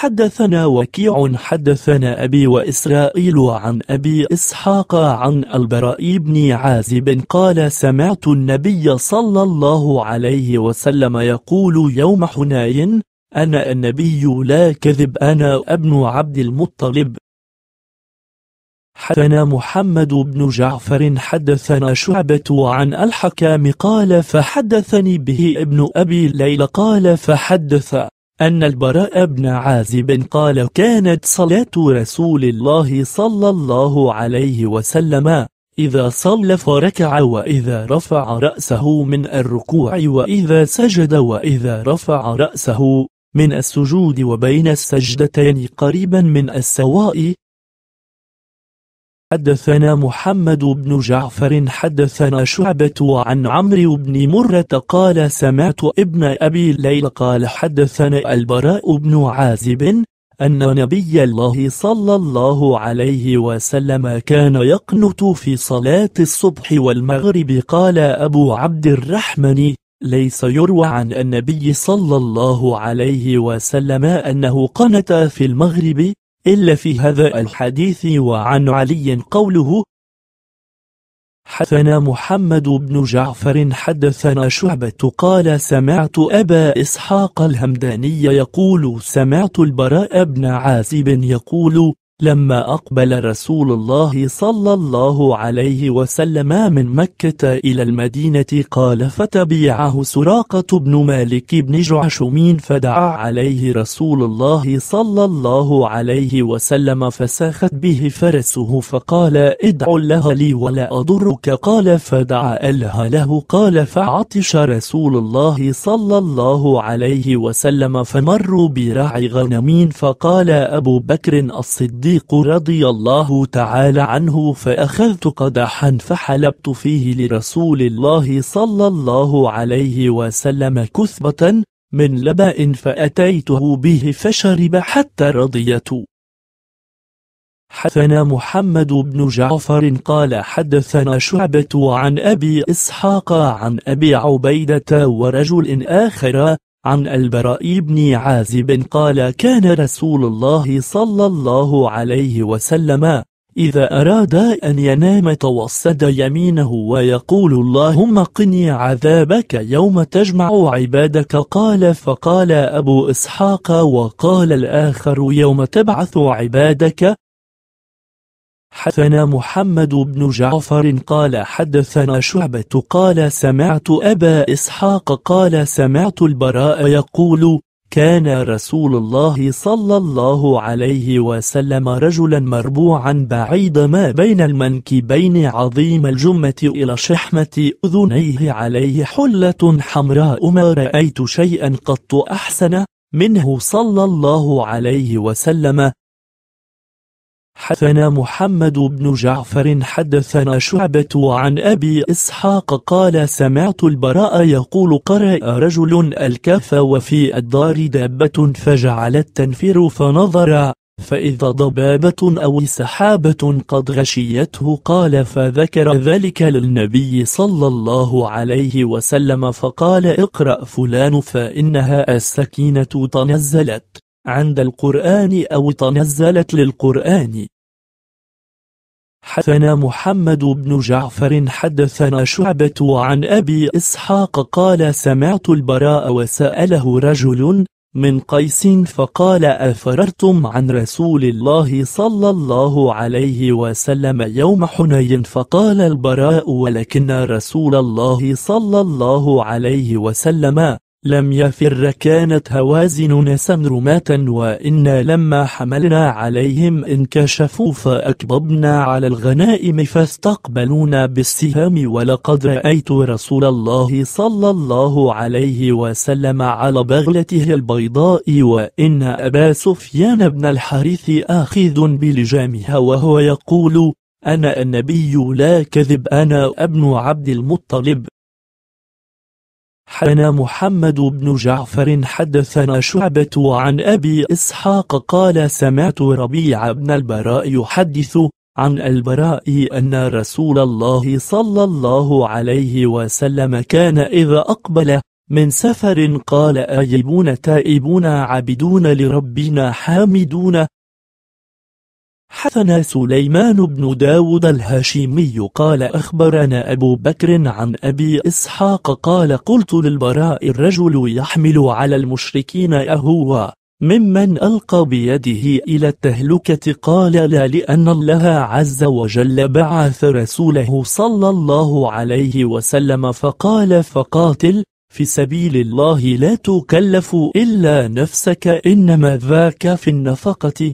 حدثنا وكيع حدثنا أبي وإسرائيل عن أبي إسحاق عن البراء بن عازب قال سمعت النبي صلى الله عليه وسلم يقول يوم حنين أنا النبي لا كذب أنا ابن عبد المطلب حدثنا محمد بن جعفر حدثنا شعبة عن الحكام قال فحدثني به ابن أبي ليلى قال فحدث أن البراء بن عازب قال كانت صلاة رسول الله صلى الله عليه وسلم إذا صلى فركع وإذا رفع رأسه من الركوع وإذا سجد وإذا رفع رأسه من السجود وبين السجدتين قريبا من السواء حدثنا محمد بن جعفر حدثنا شعبة عن عمرو بن مرة قال سمعت ابن أبي ليل قال حدثنا البراء بن عازب أن نبي الله صلى الله عليه وسلم كان يقنت في صلاة الصبح والمغرب قال أبو عبد الرحمن ليس يروى عن النبي صلى الله عليه وسلم أنه قنت في المغرب إلا في هذا طيب. الحديث وعن علي قوله حدثنا محمد بن جعفر حدثنا شعبة قال سمعت أبا إسحاق الهمداني يقول سمعت البراء بن عازب يقول لما أقبل رسول الله صلى الله عليه وسلم من مكة إلى المدينة قال فتبعه سراقة بن مالك بن جعشمين فدعا عليه رسول الله صلى الله عليه وسلم فساخت به فرسه فقال ادع الله لي ولا أضرك قال فدعا لها له قال فعطش رسول الله صلى الله عليه وسلم فمروا براعي غنمين فقال أبو بكر الصديق الصديق رضي الله تعالى عنه فأخذت قدحا فحلبت فيه لرسول الله صلى الله عليه وسلم كثبة من لباء فأتيته به فشرب حتى رضيت حدثنا محمد بن جعفر قال حدثنا شعبة عن أبي إسحاق عن أبي عبيدة ورجل آخر عن البراء بن عازب قال كان رسول الله صلى الله عليه وسلم إذا أراد أن ينام توسد يمينه ويقول اللهم قني عذابك يوم تجمع عبادك قال فقال أبو إسحاق وقال الآخر يوم تبعث عبادك حدثنا محمد بن جعفر قال حدثنا شعبة قال سمعت أبا إسحاق قال سمعت البراء يقول كان رسول الله صلى الله عليه وسلم رجلا مربوعا بعيد ما بين المنكبين عظيم الجمة إلى شحمة أذنيه عليه حلة حمراء ما رأيت شيئا قط أحسن منه صلى الله عليه وسلم حدثنا محمد بن جعفر حدثنا شعبة عن أبي إسحاق قال سمعت البراء يقول قرأ رجل الكاف وفي الدار دابة فجعلت تنفر فنظر فإذا ضبابة أو سحابة قد غشيته قال فذكر ذلك للنبي صلى الله عليه وسلم فقال اقرأ فلان فإنها السكينة تنزلت عند القرآن أو تنزلت للقرآن حدثنا محمد بن جعفر حدثنا شعبة عن أبي إسحاق قال سمعت البراء وسأله رجل من قيس فقال أفررتم عن رسول الله صلى الله عليه وسلم يوم حنين فقال البراء ولكن رسول الله صلى الله عليه وسلم لم يفر كانت هوازن نسن سنرماة وإنا لما حملنا عليهم انكشفوا فأكببنا على الغنائم فاستقبلونا بالسهام ولقد رأيت رسول الله صلى الله عليه وسلم على بغلته البيضاء وإن أبا سفيان بن الحارث آخذ بلجامها وهو يقول أنا النبي لا كذب أنا ابن عبد المطلب حدثنا محمد بن جعفر حدثنا شعبة عن أبي إسحاق قال سمعت ربيع بن البراء يحدث عن البراء أن رسول الله صلى الله عليه وسلم كان إذا أقبل من سفر قال آيبون تائبون عبدون لربنا حامدون حثنا سليمان بن داود الهاشمي قال أخبرنا أبو بكر عن أبي إسحاق قال قلت للبراء الرجل يحمل على المشركين أهو ممن ألقى بيده إلى التهلكة قال لا لأن الله عز وجل بعث رسوله صلى الله عليه وسلم فقال فقاتل في سبيل الله لا تكلف إلا نفسك إنما ذاك في النفقة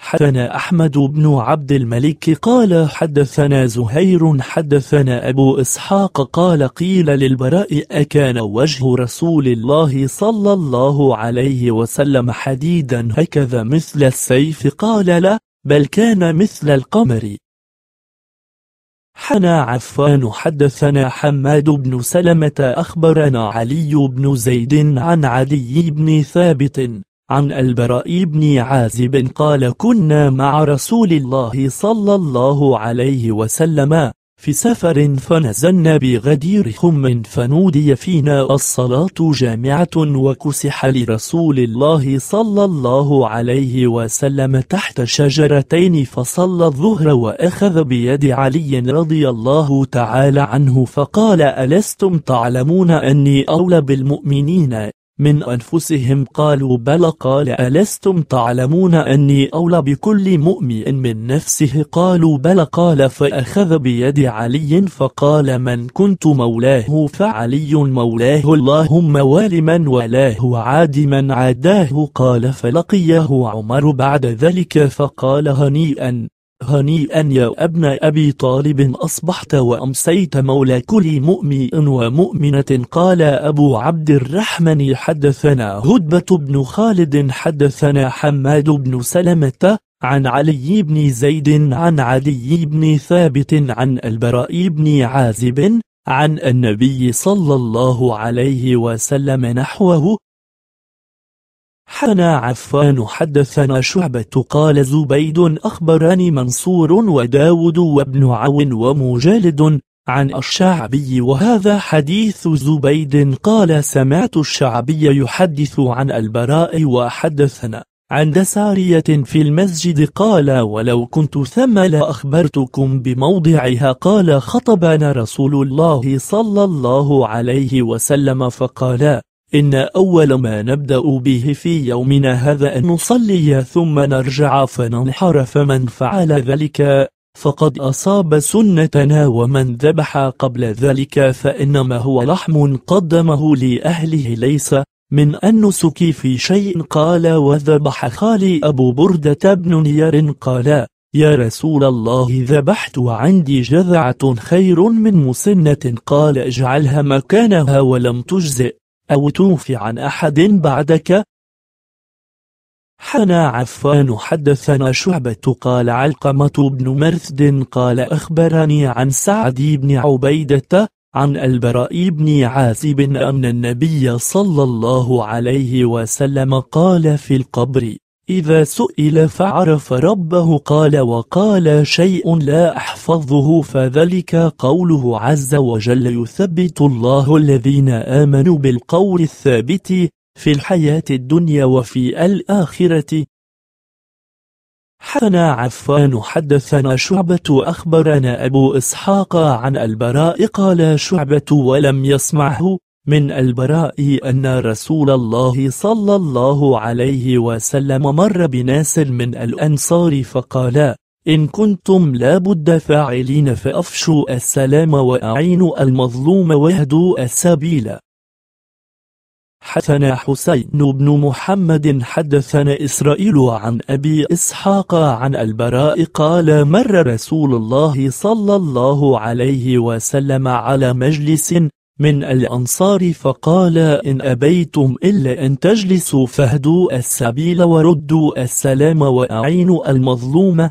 حدثنا أحمد بن عبد الملك قال حدثنا زهير حدثنا أبو إسحاق قال قيل للبراء أكان وجه رسول الله صلى الله عليه وسلم حديدا هكذا مثل السيف قال لا بل كان مثل القمر حنا عفان حدثنا حماد بن سلمة أخبرنا علي بن زيد عن علي بن ثابت عن البراء بن عازب قال كنا مع رسول الله صلى الله عليه وسلم في سفر فنزلنا بغدير خم فنودي فينا الصلاة جامعة وكسح لرسول الله صلى الله عليه وسلم تحت شجرتين فصلى الظهر وأخذ بيد علي رضي الله تعالى عنه فقال ألستم تعلمون أني أولى بالمؤمنين من أنفسهم قالوا بل قال ألستم تعلمون أني أولى بكل مؤمن من نفسه قالوا بل قال فأخذ بيد علي فقال من كنت مولاه فعلي مولاه اللهم والمن ولاه عاد من عاداه قال فلقيه عمر بعد ذلك فقال هنيئا هنيئا يا ابن أبي طالب أصبحت وأمسيت مولى كل مؤمن ومؤمنة قال أبو عبد الرحمن حدثنا هدبة بن خالد حدثنا حماد بن سلمة عن علي بن زيد عن علي بن ثابت عن البراء بن عازب عن النبي صلى الله عليه وسلم نحوه حنا عفان حدثنا شعبة قال زبيد أخبرني منصور وداود وابن عون ومجالد عن الشعبي وهذا حديث زبيد قال سمعت الشعبي يحدث عن البراء وحدثنا عند سارية في المسجد قال ولو كنت ثم لأخبرتكم بموضعها قال خطبنا رسول الله صلى الله عليه وسلم فقال إن أول ما نبدأ به في يومنا هذا أن نصلي ثم نرجع فننحرف من فعل ذلك فقد أصاب سنتنا ومن ذبح قبل ذلك فإنما هو لحم قدمه لأهله ليس من النسك في شيء قال وذبح خالي أبو بردة بن نيار قال يا رسول الله ذبحت وعندي جذعة خير من مسنة قال اجعلها مكانها ولم تجزئ أو توفي عن أحد بعدك حنا عفان حدثنا شعبة قال علقمة بن مرثد قال أخبرني عن سعد بن عبيدة عن البراء بن عازب أن النبي صلى الله عليه وسلم قال في القبر إذا سئل فعرف ربه قال وقال شيء لا أحفظه فذلك قوله عز وجل يثبت الله الذين آمنوا بالقول الثابت في الحياة الدنيا وفي الآخرة حسن عفان حدثنا شعبة أخبرنا أبو إسحاق عن البراء قال شعبة ولم يسمعه من البراء أن رسول الله صلى الله عليه وسلم مر بناس من الأنصار فقال إن كنتم لابد فاعلين فأفشوا السلام وأعينوا المظلوم واهدوا السبيل حدثنا حسين بن محمد حدثنا إسرائيل عن أبي إسحاق عن البراء قال مر رسول الله صلى الله عليه وسلم على مجلس من الأنصار فقال إن أبيتم إلا أن تجلسوا فهدوا السبيل وردوا السلام وأعينوا المظلومة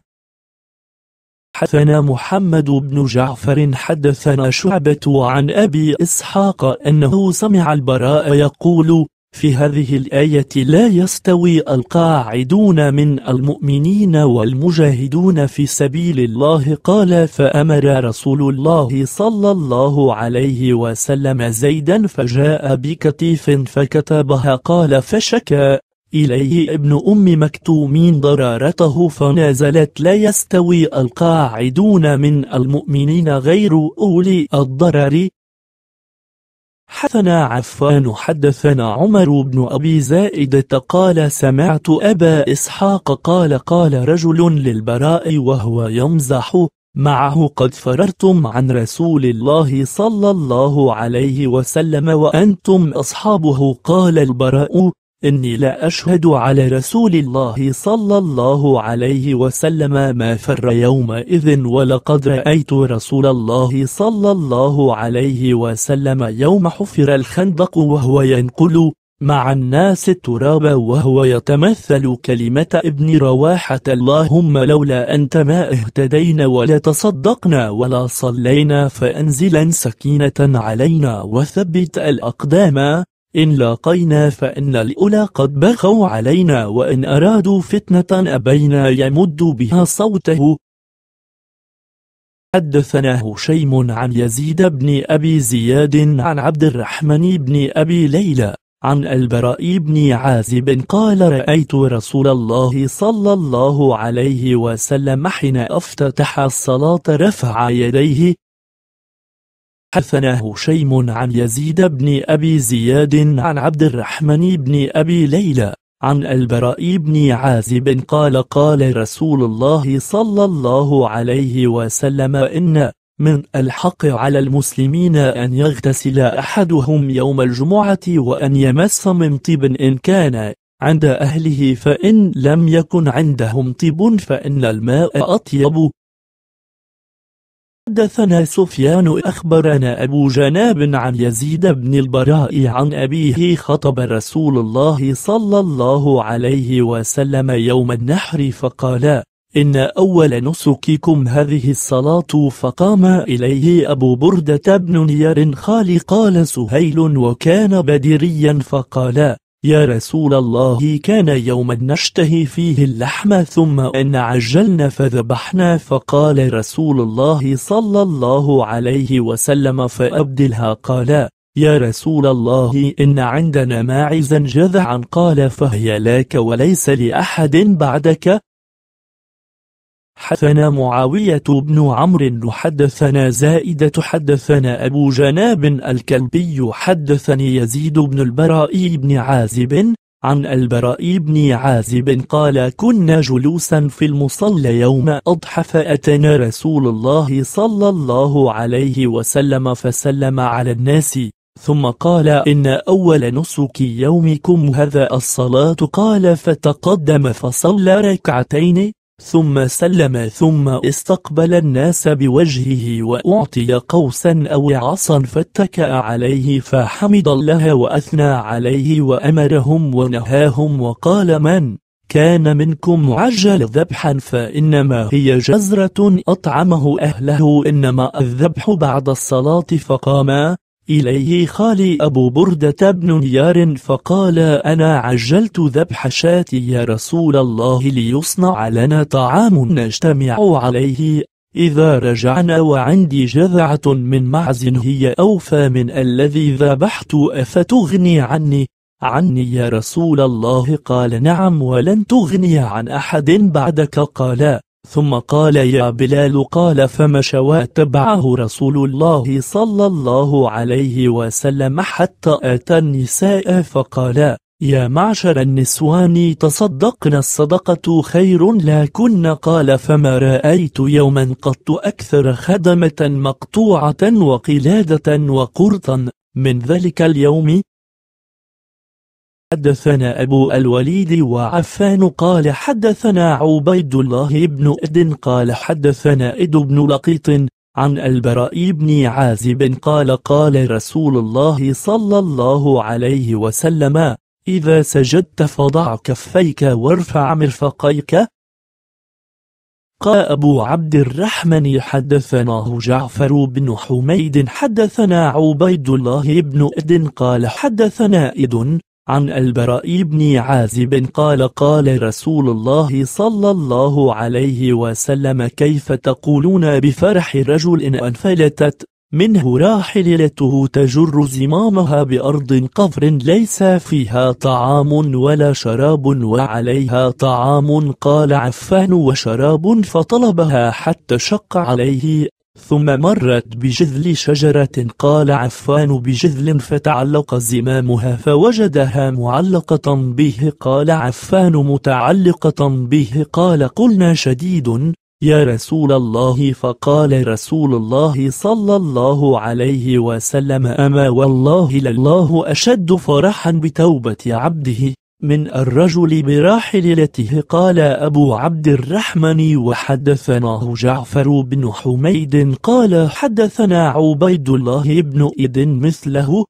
حدثنا محمد بن جعفر حدثنا شعبة عن أبي إسحاق أنه سمع البراء يقول في هذه الآية لا يستوي القاعدون من المؤمنين والمجاهدون في سبيل الله قال فأمر رسول الله صلى الله عليه وسلم زيدا فجاء بكتيف فكتبها قال فشكى إليه ابن أم مكتومين ضرارته فنازلت لا يستوي القاعدون من المؤمنين غير أولي الضرر حدثنا عفان حدثنا عمر بن أبي زائدة قال سمعت أبا إسحاق قال قال رجل للبراء وهو يمزح معه قد فررتم عن رسول الله صلى الله عليه وسلم وأنتم أصحابه قال البراء إني لا أشهد على رسول الله صلى الله عليه وسلم ما فر يومئذ ولقد رأيت رسول الله صلى الله عليه وسلم يوم حفر الخندق وهو ينقل مع الناس التراب وهو يتمثل كلمة ابن رواحة اللهم لولا أنت ما اهتدينا ولا تصدقنا ولا صلينا فأنزلا سكينة علينا وثبت الأقدام إن لاقينا فإن الأولى قد بغوا علينا وإن أرادوا فتنة أبينا يمد بها صوته حدثنا هشيم عن يزيد بن أبي زياد عن عبد الرحمن بن أبي ليلى عن البراء بن عازب قال رأيت رسول الله صلى الله عليه وسلم حين افتتح الصلاة رفع يديه حدثناه هشيم عن يزيد بن أبي زياد عن عبد الرحمن بن أبي ليلى عن البراء بن عازب قال قال رسول الله صلى الله عليه وسلم إن من الحق على المسلمين أن يغتسل أحدهم يوم الجمعة وأن يمس من طيب إن كان عند أهله فإن لم يكن عندهم طيب فإن الماء أطيب حدثنا سفيان أخبرنا أبو جناب عن يزيد بن البراء عن أبيه خطب رسول الله صلى الله عليه وسلم يوم النحر فقال إن أول نسككم هذه الصلاة فقام إليه أبو بردة بن نير خال قال سهيل وكان بدريا فقال يا رسول الله كان يوما نشتهي فيه اللحم ثم أن عجلنا فذبحنا فقال رسول الله صلى الله عليه وسلم فأبدلها قال يا رسول الله إن عندنا ماعزا جذعا قال فهي لك وليس لأحد بعدك حدثنا معاوية بن عمرو حدثنا زائدة حدثنا أبو جناب الكلبي حدثني يزيد بن البراء بن عازب عن البراء بن عازب قال كنا جلوسا في المصلى يوم أضحى فأتنا رسول الله صلى الله عليه وسلم فسلم على الناس ثم قال إن أول نسك يومكم هذا الصلاة قال فتقدم فصلى ركعتين ثم سلم ثم استقبل الناس بوجهه وأعطي قوسا أو عصا فاتكأ عليه فحمد الله وأثنى عليه وأمرهم ونهاهم وقال من كان منكم عجل ذبحا فإنما هي جزرة أطعمه أهله إنما الذبح بعد الصلاة فقاما إليه خالي أبو بردة بن نيار فقال أنا عجلت ذبح شاتي يا رسول الله ليصنع لنا طعام نجتمع عليه إذا رجعنا وعندي جذعة من معز هي أوفى من الذي ذبحت أفتغني عني عني يا رسول الله قال نعم ولن تغني عن أحد بعدك قال ثم قال يا بلال قال فمشى واتبعه رسول الله صلى الله عليه وسلم حتى أتى النساء فقال يا معشر النسوان تصدقن الصدقة خير لكن قال فما رأيت يوما قط أكثر خدمة مقطوعة وقلادة وقرطا من ذلك اليوم حدثنا أبو الوليد وعفان قال حدثنا عبيد الله بن إد قال حدثنا إد بن لقيط عن البراء بن عازب قال قال رسول الله صلى الله عليه وسلم إذا سجدت فضع كفيك وارفع مرفقيك قال أبو عبد الرحمن حدثناه جعفر بن حميد حدثنا عبيد الله بن إد قال حدثنا إد عن البراء بن عازب قال قال رسول الله صلى الله عليه وسلم كيف تقولون بفرح رجل إن انفلتت منه راحلته تجر زمامها بأرض قفر ليس فيها طعام ولا شراب وعليها طعام قال عفان وشراب فطلبها حتى شق عليه ثم مرت بجذل شجرة قال عفان بجذل فتعلق زمامها فوجدها معلقة به قال عفان متعلقة به قال قلنا شديد يا رسول الله فقال رسول الله صلى الله عليه وسلم أما والله لله أشد فرحا بتوبة عبده من الرجل براحلته قال أبو عبد الرحمن وحدثناه جعفر بن حميد قال حدثنا عبيد الله بن إد مثله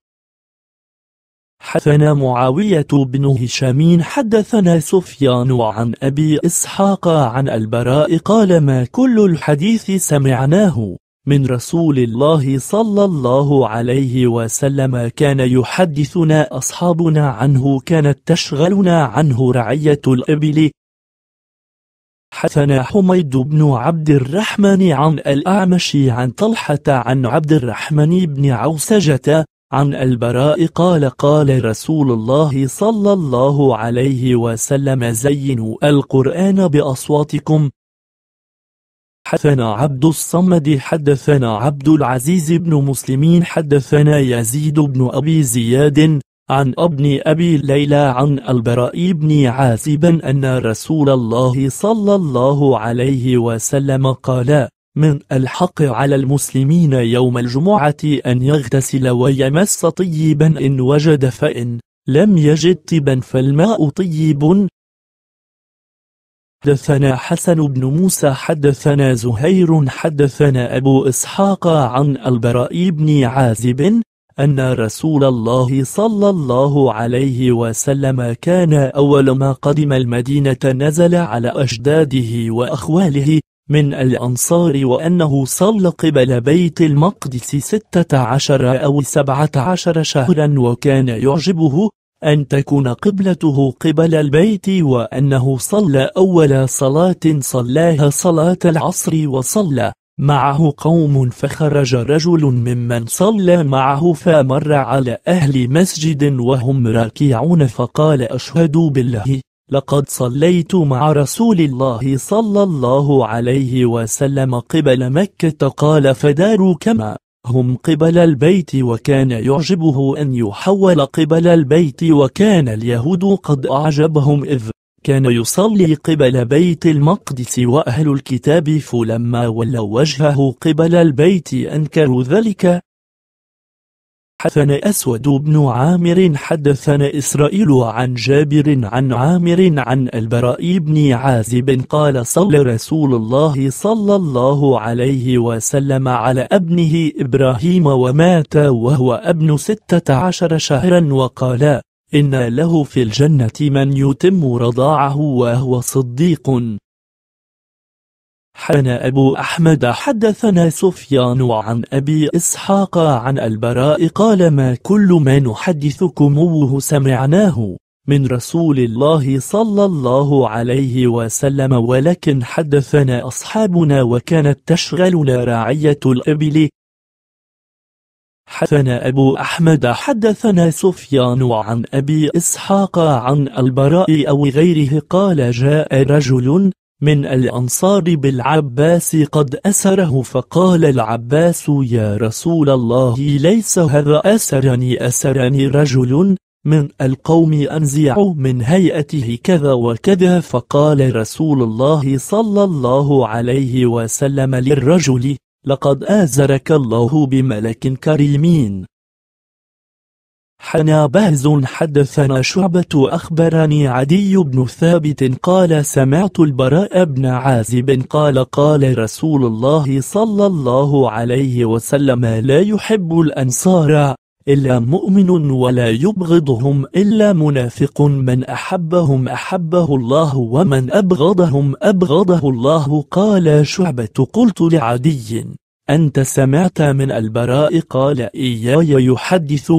حدثنا معاوية بن هشام حدثنا سفيان عن أبي إسحاق عن البراء قال ما كل الحديث سمعناه من رسول الله صلى الله عليه وسلم كان يحدثنا أصحابنا عنه كانت تشغلنا عنه رعية الإبل حثنا حميد بن عبد الرحمن عن الأعمش عن طلحة عن عبد الرحمن بن عوسجة عن البراء قال قال رسول الله صلى الله عليه وسلم زينوا القرآن بأصواتكم حدثنا عبد الصمد حدثنا عبد العزيز بن مسلمين حدثنا يزيد بن أبي زياد عن ابن أبي ليلى عن البراء بن عازب أن رسول الله صلى الله عليه وسلم قال من الحق على المسلمين يوم الجمعة أن يغتسل ويمس طيبا إن وجد فإن لم يجد طيبا فالماء طيب حدثنا حسن بن موسى حدثنا زهير حدثنا أبو إسحاق عن البراء بن عازب أن رسول الله صلى الله عليه وسلم كان أول ما قدم المدينة نزل على أجداده وأخواله من الأنصار وأنه صلى قبل بيت المقدس ستة عشر أو سبعة عشر شهرا وكان يعجبه أن تكون قبلته قبل البيت وأنه صلى أول صلاة صلاها صلاة العصر وصلى معه قوم فخرج رجل ممن صلى معه فمر على أهل مسجد وهم راكعون فقال أشهد بالله لقد صليت مع رسول الله صلى الله عليه وسلم قبل مكة قال فداروا كما هم قبل البيت وكان يعجبه أن يحول قبل البيت وكان اليهود قد أعجبهم إذ كان يصلي قبل بيت المقدس وأهل الكتاب فلما ولوا وجهه قبل البيت أنكروا ذلك حدثنا أسود بن عامر حدثنا إسرائيل عن جابر عن عامر عن البراء بن عازب قال صلى رسول الله صلى الله عليه وسلم على ابنه إبراهيم ومات وهو ابن ستة عشر شهرا وقال إن له في الجنة من يتم رضاعه وهو صديق حدثنا أبو أحمد حدثنا سفيان عن أبي إسحاق عن البراء قال ما كل ما نحدثكموه سمعناه من رسول الله صلى الله عليه وسلم ولكن حدثنا أصحابنا وكانت تشغلنا رعية الإبل حدثنا أبو أحمد حدثنا سفيان عن أبي إسحاق عن البراء أو غيره قال جاء رجل من الأنصار بالعباس قد أسره فقال العباس يا رسول الله ليس هذا أسرني أسرني رجل من القوم أنزع من هيئته كذا وكذا فقال رسول الله صلى الله عليه وسلم للرجل لقد آزرك الله بملك كريمين حنا بهز حدثنا شعبة أخبرني عدي بن ثابت قال سمعت البراء بن عازب قال قال رسول الله صلى الله عليه وسلم لا يحب الأنصار إلا مؤمن ولا يبغضهم إلا منافق من أحبهم أحبه الله ومن أبغضهم أبغضه الله قال شعبة قلت لعدي أنت سمعت من البراء قال إياي يحدث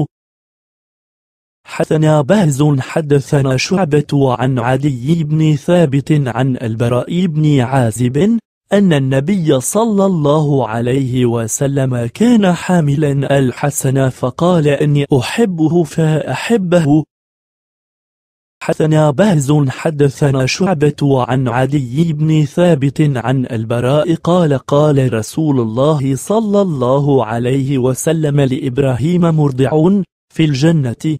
حسن بهز حدثنا شعبة عن علي بن ثابت عن البراء بن عازب أن النبي صلى الله عليه وسلم كان حاملا الحسن فقال إني أحبه فأحبه حسن بهز حدثنا شعبة عن علي بن ثابت عن البراء قال قال رسول الله صلى الله عليه وسلم لإبراهيم مرضعون في الجنة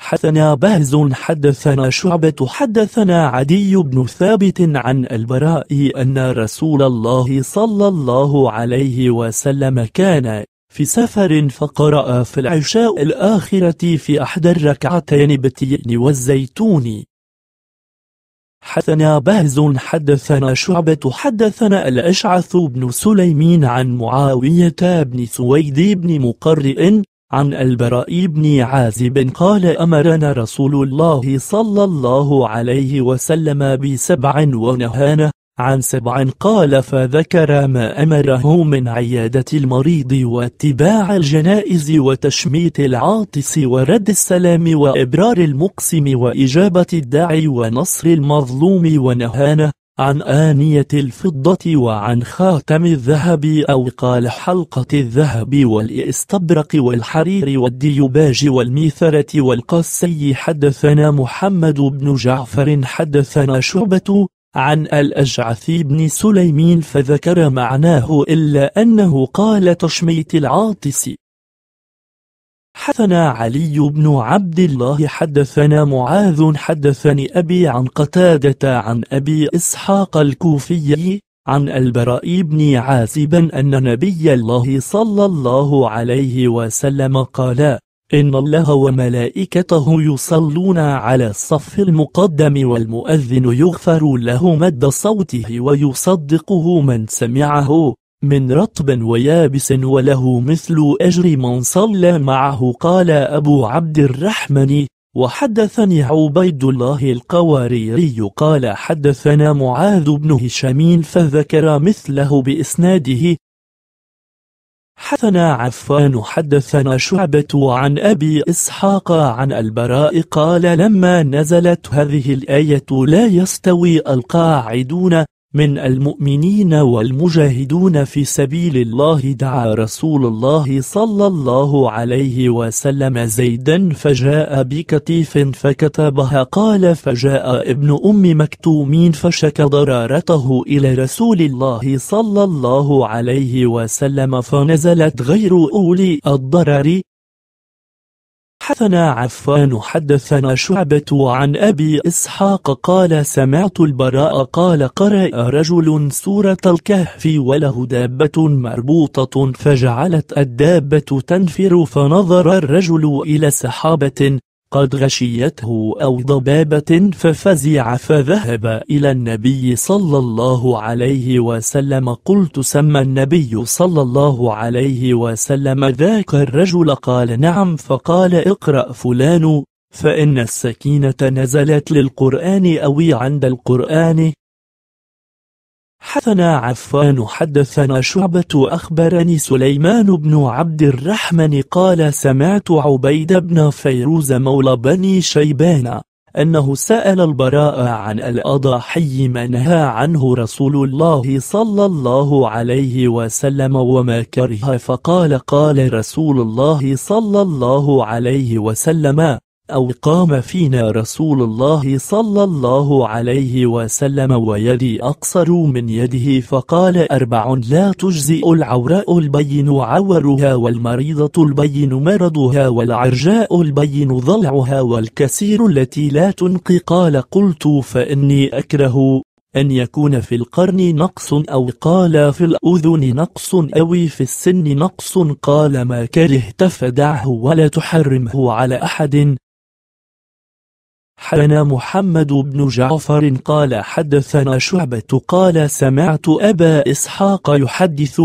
حدثنا بهز حدثنا شعبة حدثنا عدي بن ثابت عن البراء أن رسول الله صلى الله عليه وسلم كان في سفر فقرأ في العشاء الآخرة في أحدى الركعتين بالتين والزيتون حدثنا بهز حدثنا شعبة حدثنا الأشعث بن سليمين عن معاوية بن سويد بن مقرئ عن البراء بن عازب قال أمرنا رسول الله صلى الله عليه وسلم بسبع ونهانا عن سبع قال فذكر ما أمره من عيادة المريض واتباع الجنائز وتشميت العاطس ورد السلام وإبرار المقسم وإجابة الداعي ونصر المظلوم ونهانا عن آنية الفضة وعن خاتم الذهب أو قال حلقة الذهب والإستبرق والحرير والديباج والميثرة والقصي حدثنا محمد بن جعفر حدثنا شعبة عن الأجعث بن سليمين فذكر معناه إلا أنه قال تشميت العاطس حدثنا علي بن عبد الله حدثنا معاذ حدثني أبي عن قتادة عن أبي إسحاق الكوفي عن البراء بن عازب أن نبي الله صلى الله عليه وسلم قال إن الله وملائكته يصلون على الصف المقدم والمؤذن يغفر له مد صوته ويصدقه من سمعه من رطب ويابس وله مثل أجر من صلى معه قال أبو عبد الرحمن وحدثني عبيد الله القواريري قال حدثنا معاذ بن هشام فذكر مثله بإسناده حدثنا عفان حدثنا شعبة عن أبي إسحاق عن البراء قال لما نزلت هذه الآية لا يستوي القاعدون من المؤمنين والمجاهدون في سبيل الله دعا رسول الله صلى الله عليه وسلم زيدا فجاء بكتيف فكتبها قال فجاء ابن أم مكتوم فشك ضرارته إلى رسول الله صلى الله عليه وسلم فنزلت غير أولي الضرر حدثنا عفان حدثنا شعبة عن أبي إسحاق قال سمعت البراء قال قرأ رجل سورة الكهف وله دابة مربوطة فجعلت الدابة تنفر فنظر الرجل إلى سحابة قد غشيته أو ضبابة ففزع فذهب إلى النبي صلى الله عليه وسلم قلت سمى النبي صلى الله عليه وسلم ذاك الرجل قال نعم فقال اقرأ فلان فإن السكينة نزلت للقرآن أو عند القرآن حثنا عفان حدثنا شعبة أخبرني سليمان بن عبد الرحمن قال سمعت عبيد بن فيروز مولى بني شيبان أنه سأل البراء عن الأضاحي منها عنه رسول الله صلى الله عليه وسلم وما كره فقال قال رسول الله صلى الله عليه وسلم أو قام فينا رسول الله صلى الله عليه وسلم ويدي أقصر من يده فقال أربع لا تجزئ العوراء البين عورها والمريضة البين مرضها والعرجاء البين ضلعها والكسير التي لا تنقي قال قلت فإني أكره أن يكون في القرن نقص أو قال في الأذن نقص أو في السن نقص قال ما كرهت فدعه ولا تحرمه على أحد حدثنا محمد بن جعفر قال حدثنا شعبة قال سمعت أبا إسحاق يحدث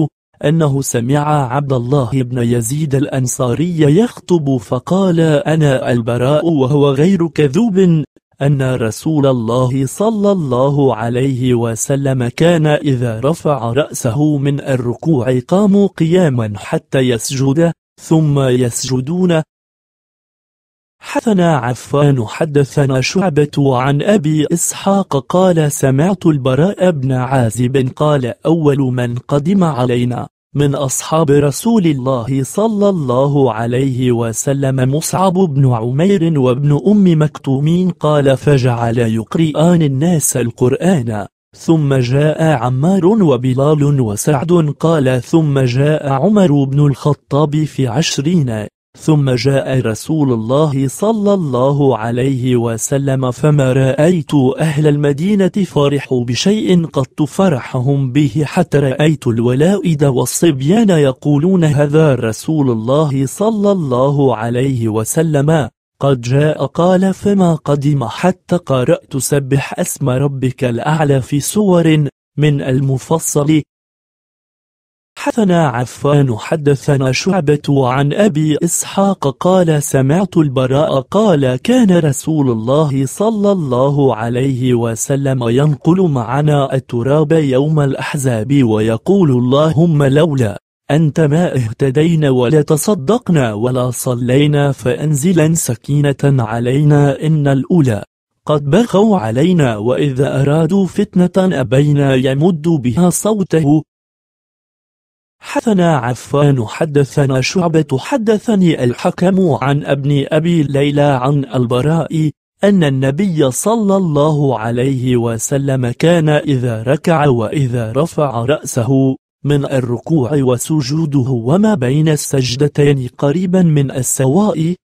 أنه سمع عبد الله بن يزيد الأنصاري يخطب فقال أنا البراء وهو غير كذوب أن رسول الله صلى الله عليه وسلم كان إذا رفع رأسه من الركوع قاموا قياما حتى يسجد ثم يسجدون حدثنا عفان حدثنا شعبة عن أبي إسحاق قال سمعت البراء بن عازب قال أول من قدم علينا من أصحاب رسول الله صلى الله عليه وسلم مصعب بن عمير وابن أم مكتومين قال فجعل يقرئان الناس القرآن ثم جاء عمار وبلال وسعد قال ثم جاء عمر بن الخطاب في عشرين ثم جاء رسول الله صلى الله عليه وسلم فما رأيت أهل المدينة فرحوا بشيء قد فرحهم به حتى رأيت الولائد والصبيان يقولون هذا رسول الله صلى الله عليه وسلم قد جاء قال فما قدم حتى قرأت سبح اسم ربك الأعلى في سور من المفصل حدثنا عفان حدثنا شعبة عن أبي إسحاق قال سمعت البراء قال كان رسول الله صلى الله عليه وسلم ينقل معنا التراب يوم الأحزاب ويقول اللهم لولا أنت ما اهتدينا ولا تصدقنا ولا صلينا فأنزلا سكينة علينا إن الأولى قد بغوا علينا وإذا أرادوا فتنة أبينا يمد بها صوته حدثنا عفان حدثنا شعبة حدثني الحكم عن ابن أبي ليلى عن البراء أن النبي صلى الله عليه وسلم كان إذا ركع وإذا رفع رأسه من الركوع وسجوده وما بين السجدتين قريبا من السواء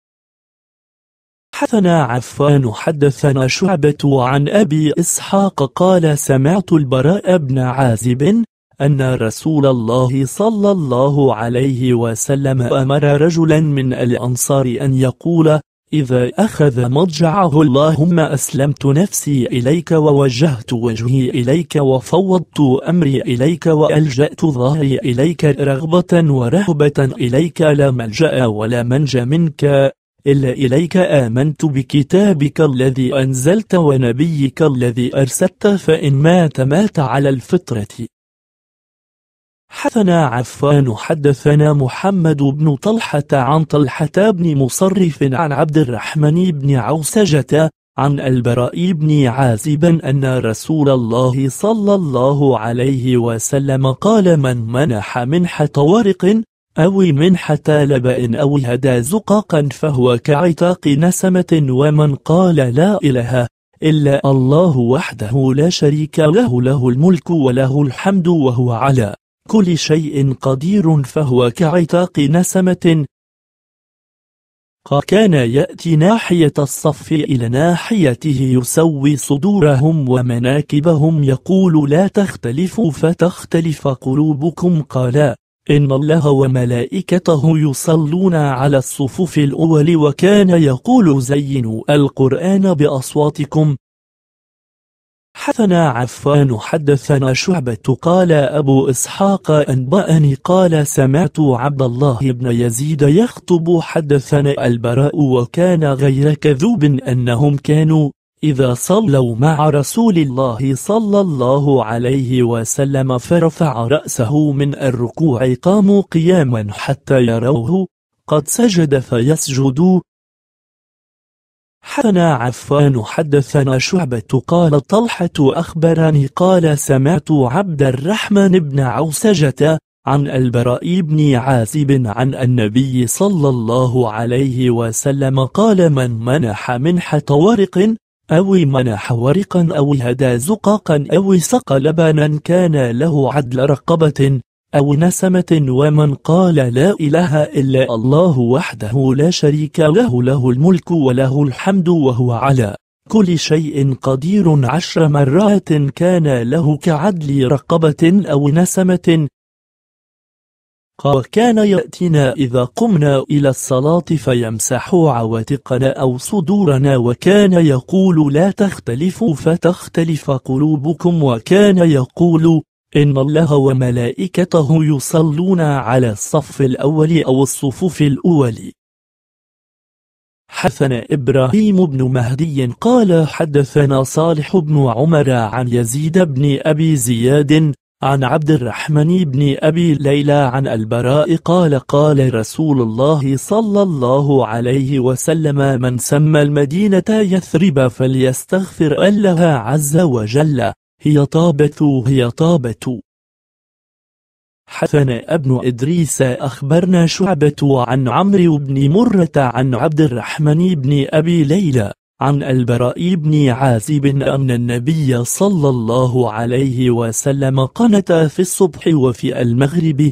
حدثنا عفان حدثنا شعبة عن أبي إسحاق قال سمعت البراء بن عازب أن رسول الله صلى الله عليه وسلم أمر رجلا من الأنصار أن يقول إذا أخذ مضجعه اللهم أسلمت نفسي إليك ووجهت وجهي إليك وفوضت أمري إليك وألجأت ظهري إليك رغبة ورهبة إليك لا ملجأ ولا منج منك إلا إليك آمنت بكتابك الذي أنزلت ونبيك الذي أرسلت فإن مات مات على الفطرة حدثنا عفان حدثنا محمد بن طلحة عن طلحة بن مصرف عن عبد الرحمن بن عوسجة عن البراء بن عازب أن رسول الله صلى الله عليه وسلم قال من منح منحة ورق أو منحة لبأ أو هدى زقاقا فهو كعتاق نسمة ومن قال لا إله إلا الله وحده لا شريك له له الملك وله الحمد وهو على كل شيء قدير فهو كعتاق نسمة كان يأتي ناحية الصف إلى ناحيته يسوي صدورهم ومناكبهم يقول لا تختلفوا فتختلف قلوبكم قال إن الله وملائكته يصلون على الصفوف الأول وكان يقول زينوا القرآن بأصواتكم حثنا عفان حدثنا شعبة قال أبو إسحاق أنبأني قال سمعت عبد الله بن يزيد يخطب حدثنا البراء وكان غير كذوب أنهم كانوا إذا صلوا مع رسول الله صلى الله عليه وسلم فرفع رأسه من الركوع قاموا قياما حتى يروه قد سجد فيسجدوا حدثنا عفان حدثنا شعبة قال طلحة أخبرني قال سمعت عبد الرحمن بن عوسجة عن البراء بن عازب عن النبي صلى الله عليه وسلم قال من منح منحة ورق أو منح ورقا أو هدى زقاقا أو سقى لبنا كان له عدل رقبة أو نسمة ومن قال لا إله إلا الله وحده لا شريك له له الملك وله الحمد وهو على كل شيء قدير عشر مرات كان له كعدل رقبة أو نسمة وكان يأتينا إذا قمنا إلى الصلاة فيمسح عواتقنا أو صدورنا وكان يقول لا تختلفوا فتختلف قلوبكم وكان يقول إن الله وملائكته يصلون على الصف الأول أو الصفوف الأول حثنا إبراهيم بن مهدي قال حدثنا صالح بن عمر عن يزيد بن أبي زياد عن عبد الرحمن بن أبي ليلى عن البراء قال قال رسول الله صلى الله عليه وسلم من سمى المدينة يثرب فليستغفر الله عز وجل هي طابت هي طابت حثنا ابن إدريس أخبرنا شعبة عن عمرو بن مرة عن عبد الرحمن بن أبي ليلى عن البراء بن عازب أن النبي صلى الله عليه وسلم قنت في الصبح وفي المغرب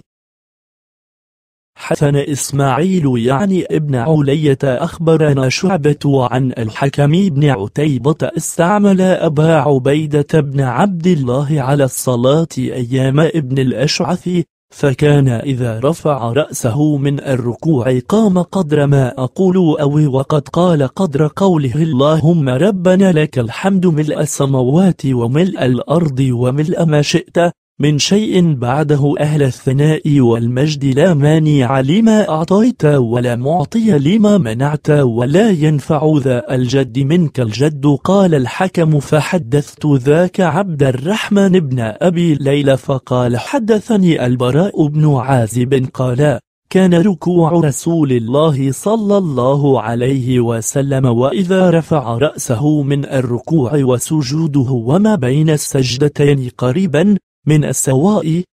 حسن إسماعيل يعني ابن علية أخبرنا شعبة عن الحكم بن عتيبة استعمل أبا عبيدة بن عبد الله على الصلاة أيام ابن الأشعث فكان إذا رفع رأسه من الركوع قام قدر ما أقول أو وقد قال قدر قوله اللهم ربنا لك الحمد ملء السماوات وملء الأرض وملء ما شئت من شيء بعده أهل الثناء والمجد لا مانع لما أعطيت ولا معطي لما منعت ولا ينفع ذا الجد منك الجد قال الحكم فحدثت ذاك عبد الرحمن بن أبي ليلى فقال حدثني البراء بن عازب قال كان ركوع رسول الله صلى الله عليه وسلم وإذا رفع رأسه من الركوع وسجوده وما بين السجدتين قريبا من السواء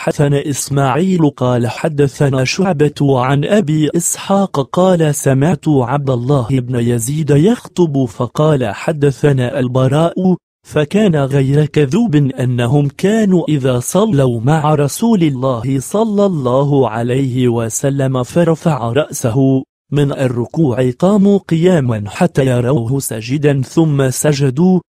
حدثنا إسماعيل قال حدثنا شعبة عن أبي إسحاق قال سمعت عبد الله بن يزيد يخطب فقال حدثنا البراء فكان غير كذوب أنهم كانوا إذا صلوا مع رسول الله صلى الله عليه وسلم فرفع رأسه من الركوع قاموا قياما حتى يروه سجدا ثم سجدوا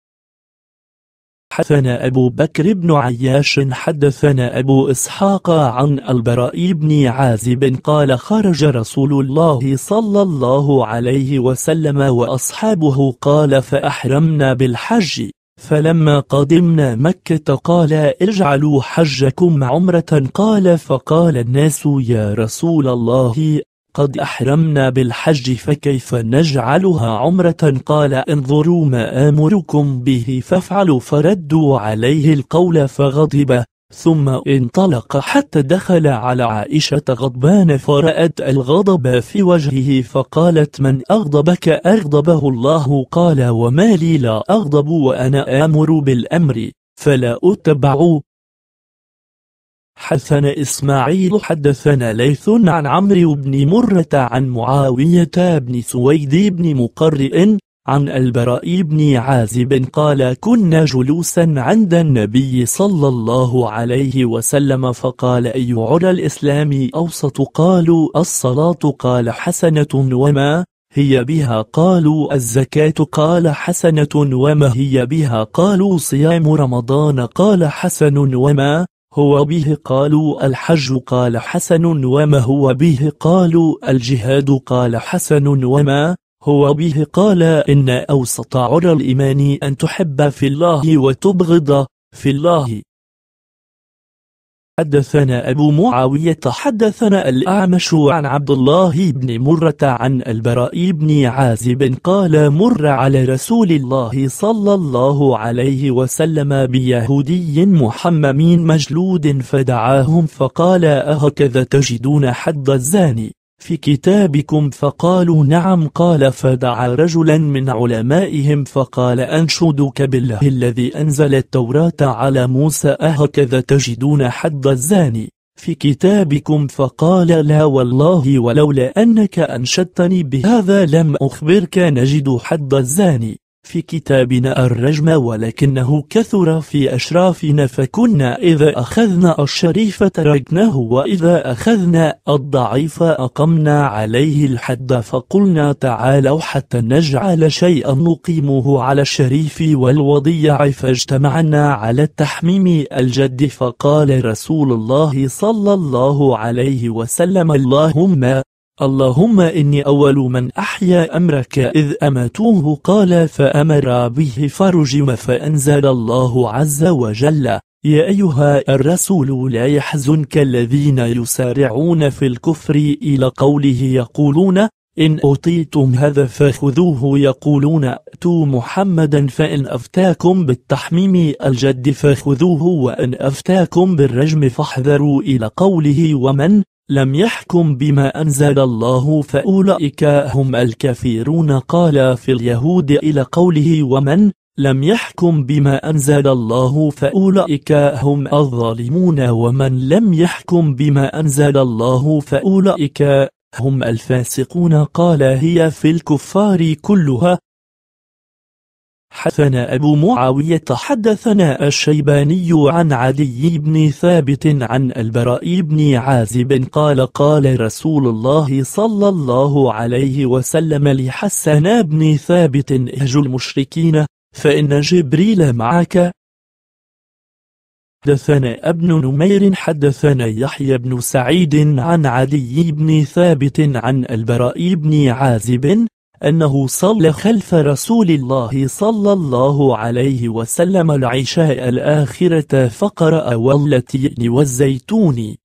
حدثنا أبو بكر بن عياش حدثنا أبو إسحاق عن البراء بن عازب قال خرج رسول الله صلى الله عليه وسلم وأصحابه قال فأحرمنا بالحج فلما قدمنا مكة قال اجعلوا حجكم عمرة قال فقال الناس يا رسول الله قد أحرمنا بالحج فكيف نجعلها عمرة قال انظروا ما آمركم به فافعلوا فردوا عليه القول فغضب ثم انطلق حتى دخل على عائشة غضبان فرأت الغضب في وجهه فقالت من أغضبك أغضبه الله قال وما لي لا أغضب وأنا آمر بالأمر فلا أتبع حدثنا إسماعيل حدثنا ليث عن عمرو بن مرة عن معاوية بن سويد بن مقرئ عن البراء بن عازب قال كنا جلوسا عند النبي صلى الله عليه وسلم فقال أي عرى الإسلام أوسط قالوا الصلاة قال حسنة وما هي بها قالوا الزكاة قال حسنة وما هي بها قالوا صيام رمضان قال حسن وما هو به قالوا الحج قال حسن وما هو به قالوا الجهاد قال حسن وما هو به قال إن أوسط عرى الإيمان أن تحب في الله وتبغض في الله حدثنا أبو معاوية حدثنا الأعمش عن عبد الله بن مرة عن البراء بن عازب قال مر على رسول الله صلى الله عليه وسلم بيهودي محممين مجلود فدعاهم فقال أهكذا تجدون حد الزاني في كتابكم فقالوا نعم قال فدعا رجلا من علمائهم فقال أنشدك بالله الذي أنزل التوراة على موسى أهكذا تجدون حد الزاني في كتابكم فقال لا والله ولولا أنك أنشدتني بهذا لم أخبرك نجد حد الزاني في كتابنا الرجم ولكنه كثر في أشرافنا فكنا إذا أخذنا الشريف تركناه وإذا أخذنا الضعيف أقمنا عليه الحد فقلنا تعالوا حتى نجعل شيئا نقيمه على الشريف والوضيع فاجتمعنا على التحميم الجد فقال رسول الله صلى الله عليه وسلم اللهم اللهم إني أول من أحيا أمرك إذ أمتوه قال فأمر به فرجم فأنزل الله عز وجل يا أيها الرسول لا يحزنك الذين يسارعون في الكفر إلى قوله يقولون إن أوتيتم هذا فخذوه يقولون أتوا محمدا فإن أفتاكم بالتحميم الجد فخذوه وإن أفتاكم بالرجم فاحذروا إلى قوله ومن لم يحكم بما أنزل الله فأولئك هم الكافرون قال في اليهود إلى قوله ومن لم يحكم بما أنزل الله فأولئك هم الظالمون ومن لم يحكم بما أنزل الله فأولئك هم الفاسقون قال هي في الكفار كلها حدثنا أبو معاوية حدثنا الشيباني عن عدي بن ثابت عن البراء بن عازب قال قال رسول الله صلى الله عليه وسلم لحسن بن ثابت اهجوا المشركين فإن جبريل معك حدثنا ابن نمير حدثنا يحيى بن سعيد عن عدي بن ثابت عن البراء بن عازب أنه صلى خلف رسول الله صلى الله عليه وسلم العشاء الآخرة فقرأ والتين والزيتون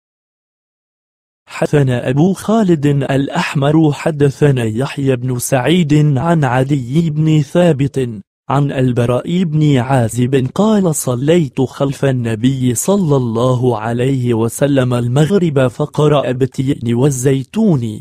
حدثنا أبو خالد الأحمر حدثنا يحيى بن سعيد عن عدي بن ثابت عن البراء بن عازب قال صليت خلف النبي صلى الله عليه وسلم المغرب فقرأ بتين والزيتون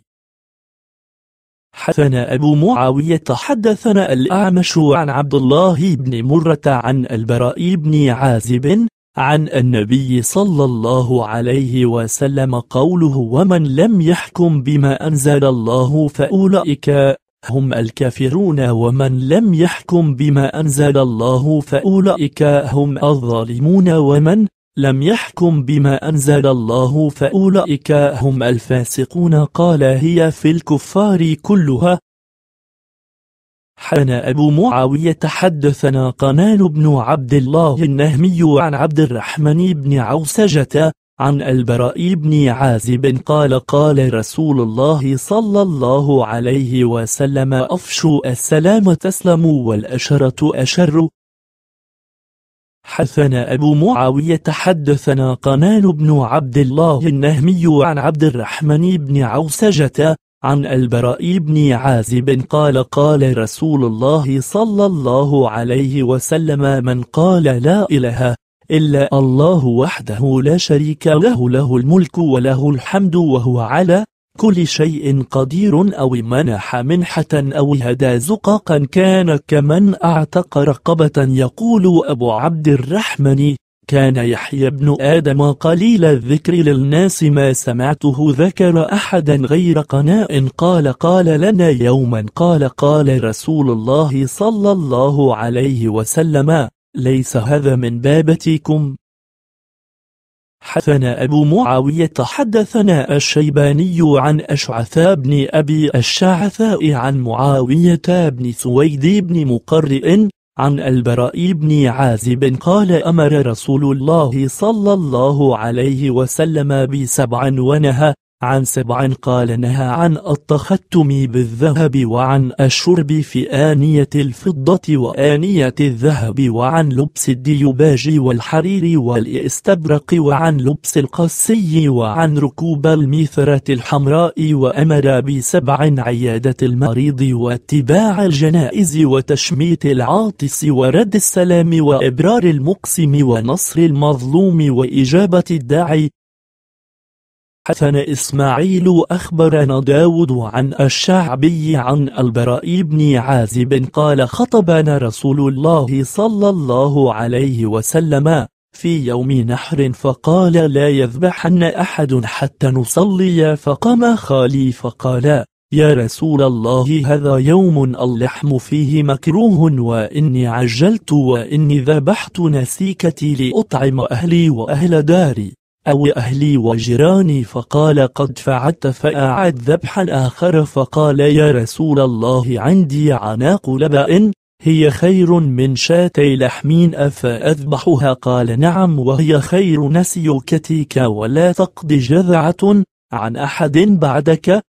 حدثنا أبو معاوية حدثنا الأعمش عن عبد الله بن مرة عن البراء بن عازب عن النبي صلى الله عليه وسلم قوله ومن لم يحكم بما أنزل الله فأولئك هم الكافرون ومن لم يحكم بما أنزل الله فأولئك هم الظالمون ومن لم يحكم بما أنزل الله فأولئك هم الفاسقون قال هي في الكفار كلها حنا أبو معاوية تحدثنا قنان بن عبد الله النهمي عن عبد الرحمن بن عوسجة عن البراء بن عازب قال قال رسول الله صلى الله عليه وسلم أفشوا السلام تسلموا والأشرة أشر حدثنا أبو معاوية حدثنا قنان بن عبد الله النهمي عن عبد الرحمن بن عوسجة عن البراء بن عازب قال قال رسول الله صلى الله عليه وسلم من قال لا إله إلا الله وحده لا شريك له له الملك وله الحمد وهو على كل شيء قدير أو منح منحة أو هدى زقاقا كان كمن أعتق رقبة يقول أبو عبد الرحمن كان يحيى بن آدم قليل الذكر للناس ما سمعته ذكر أحدا غير قناء قال قال لنا يوما قال قال رسول الله صلى الله عليه وسلم ليس هذا من بابتكم حدثنا أبو معاوية حدثنا الشيباني عن أشعث بن أبي الشعثاء عن معاوية بن سويد بن مقرئ عن البراء بن عازب قال أمر رسول الله صلى الله عليه وسلم بسبع ونهى عن سبع قال نهى عن التختم بالذهب وعن الشرب في آنية الفضة وآنية الذهب وعن لبس الديباج والحرير والإستبرق وعن لبس القسي وعن ركوب الميثرة الحمراء وأمر بسبع عيادة المريض واتباع الجنائز وتشميت العاطس ورد السلام وإبرار المقسم ونصر المظلوم وإجابة الداعي حسن إسماعيل أخبرنا داود عن الشعبي عن البراء بن عازب قال خطبنا رسول الله صلى الله عليه وسلم في يوم نحر فقال لا يذبحن أحد حتى نصلي فقام خالي فقال يا رسول الله هذا يوم اللحم فيه مكروه وإني عجلت وإني ذبحت نسيكتي لأطعم أهلي وأهل داري أو أهلي وجيراني فقال قد فعلت فأعد ذبحا آخر فقال يا رسول الله عندي عناق لباء هي خير من شاتي لحمين أفأذبحها قال نعم وهي خير نسيكتك ولا تقضي جذعة عن أحد بعدك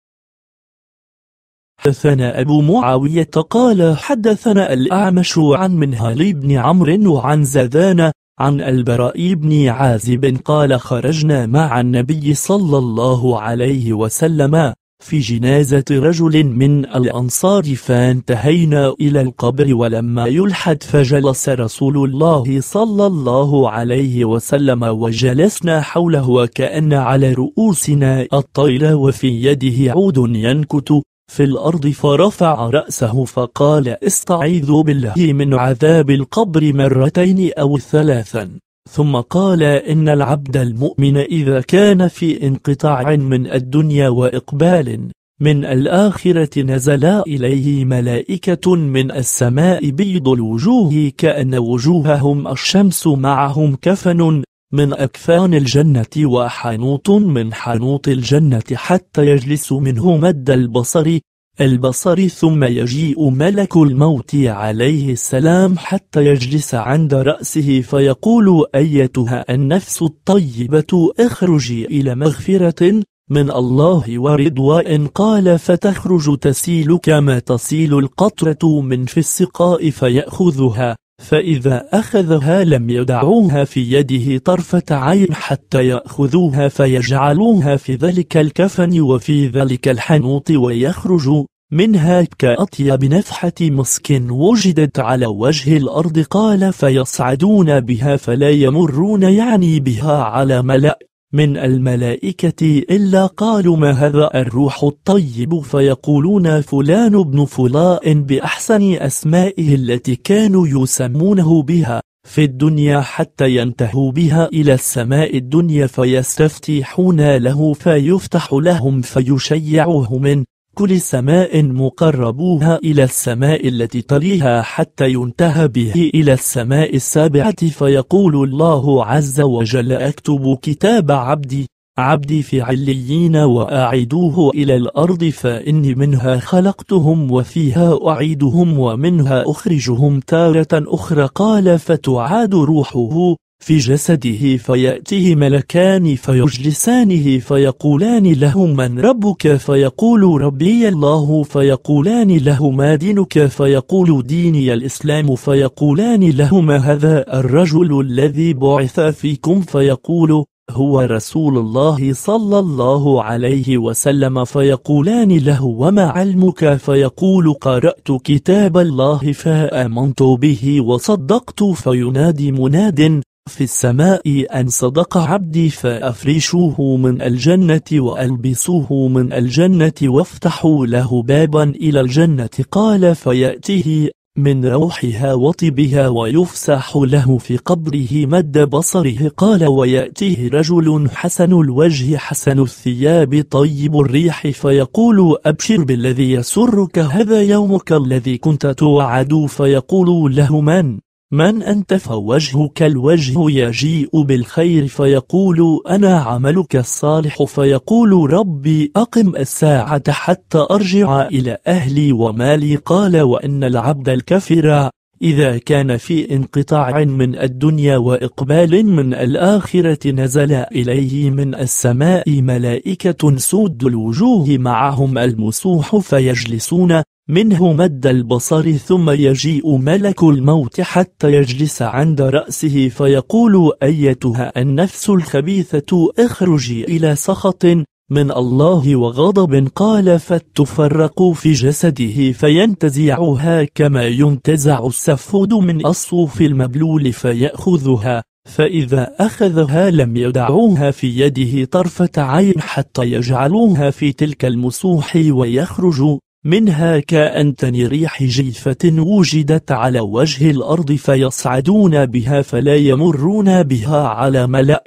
حدثنا أبو معاوية قال حدثنا الأعمش عن منهل بن عمرو وعن زذان عن البراء بن عازب قال خرجنا مع النبي صلى الله عليه وسلم في جنازة رجل من الأنصار فانتهينا إلى القبر ولما يلحد فجلس رسول الله صلى الله عليه وسلم وجلسنا حوله وكأن على رؤوسنا الطير وفي يده عود ينكت في الأرض فرفع رأسه فقال استعيذ بالله من عذاب القبر مرتين أو ثلاثا ثم قال إن العبد المؤمن إذا كان في انقطاع من الدنيا وإقبال من الآخرة نزل إليه ملائكة من السماء بيض الوجوه كأن وجوههم الشمس معهم كفن من أكفان الجنة وحنوط من حنوط الجنة حتى يجلس منه مد البصر البصر ثم يجيء ملك الموت عليه السلام حتى يجلس عند رأسه فيقول أيتها النفس الطيبة اخرجي إلى مغفرة من الله ورضوان قال فتخرج تسيل كما تسيل القطرة من في السقاء فيأخذها فإذا أخذها لم يدعوها في يده طرفة عين حتى يأخذوها فيجعلوها في ذلك الكفن وفي ذلك الحنوط ويخرجوا منها كأطيب نفحة مسك وجدت على وجه الأرض قال فيصعدون بها فلا يمرون يعني بها على ملأ من الملائكة إلا قالوا ما هذا الروح الطيب فيقولون فلان بن فلاء بأحسن أسمائه التي كانوا يسمونه بها في الدنيا حتى ينتهوا بها إلى السماء الدنيا فيستفتحون له فيفتح لهم فيشيعه من كل سماء مقربوها إلى السماء التي تليها حتى ينتهى به إلى السماء السابعة فيقول الله عز وجل أكتب كتاب عبدي عبدي في عليين وأعيدوه إلى الأرض فإني منها خلقتهم وفيها أعيدهم ومنها أخرجهم تارة أخرى قال فتعاد روحه في جسده فيأتيه ملكان فيجلسانه فيقولان له من ربك فيقول ربي الله فيقولان له ما دينك فيقول ديني الإسلام فيقولان لهما هذا الرجل الذي بعث فيكم فيقول هو رسول الله صلى الله عليه وسلم فيقولان له وما علمك فيقول قرأت كتاب الله فآمنت به وصدقت فينادي مناد في السماء أن صدق عبدي فأفرشوه من الجنة وألبسوه من الجنة وافتحوا له بابا إلى الجنة قال فيأتيه من روحها وطبها ويفسح له في قبره مد بصره قال ويأتيه رجل حسن الوجه حسن الثياب طيب الريح فيقول أبشر بالذي يسرك هذا يومك الذي كنت توعد فيقول له من من أنت فوجهك الوجه يجيء بالخير فيقول أنا عملك الصالح فيقول ربي أقم الساعة حتى أرجع إلى أهلي ومالي قال وأن العبد الكفر إذا كان في انقطاع من الدنيا وإقبال من الآخرة نزل إليه من السماء ملائكة سود الوجوه معهم المسوح فيجلسون منه مد البصر ثم يجيء ملك الموت حتى يجلس عند رأسه فيقول أيتها النفس الخبيثة اخرجي إلى سخط من الله وغضب قال فتفرق في جسده فينتزعها كما ينتزع السفود من الصوف المبلول فيأخذها فإذا أخذها لم يدعوها في يده طرفة عين حتى يجعلوها في تلك المسوح ويخرجوا منها كأن ريح جيفة وجدت على وجه الأرض فيصعدون بها فلا يمرون بها على ملأ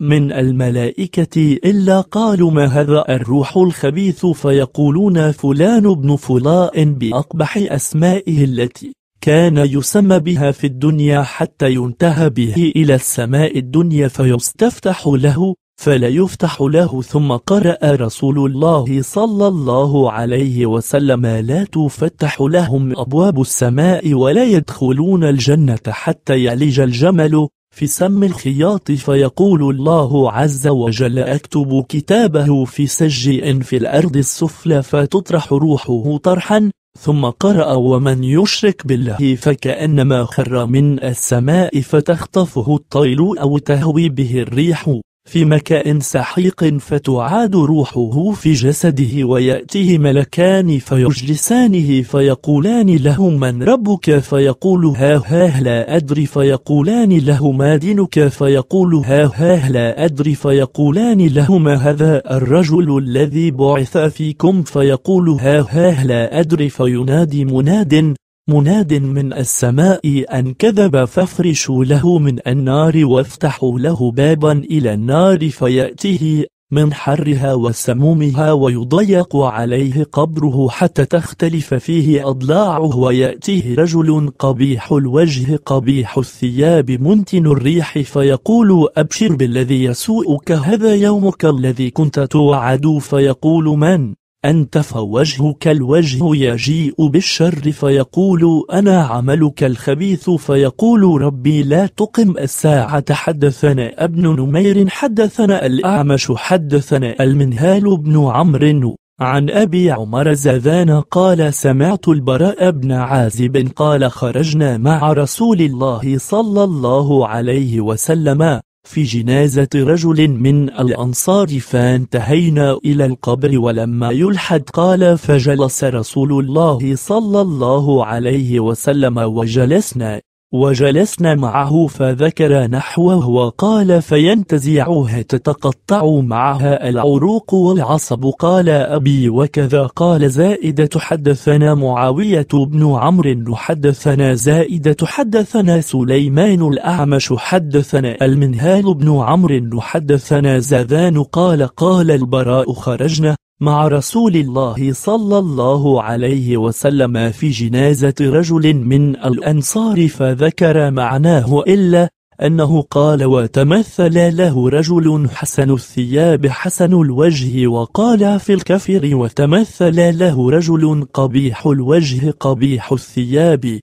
من الملائكة إلا قالوا ما هذا الروح الخبيث فيقولون فلان بن فلاء بأقبح أسمائه التي كان يسمى بها في الدنيا حتى ينتهى به إلى السماء الدنيا فيستفتح له فلا يفتح له ثم قرأ رسول الله صلى الله عليه وسلم لا تفتح لهم أبواب السماء ولا يدخلون الجنة حتى يلج الجمل في سم الخياط فيقول الله عز وجل أكتب كتابه في سجئ في الأرض السفلى فتطرح روحه طرحا ثم قرأ ومن يشرك بالله فكأنما خر من السماء فتخطفه الطير أو تهوي به الريح في مكان سحيق فتعاد روحه في جسده ويأتيه ملكان فيجلسانه فيقولان له من ربك فيقول ها ها لا أدري فيقولان له ما دينك فيقول ها ها لا أدري فيقولان لهما هذا الرجل الذي بعث فيكم فيقول ها ها لا أدري فينادي مناد مناد من السماء أن كذب فافرشوا له من النار وافتحوا له بابا إلى النار فيأتيه من حرها وسمومها ويضيق عليه قبره حتى تختلف فيه أضلاعه ويأتيه رجل قبيح الوجه قبيح الثياب منتن الريح فيقول أبشر بالذي يسوءك هذا يومك الذي كنت توعد فيقول من؟ أنت فوجهك الوجه يجيء بالشر فيقول أنا عملك الخبيث فيقول ربي لا تقم الساعة حدثنا ابن نمير حدثنا الأعمش حدثنا المنهال بن عمرو عن أبي عمر زاذان قال سمعت البراء بن عازب قال خرجنا مع رسول الله صلى الله عليه وسلم في جنازة رجل من الأنصار فانتهينا إلى القبر ولما يلحد قال فجلس رسول الله صلى الله عليه وسلم وجلسنا وجلسنا معه فذكر نحوه وقال فينتزعها تتقطع معها العروق والعصب قال أبي وكذا قال زائدة حدثنا معاوية بن عمرو حدثنا زائدة حدثنا سليمان الأعمش حدثنا المنهال بن عمرو حدثنا زذان قال قال البراء خرجنا مع رسول الله صلى الله عليه وسلم في جنازة رجل من الأنصار فذكر معناه إلا أنه قال وتمثل له رجل حسن الثياب حسن الوجه وقال في الكفر وتمثل له رجل قبيح الوجه قبيح الثياب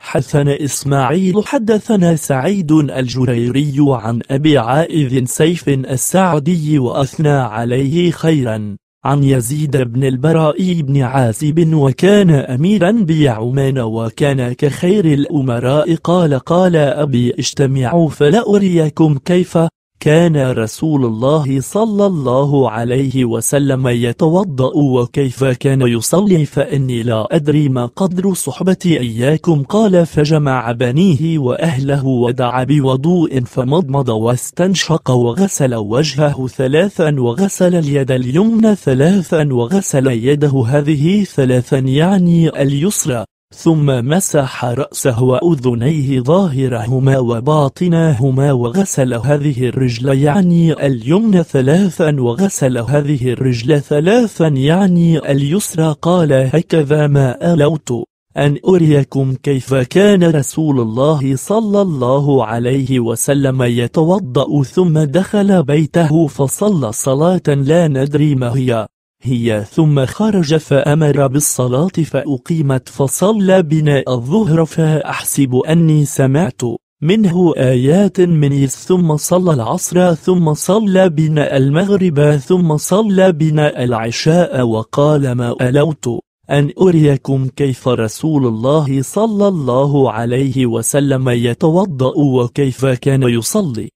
حدثنا إسماعيل حدثنا سعيد الجريري عن أبي عائذ سيف السعدي وأثنى عليه خيرا عن يزيد بن البراء بن عازب وكان أميرا بيعمان وكان كخير الأمراء قال قال أبي اجتمعوا فلأريكم كيف كان رسول الله صلى الله عليه وسلم يتوضأ وكيف كان يصلي فإني لا أدري ما قدر صحبتي إياكم قال فجمع بنيه وأهله ودعا بوضوء فمضمض واستنشق وغسل وجهه ثلاثا وغسل اليد اليمنى ثلاثا وغسل يده هذه ثلاثا يعني اليسرى ثم مسح رأسه وأذنيه ظاهرهما وباطناهما وغسل هذه الرجل يعني اليمنى ثلاثا وغسل هذه الرجل ثلاثا يعني اليسرى قال هكذا ما ألوت أن أريكم كيف كان رسول الله صلى الله عليه وسلم يتوضأ ثم دخل بيته فصلى صلاة لا ندري ما هي هي ثم خرج فأمر بالصلاة فأقيمت فصلى بنا الظهر فأحسب أني سمعت منه آيات من ثم صلى العصر ثم صلى بنا المغرب ثم صلى بنا العشاء وقال ما ألوت أن أريكم كيف رسول الله صلى الله عليه وسلم يتوضأ وكيف كان يصلي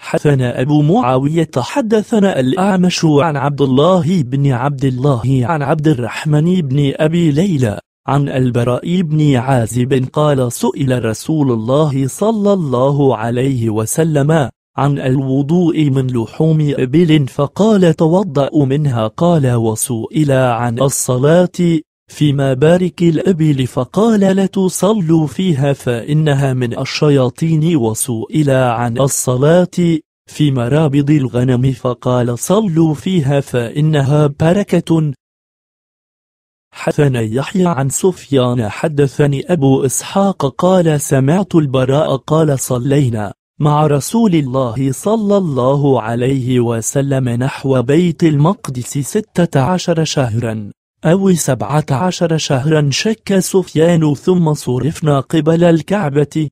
حدثنا أبو معاوية حدثنا الأعمش عن عبد الله بن عبد الله عن عبد الرحمن بن أبي ليلى عن البراء بن عازب قال سئل رسول الله صلى الله عليه وسلم عن الوضوء من لحوم إبل فقال توضأ منها قال وسئل عن الصلاة فيما بارك الأب لا تصلوا فيها فإنها من الشياطين وسئل عن الصلاة في مرابض الغنم فقال صلوا فيها فإنها بركة حدثنا يحيى عن سفيان حدثني أبو إسحاق قال سمعت البراء قال صلينا مع رسول الله صلى الله عليه وسلم نحو بيت المقدس ستة عشر شهرا أو سبعة عشر شهرا شك سفيان ثم صرفنا قبل الكعبة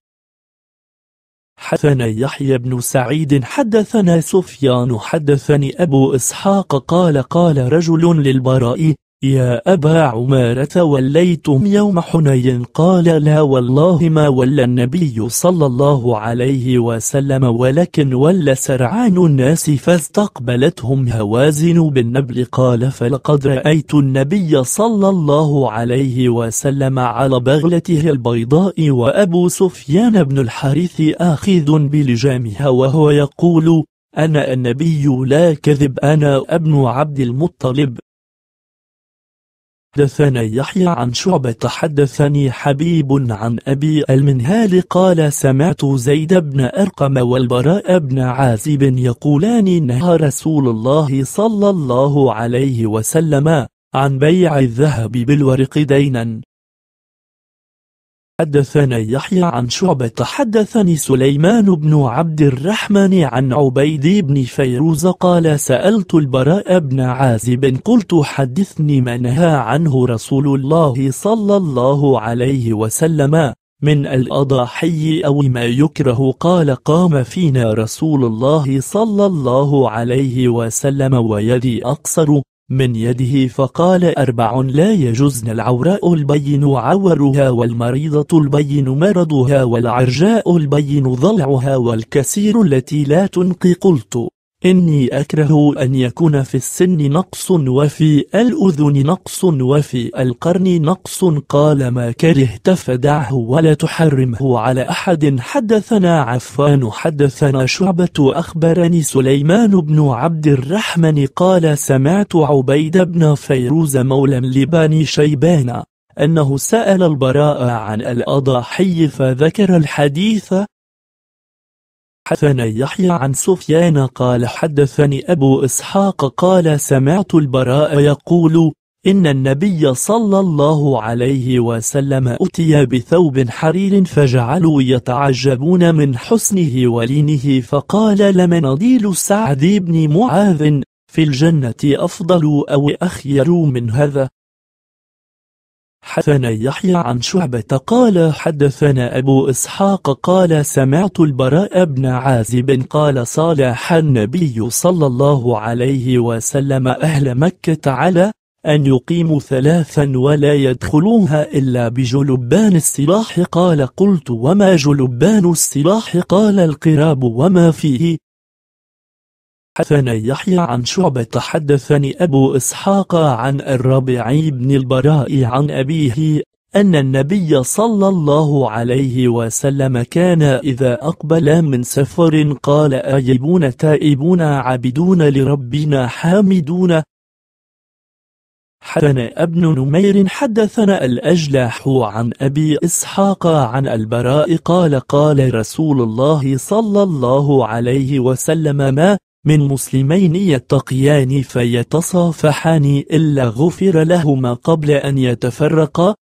حدثنا يحيى بن سعيد حدثنا سفيان حدثني أبو إسحاق قال قال رجل للبراء يا أبا عمارة وليتم يوم حنين قال لا والله ما ولى النبي صلى الله عليه وسلم ولكن ولى سرعان الناس فاستقبلتهم هوازن بالنبل قال فلقد رأيت النبي صلى الله عليه وسلم على بغلته البيضاء وأبو سفيان بن الحارث آخذ بلجامها وهو يقول أنا النبي لا كذب أنا ابن عبد المطلب حدثنا يحيى عن شعبة حدثني حبيب عن أبي المنهال قال سمعت زيد بن أرقم والبراء بن عازب يقولان نهى رسول الله صلى الله عليه وسلم عن بيع الذهب بالورق دينا حدثنا يحيى عن شعبة حدثني سليمان بن عبد الرحمن عن عبيد بن فيروز قال سألت البراء بن عازب قلت حدثني ما نهى عنه رسول الله صلى الله عليه وسلم من الأضاحي أو ما يكره قال قام فينا رسول الله صلى الله عليه وسلم ويدي أقصر من يده فقال أربع لا يجزن العوراء البين عورها والمريضة البين مرضها والعرجاء البين ضلعها والكسير التي لا تنقي قلت إني أكره أن يكون في السن نقص وفي الأذن نقص وفي القرن نقص قال ما كرهت فدعه ولا تحرمه على أحد حدثنا عفان حدثنا شعبة أخبرني سليمان بن عبد الرحمن قال سمعت عبيد بن فيروز مولى لبني شيبان أنه سأل البراء عن الأضاحي فذكر الحديث حدثنا يحيى عن سفيان قال حدثني أبو إسحاق قال سمعت البراء يقول إن النبي صلى الله عليه وسلم أتي بثوب حرير فجعلوا يتعجبون من حسنه ولينه فقال لمناديل سعد بن معاذ في الجنة أفضل أو أخير من هذا حدثنا يحيى عن شعبة قال حدثنا أبو إسحاق قال سمعت البراء بن عازب قال صالح النبي صلى الله عليه وسلم أهل مكة على أن يقيموا ثلاثا ولا يدخلوها إلا بجلبان السلاح قال قلت وما جلبان السلاح قال القراب وما فيه حدثنا يحيى عن شعبة حدثني أبو إسحاق عن الربيع بن البراء عن أبيه أن النبي صلى الله عليه وسلم كان إذا أقبل من سفر قال أيبون تائبون عابدون لربنا حامدون حدثنا ابن نمير حدثنا الاجلاح عن أبي إسحاق عن البراء قال قال رسول الله صلى الله عليه وسلم ما من مسلمين يتقيان فيتصافحان إلا غفر لهما قبل أن يتفرقا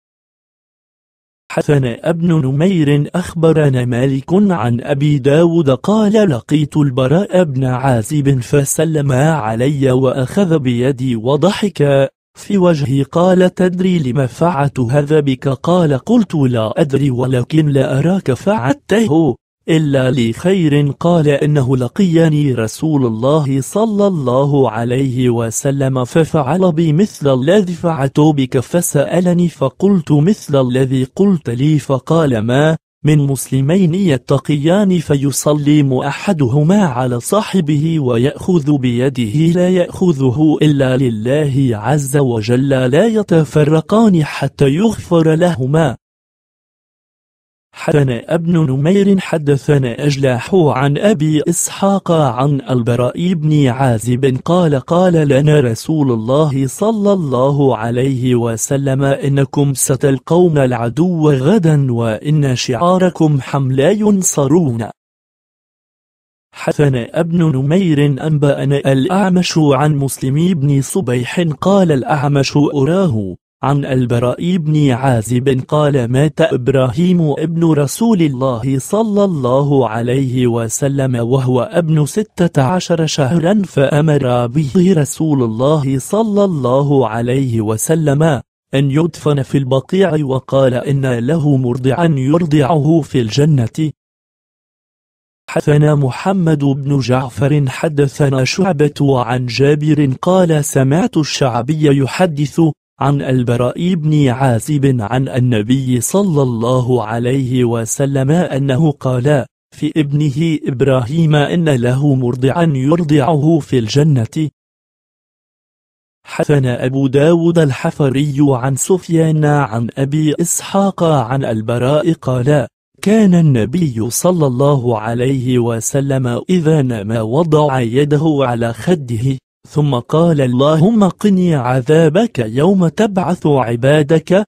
حثنا ابن نمير أخبرنا مالك عن أبي داود قال لقيت البراء بن عازب فسلم علي وأخذ بيدي وضحك في وجهي قال تدري لما فعلت هذا بك قال قلت لا أدري ولكن لا أراك فعلته إلا لخير قال إنه لقيني رسول الله صلى الله عليه وسلم ففعل بي مثل الذي فعلت بك فسألني فقلت مثل الذي قلت لي فقال ما من مسلمين يتقيان فيسلم أحدهما على صاحبه ويأخذ بيده لا يأخذه إلا لله عز وجل لا يتفرقان حتى يغفر لهما حدثنا ابن نمير حدثنا أجلاح عن أبي إسحاق عن البراء بن عازب قال قال لنا رسول الله صلى الله عليه وسلم إنكم ستلقون العدو غدا وإن شعاركم حم لا ينصرون حدثنا ابن نمير أنبأنا الأعمش عن مسلم بن صبيح قال الأعمش أراه عن البراء بن عازب قال مات إبراهيم ابن رسول الله صلى الله عليه وسلم وهو ابن ستة عشر شهرا فأمر به رسول الله صلى الله عليه وسلم أن يدفن في البقيع وقال إن له مرضعا يرضعه في الجنة حدثنا محمد بن جعفر حدثنا شعبة عن جابر قال سمعت الشعبي يحدث عن البراء بن عازب عن النبي صلى الله عليه وسلم أنه قال في ابنه إبراهيم إن له مرضعا يرضعه في الجنة حثنا أبو داود الحفري عن سفيان عن أبي إسحاق عن البراء قال كان النبي صلى الله عليه وسلم إذا ما وضع يده على خده ثم قال اللهم قني عذابك يوم تبعث عبادك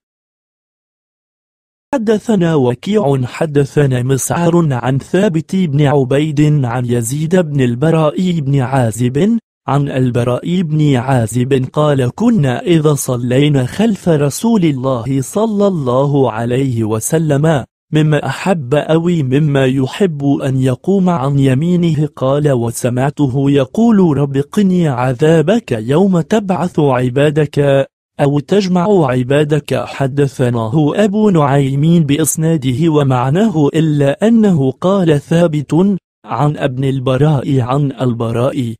حدثنا وكيع حدثنا مسعر عن ثابت بن عبيد عن يزيد بن البراء بن عازب عن البراء بن عازب قال كنا إذا صلينا خلف رسول الله صلى الله عليه وسلم مما أحب أو مما يحب أن يقوم عن يمينه قال وسمعته يقول رب قني عذابك يوم تبعث عبادك أو تجمع عبادك حدثناه أبو نعيمين بإسناده ومعناه إلا أنه قال ثابت عن ابن البراء عن البراء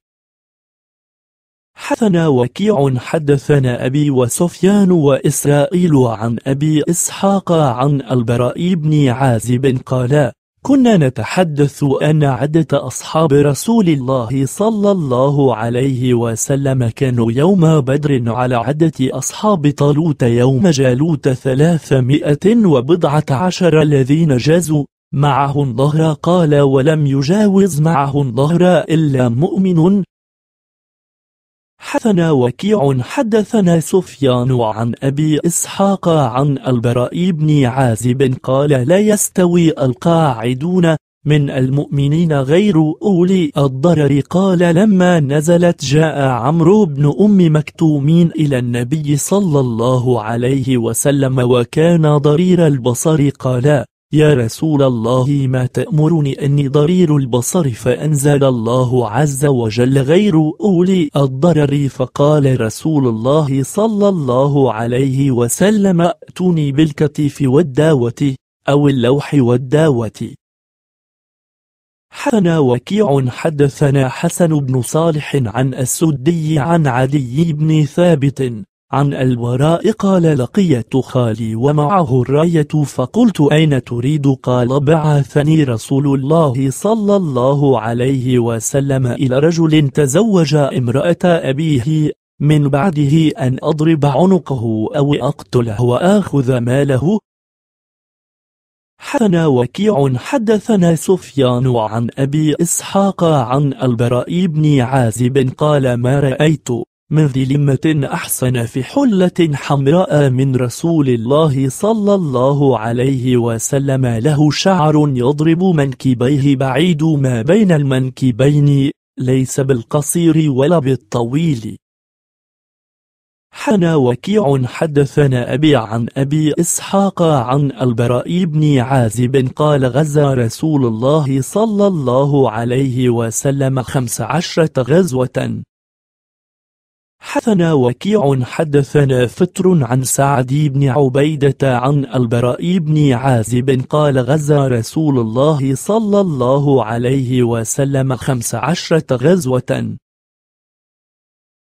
حدثنا وكيع حدثنا أبي وسفيان وإسرائيل عن أبي إسحاق عن البراء بن عازب قال كنا نتحدث أن عدة أصحاب رسول الله صلى الله عليه وسلم كانوا يوم بدر على عدة أصحاب طالوت يوم جالوت ثلاثمائة وبضعة عشر الذين جازوا معه الظهر قال ولم يجاوز معه الظهر إلا مؤمن حدثنا وكيع حدثنا سفيان عن أبي إسحاق عن البراء بن عازب قال لا يستوي القاعدون من المؤمنين غير أولي الضرر قال لما نزلت جاء عمرو بن أم مكتومين إلى النبي صلى الله عليه وسلم وكان ضرير البصر قال يا رسول الله ما تأمرني أني ضرير البصر فأنزل الله عز وجل غير أولي الضرر فقال رسول الله صلى الله عليه وسلم أتوني بالكتيف والداوة أو اللوح والداوة حدثنا وكيع حدثنا حسن بن صالح عن السدي عن عدي بن ثابت عن الوراء قال لقيت خالي ومعه الراية فقلت أين تريد قال بعثني رسول الله صلى الله عليه وسلم إلى رجل تزوج امرأة أبيه من بعده أن أضرب عنقه أو أقتله وآخذ ماله حدثنا وكيع حدثنا سفيان عن أبي إسحاق عن البراء بن عازب قال ما رأيت من ذي لمة أحسن في حلة حمراء من رسول الله صلى الله عليه وسلم له شعر يضرب منكبيه بعيد ما بين المنكبين ليس بالقصير ولا بالطويل حنا وكيع حدثنا أبي عن أبي إسحاق عن البراء بن عازب قال غزا رسول الله صلى الله عليه وسلم خمس عشرة غزوة حدثنا وكيع حدثنا فتر عن سعد بن عبيدة عن البراء بن عازب قال غزا رسول الله صلى الله عليه وسلم خمس عشرة غزوة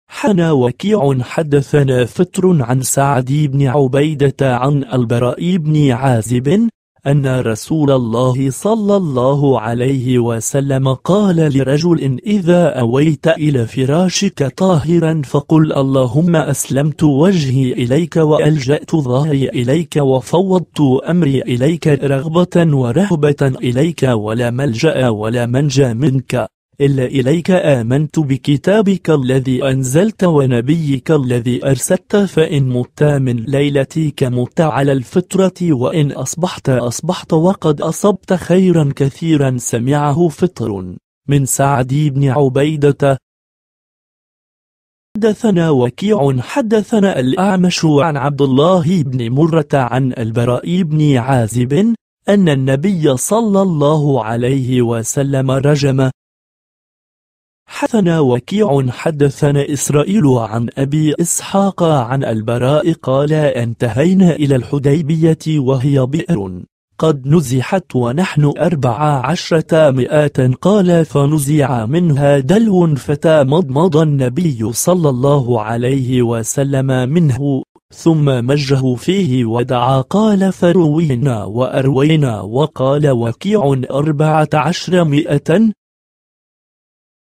حنا وكيع حدثنا فتر عن سعد بن عبيدة عن البراء بن عازب أن رسول الله صلى الله عليه وسلم قال لرجل إذا أويت إلى فراشك طاهرا فقل اللهم أسلمت وجهي إليك وألجأت ظهري إليك وفوضت أمري إليك رغبة ورهبة إليك ولا ملجأ ولا منجى منك إلا إليك آمنت بكتابك الذي أنزلت ونبيك الذي أرسلت فإن مت من ليلتي كمت على الفطرة وإن أصبحت أصبحت وقد أصبت خيرا كثيرا سمعه فطر من سعد بن عبيدة حدثنا وكيع حدثنا الأعمش عن عبد الله بن مرة عن البراء بن عازب أن النبي صلى الله عليه وسلم رجم حدثنا وكيع حدثنا إسرائيل عن أبي إسحاق عن البراء قال انتهينا إلى الحديبية وهي بئر قد نزحت ونحن أربع عشرة مئة قال فنزع منها دلو فتمضمض النبي صلى الله عليه وسلم منه ثم مجه فيه ودعا قال فروينا وأروينا وقال وكيع أربعة عشر مئة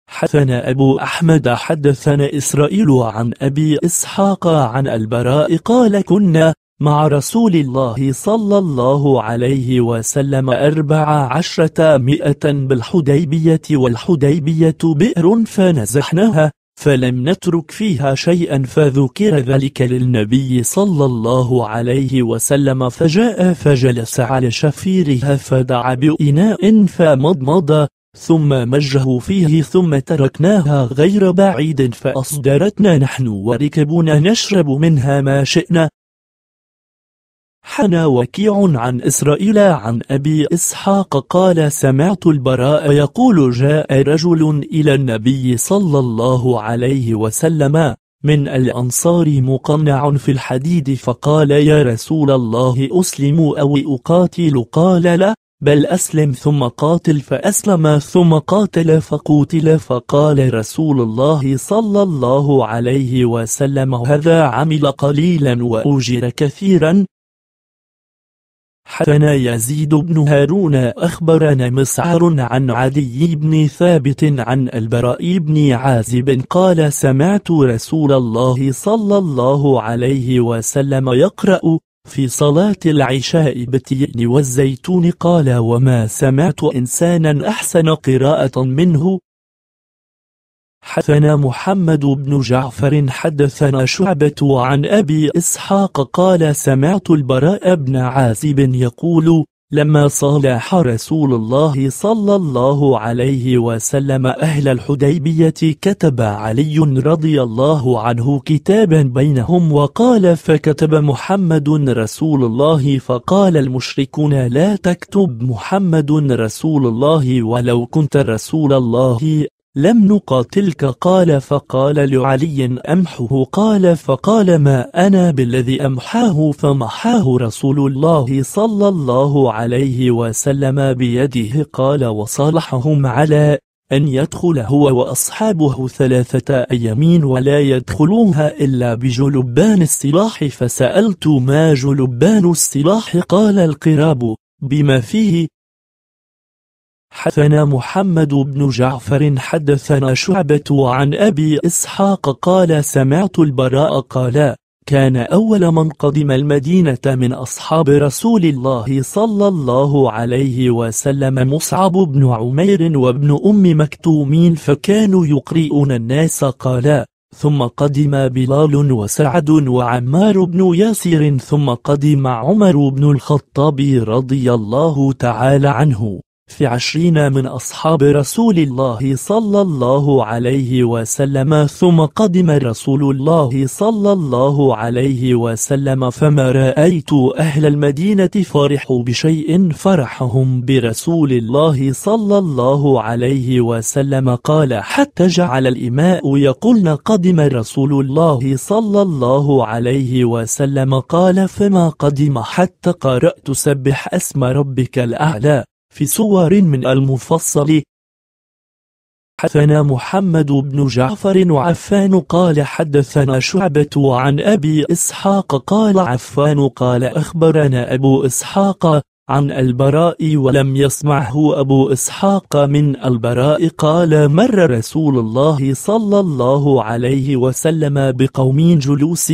حدثنا أبو أحمد حدثنا إسرائيل عن أبي إسحاق عن البراء قال كنا مع رسول الله صلى الله عليه وسلم أربع عشرة مئة بالحديبية والحديبية بئر فنزحناها فلم نترك فيها شيئا فذكر ذلك للنبي صلى الله عليه وسلم فجاء فجلس على شفيرها فدعا بإناء فمضمض ثم مجه فيه ثم تركناها غير بعيد فأصدرتنا نحن وركبنا نشرب منها ما شئنا حنا وكيع عن إسرائيل عن أبي إسحاق قال سمعت البراء يقول جاء رجل إلى النبي صلى الله عليه وسلم من الأنصار مقنع في الحديد فقال يا رسول الله أسلم أو أقاتل قال لا بل أسلم ثم قاتل فأسلم ثم قاتل فقتل فقال رسول الله صلى الله عليه وسلم هذا عمل قليلا وأجر كثيرا حدثنا يزيد بن هارون أخبرنا مسعر عن عدي بن ثابت عن البراء بن عازب قال سمعت رسول الله صلى الله عليه وسلم يقرأ في صلاة العشاء بالتين والزيتون قال وما سمعت إنسانا أحسن قراءة منه حدثنا محمد بن جعفر حدثنا شعبة عن أبي إسحاق قال سمعت البراء بن عازب يقول لما صالح رسول الله صلى الله عليه وسلم أهل الحديبية كتب علي رضي الله عنه كتابا بينهم وقال فكتب محمد رسول الله فقال المشركون لا تكتب محمد رسول الله ولو كنت رسول الله لم نقاتلك قال فقال لعلي أمحه قال فقال ما أنا بالذي أمحاه فمحاه رسول الله صلى الله عليه وسلم بيده قال وصالحهم على أن يدخل هو وأصحابه ثلاثة أيامين ولا يدخلوها إلا بجلبان السلاح فسألت ما جلبان السلاح قال القراب بما فيه حدثنا محمد بن جعفر حدثنا شعبة عن أبي إسحاق قال سمعت البراء قال كان أول من قدم المدينة من أصحاب رسول الله صلى الله عليه وسلم مصعب بن عمير وابن أم مكتومين فكانوا يقرئون الناس قالا ثم قدم بلال وسعد وعمار بن ياسر ثم قدم عمر بن الخطاب رضي الله تعالى عنه في عشرين من أصحاب رسول الله صلى الله عليه وسلم ثم قدم رسول الله صلى الله عليه وسلم فما رأيت أهل المدينة فرحوا بشيء فرحهم برسول الله صلى الله عليه وسلم قال حتى جعل الإماء يقولن قدم رسول الله صلى الله عليه وسلم قال فما قدم حتى قرأت سبح اسم ربك الأعلى في صور من المفصل حدثنا محمد بن جعفر وعفان قال حدثنا شعبة عن أبي إسحاق قال عفان قال أخبرنا أبو إسحاق عن البراء ولم يسمعه أبو إسحاق من البراء قال مر رسول الله صلى الله عليه وسلم بقوم جلوس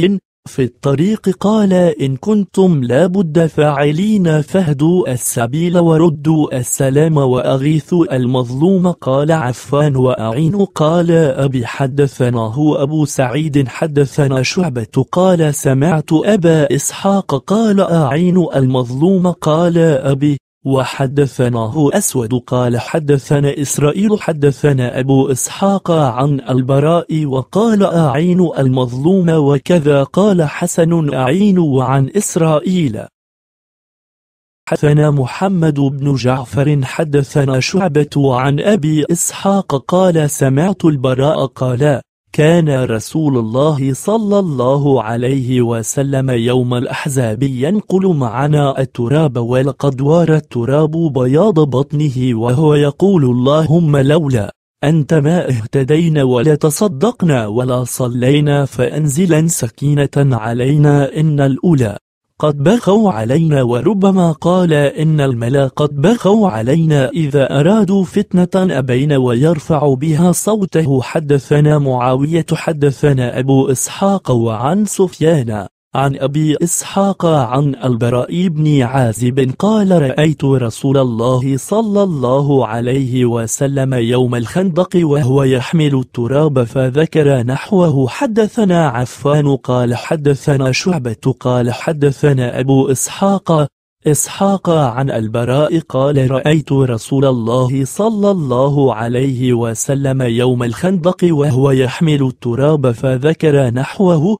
في الطريق قال إن كنتم لابد فاعلين فاهدوا السبيل وردوا السلام وأغيثوا المظلوم قال عفان وأعين قال أبي حدثنا هو أبو سعيد حدثنا شعبة قال سمعت أبا إسحاق قال أعين المظلوم قال أبي وحدثناه أسود قال حدثنا إسرائيل حدثنا أبو إسحاق عن البراء وقال أعين المظلوم وكذا قال حسن أعين وعن إسرائيل حدثنا محمد بن جعفر حدثنا شعبة عن أبي إسحاق قال سمعت البراء قال كان رسول الله صلى الله عليه وسلم يوم الأحزاب ينقل معنا التراب ولقد وار التراب بياض بطنه وهو يقول اللهم لولا أنت ما اهتدينا ولا تصدقنا ولا صلينا فأنزلا سكينة علينا إن الأولى قد بغوا علينا وربما قال إن الملا قد بغوا علينا إذا أرادوا فتنة أبين ويرفع بها صوته حدثنا معاوية حدثنا أبو إسحاق وعن سفيان عن أبي إسحاق عن البراء بن عازب قال رأيت رسول الله صلى الله عليه وسلم يوم الخندق وهو يحمل التراب فذكر نحوه حدثنا عفان قال حدثنا شعبة قال حدثنا أبو إسحاق إسحاق عن البراء قال رأيت رسول الله صلى الله عليه وسلم يوم الخندق وهو يحمل التراب فذكر نحوه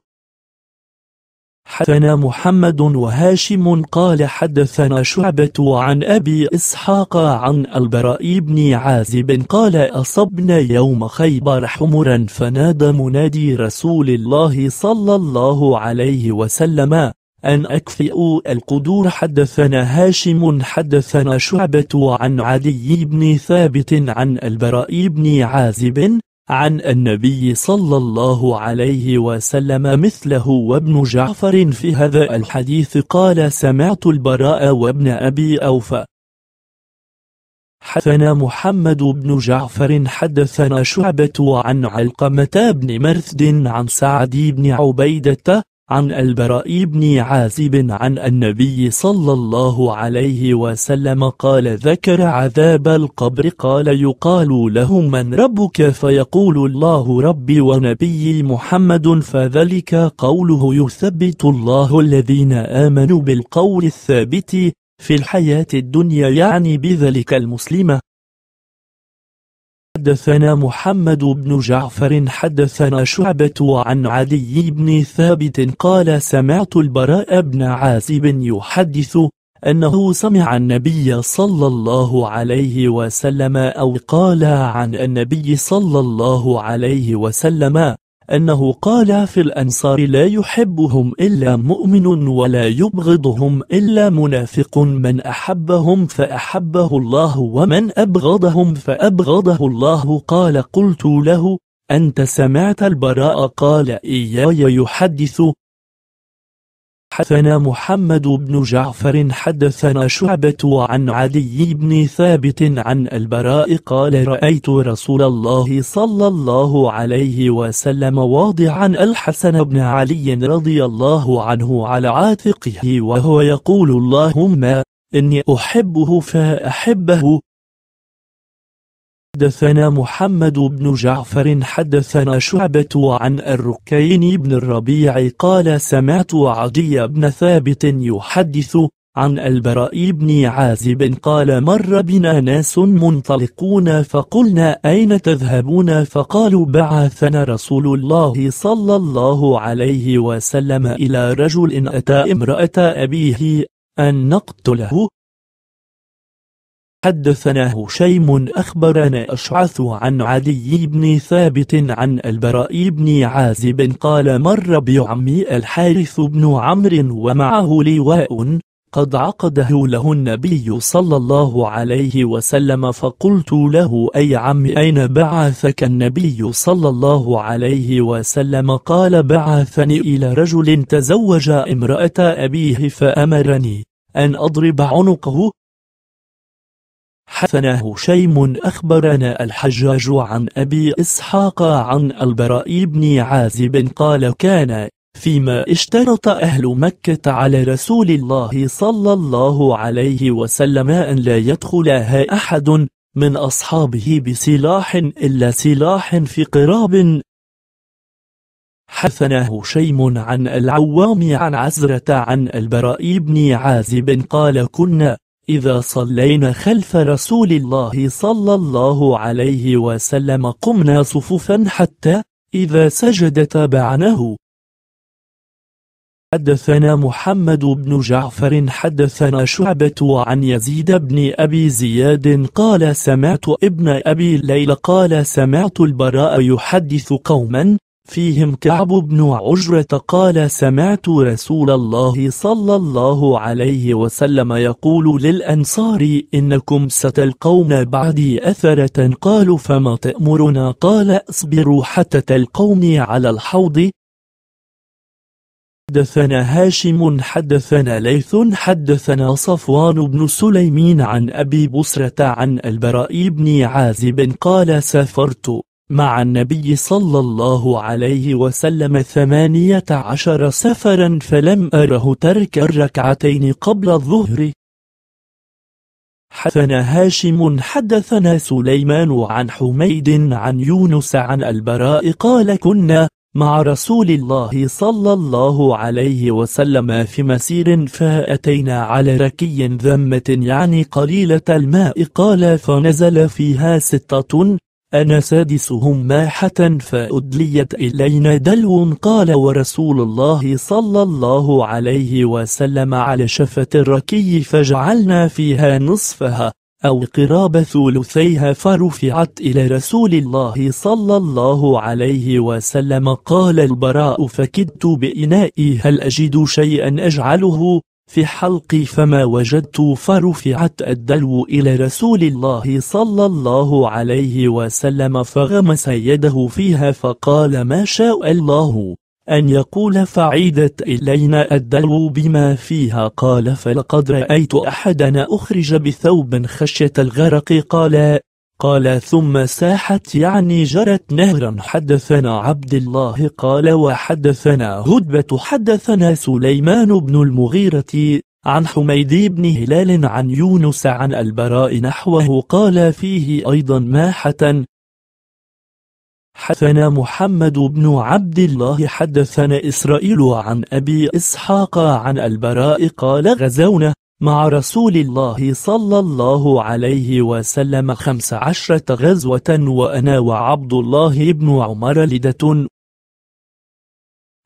حدثنا محمد وهاشم قال حدثنا شعبة عن أبي إسحاق عن البراء بن عازب قال أصبنا يوم خيبر حمرا فنادى منادي رسول الله صلى الله عليه وسلم أن أكفئوا القدور حدثنا هاشم حدثنا شعبة عن عدي بن ثابت عن البراء بن عازب عن النبي صلى الله عليه وسلم مثله وابن جعفر في هذا الحديث قال سمعت البراء وابن أبي أوفى حدثنا محمد بن جعفر حدثنا شعبة عن علقمة بن مرثد عن سعد بن عبيدة عن البراء بن عازب عن النبي صلى الله عليه وسلم قال ذكر عذاب القبر قال يقال له من ربك فيقول الله ربي ونبي محمد فذلك قوله يثبت الله الذين آمنوا بالقول الثابت في الحياة الدنيا يعني بذلك المسلمة حدثنا محمد بن جعفر حدثنا شعبة عن عدي بن ثابت قال سمعت البراء بن عازب يحدث أنه سمع النبي صلى الله عليه وسلم أو قال عن النبي صلى الله عليه وسلم أنه قال في الأنصار لا يحبهم إلا مؤمن ولا يبغضهم إلا منافق من أحبهم فأحبه الله ومن أبغضهم فأبغضه الله قال قلت له أنت سمعت البراء قال إياي يحدث حدثنا محمد بن جعفر حدثنا شعبة عن عدي بن ثابت عن البراء قال رأيت رسول الله صلى الله عليه وسلم واضعا الحسن بن علي رضي الله عنه على عاتقه وهو يقول اللهم إني أحبه فأحبه حدثنا محمد بن جعفر حدثنا شعبة عن الركين بن الربيع قال سمعت عدي بن ثابت يحدث عن البراء بن عازب قال مر بنا ناس منطلقون فقلنا أين تذهبون فقالوا بعثنا رسول الله صلى الله عليه وسلم إلى رجل أتى امرأة أبيه أن نقتله حدثنا هشيم أخبرنا أشعث عن عدي بن ثابت عن البراء بن عازب قال مر بعمي الحارث بن عمرو ومعه لواء قد عقده له النبي صلى الله عليه وسلم فقلت له أي عم أين بعثك النبي صلى الله عليه وسلم قال بعثني إلى رجل تزوج امرأة أبيه فأمرني أن أضرب عنقه حدثنا هشيم أخبرنا الحجاج عن أبي إسحاق عن البراء بن عازب قال كان فيما اشترط أهل مكة على رسول الله صلى الله عليه وسلم أن لا يدخلها أحد من أصحابه بسلاح إلا سلاح في قراب حثنا هشيم عن العوام عن عزرة عن البراء بن عازب قال كنا إذا صلينا خلف رسول الله صلى الله عليه وسلم قمنا صفوفا حتى إذا سجد تبعناه حدثنا محمد بن جعفر حدثنا شعبة عن يزيد بن أبي زياد قال سمعت ابن أبي ليلى قال سمعت البراء يحدث قوما فيهم كعب بن عجرة قال سمعت رسول الله صلى الله عليه وسلم يقول للأنصار إنكم ستلقون بعدي أثرة قالوا فما تأمرنا قال اصبروا حتى تلقوني على الحوض حدثنا هاشم حدثنا ليث حدثنا صفوان بن سليمين عن أبي بصرة عن البراء بن عازب قال سافرت مع النبي صلى الله عليه وسلم ثمانية عشر سفرا فلم أره ترك الركعتين قبل الظهر حدثنا هاشم حدثنا سليمان عن حميد عن يونس عن البراء قال كنا مع رسول الله صلى الله عليه وسلم في مسير فأتينا على ركي ذمة يعني قليلة الماء قال فنزل فيها ستة أنا سادسهم ماحة فأدليت إلينا دلو قال ورسول الله صلى الله عليه وسلم على شفة الركي فجعلنا فيها نصفها أو قرابة ثلثيها فرفعت إلى رسول الله صلى الله عليه وسلم قال البراء فكدت بإنائي هل أجد شيئا أجعله في حلقي فما وجدت فرفعت الدلو إلى رسول الله صلى الله عليه وسلم فغمس يده فيها فقال ما شاء الله أن يقول فعيدت إلينا الدلو بما فيها قال فلقد رأيت أحدنا أخرج بثوب خشية الغرق قال قال ثم ساحت يعني جرت نهرا حدثنا عبد الله قال وحدثنا هدبة حدثنا سليمان بن المغيرة عن حميد بن هلال عن يونس عن البراء نحوه قال فيه أيضا ماحة حدثنا محمد بن عبد الله حدثنا إسرائيل عن أبي إسحاق عن البراء قال غزونا مع رسول الله صلى الله عليه وسلم خمس عشرة غزوة وأنا وعبد الله بن عمر لدة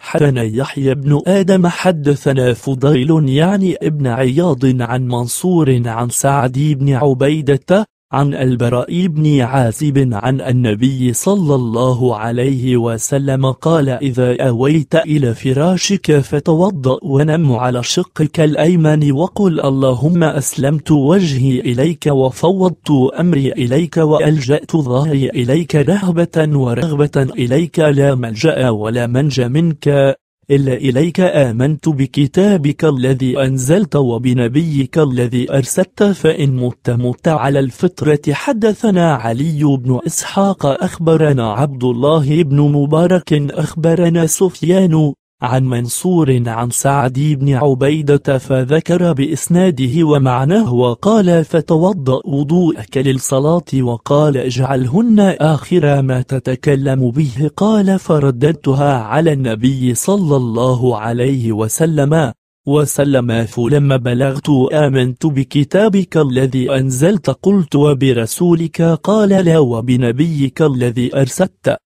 حدثنا يحيى بن آدم حدثنا فضيل يعني ابن عياض عن منصور عن سعد بن عبيدة عن البراء بن عازب عن النبي صلى الله عليه وسلم قال إذا أويت إلى فراشك فتوضأ ونم على شقك الأيمن وقل اللهم أسلمت وجهي إليك وفوضت أمري إليك وألجأت ظهري إليك رهبة ورغبة إليك لا ملجأ ولا منج منك إلا إليك آمنت بكتابك الذي أنزلت وبنبيك الذي أرسلت فإن مت مت على الفطرة حدثنا علي بن إسحاق أخبرنا عبد الله بن مبارك أخبرنا سفيان عن منصور عن سعد بن عبيدة فذكر بإسناده ومعناه وقال فتوضأ وضوءك للصلاة وقال اجعلهن آخر ما تتكلم به قال فرددتها على النبي صلى الله عليه وسلم وسلم فلما بلغت آمنت بكتابك الذي أنزلت قلت وبرسولك قال لا وبنبيك الذي أرسلت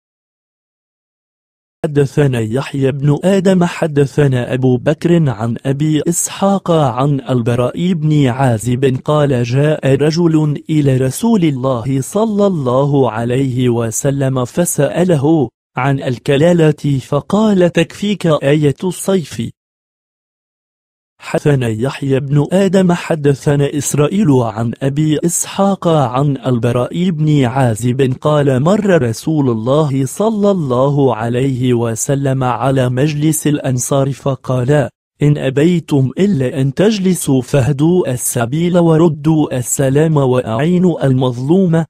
حدثنا يحيى بن آدم حدثنا أبو بكر عن أبي إسحاق عن البراء بن عازب قال جاء رجل إلى رسول الله صلى الله عليه وسلم فسأله عن الكلالة فقال تكفيك آية الصيف حدثنا يحيى بن آدم حدثنا إسرائيل عن أبي إسحاق عن البراء بن عازب قال مر رسول الله صلى الله عليه وسلم على مجلس الأنصار فقال إن أبيتم إلا أن تجلسوا فهدوا السبيل وردوا السلام وأعينوا المظلومة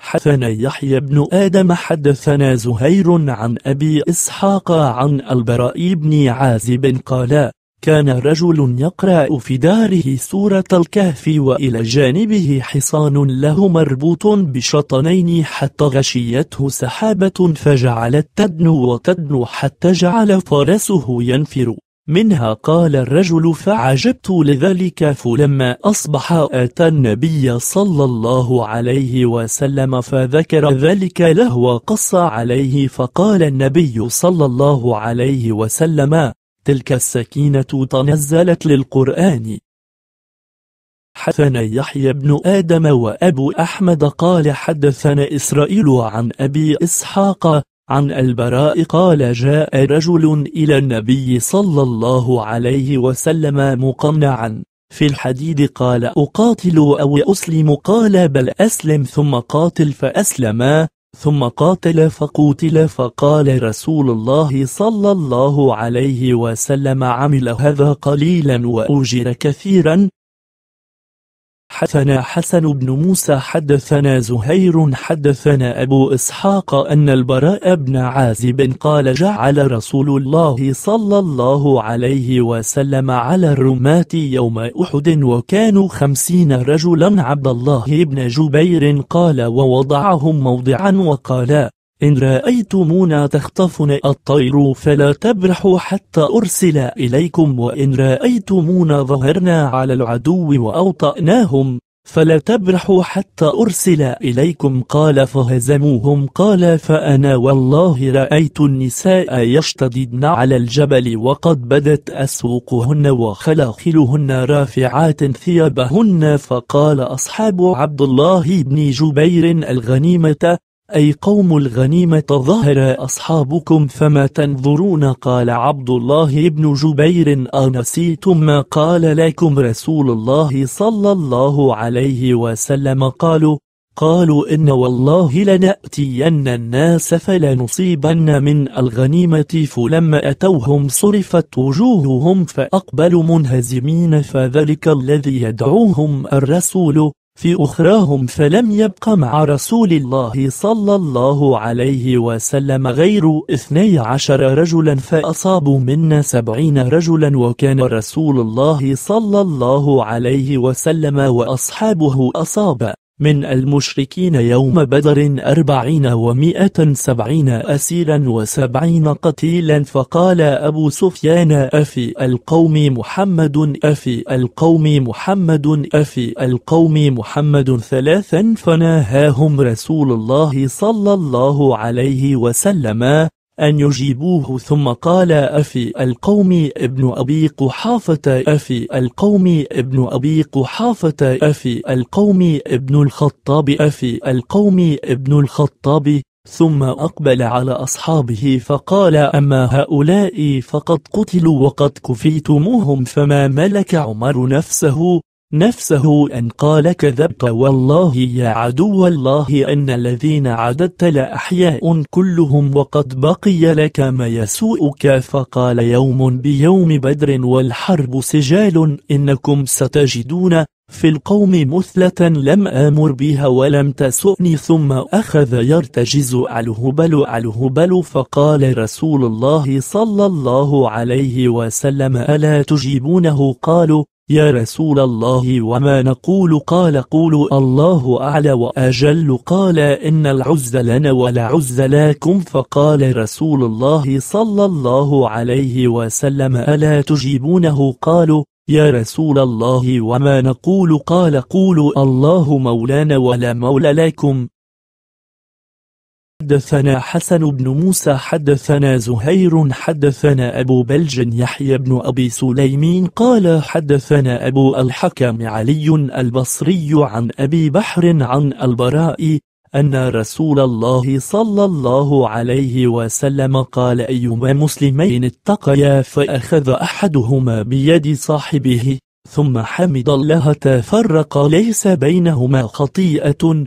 حدثنا يحيى بن آدم حدثنا زهير عن أبي إسحاق عن البراء بن عازب قال كان رجل يقرأ في داره سورة الكهف وإلى جانبه حصان له مربوط بشطنين حتى غشيته سحابة فجعلت تدنو وتدنو حتى جعل فرسه ينفر منها قال الرجل فعجبت لذلك فلما أصبح أتى النبي صلى الله عليه وسلم فذكر ذلك له وقص عليه فقال النبي صلى الله عليه وسلم تلك السكينة تنزلت للقرآن حدثنا يحيى بن آدم وأبو أحمد قال حدثنا إسرائيل عن أبي إسحاق عن البراء قال جاء رجل إلى النبي صلى الله عليه وسلم مقنعا في الحديد قال أقاتل أو أسلم قال بل أسلم ثم قاتل فأسلما ثم قاتل فقوتل فقال رسول الله صلى الله عليه وسلم عمل هذا قليلا وأجر كثيرا حدثنا حسن بن موسى حدثنا زهير حدثنا أبو إسحاق أن البراء بن عازب قال جعل رسول الله صلى الله عليه وسلم على الرماة يوم أحد وكانوا خمسين رجلا عبد الله بن جبير قال ووضعهم موضعا وقال إن رأيتمونا تخطفنا الطير فلا تبرحوا حتى أرسل إليكم وإن رأيتمونا ظهرنا على العدو وأوطأناهم فلا تبرحوا حتى أرسل إليكم قال فهزموهم قال فأنا والله رأيت النساء يشتددن على الجبل وقد بدت أسوقهن وخلاخلهن رافعات ثيابهن فقال أصحاب عبد الله بن جبير الغنيمة أي قوم الغنيمة ظهر أصحابكم فما تنظرون قال عبد الله بن جبير أنسيتم ما قال لكم رسول الله صلى الله عليه وسلم قالوا قالوا إن والله لنأتين الناس فلنصيبن من الغنيمة فلما أتوهم صرفت وجوههم فأقبلوا منهزمين فذلك الذي يدعوهم الرسول في أخراهم فلم يبق مع رسول الله صلى الله عليه وسلم غير اثني عشر رجلا فأصابوا منا سبعين رجلا وكان رسول الله صلى الله عليه وسلم وأصحابه أصاب من المشركين يوم بدر أربعين ومائة سبعين أسيرا وسبعين قتيلا فقال أبو سفيان أفي القوم محمد أفي القوم محمد أفي القوم محمد ثلاثا فناهاهم رسول الله صلى الله عليه وسلم أن يجيبوه ثم قال أفي القوم ابن أبي قحافة أفي القوم ابن أبي قحافة أفي القوم ابن الخطاب أفي القوم ابن الخطاب ثم أقبل على أصحابه فقال أما هؤلاء فقد قتلوا وقد كفيتموهم فما ملك عمر نفسه نفسه أن قال كذبت والله يا عدو الله إن الذين عددت لأحياء كلهم وقد بقي لك ما يسوءك فقال يوم بيوم بدر والحرب سجال إنكم ستجدون في القوم مثلة لم آمر بها ولم تسؤني ثم أخذ يرتجز الهبل الهبل فقال رسول الله صلى الله عليه وسلم ألا تجيبونه قالوا يا رسول الله وما نقول قال قولوا الله أعلى وأجل قال إن العز لنا ولا عز لكم فقال رسول الله صلى الله عليه وسلم ألا تجيبونه قالوا يا رسول الله وما نقول قال قولوا الله مولانا ولا مولى لكم حدثنا حسن بن موسى حدثنا زهير حدثنا أبو بلج يحيى بن أبي سليمين قال حدثنا أبو الحكم علي البصري عن أبي بحر عن البراء أن رسول الله صلى الله عليه وسلم قال أيما مسلمين اتقيا فأخذ أحدهما بيد صاحبه ثم حمد الله تفرق ليس بينهما خطيئة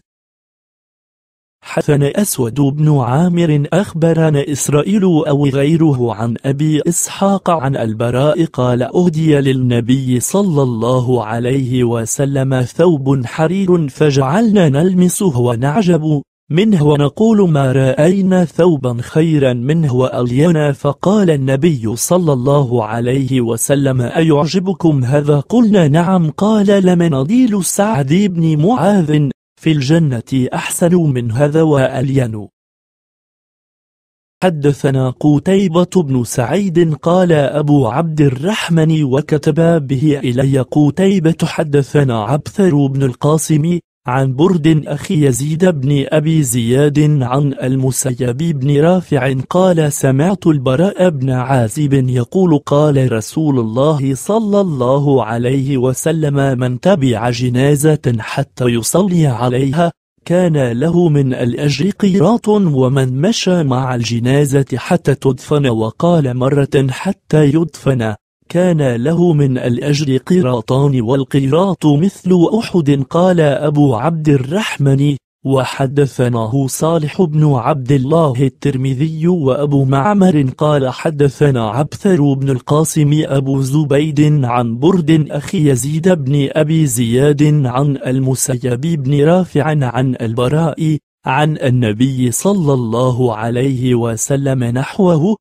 حسن أسود بن عامر أخبرنا إسرائيل أو غيره عن أبي إسحاق عن البراء قال أهدي للنبي صلى الله عليه وسلم ثوب حرير فجعلنا نلمسه ونعجب منه ونقول ما رأينا ثوبا خيرا منه وألينا فقال النبي صلى الله عليه وسلم أيعجبكم هذا قلنا نعم قال لمنضيل سعد بن معاذ في الجنة أحسن من هذا وألين حدثنا قتيبة بن سعيد قال أبو عبد الرحمن وكتب به إلي قتيبة حدثنا عبثر بن القاسم عن برد أخي يزيد بن أبي زياد عن المسيب بن رافع قال سمعت البراء بن عازب يقول قال رسول الله صلى الله عليه وسلم من تبع جنازة حتى يصلي عليها كان له من الأجر قيراط ومن مشى مع الجنازة حتى تدفن وقال مرة حتى يدفن كان له من الأجر قراطان والقراط مثل أحد قال أبو عبد الرحمن وحدثناه صالح بن عبد الله الترمذي وأبو معمر قال حدثنا عبثر بن القاسم أبو زبيد عن برد أخي يزيد بن أبي زياد عن المسيب بن رافع عن البراء عن النبي صلى الله عليه وسلم نحوه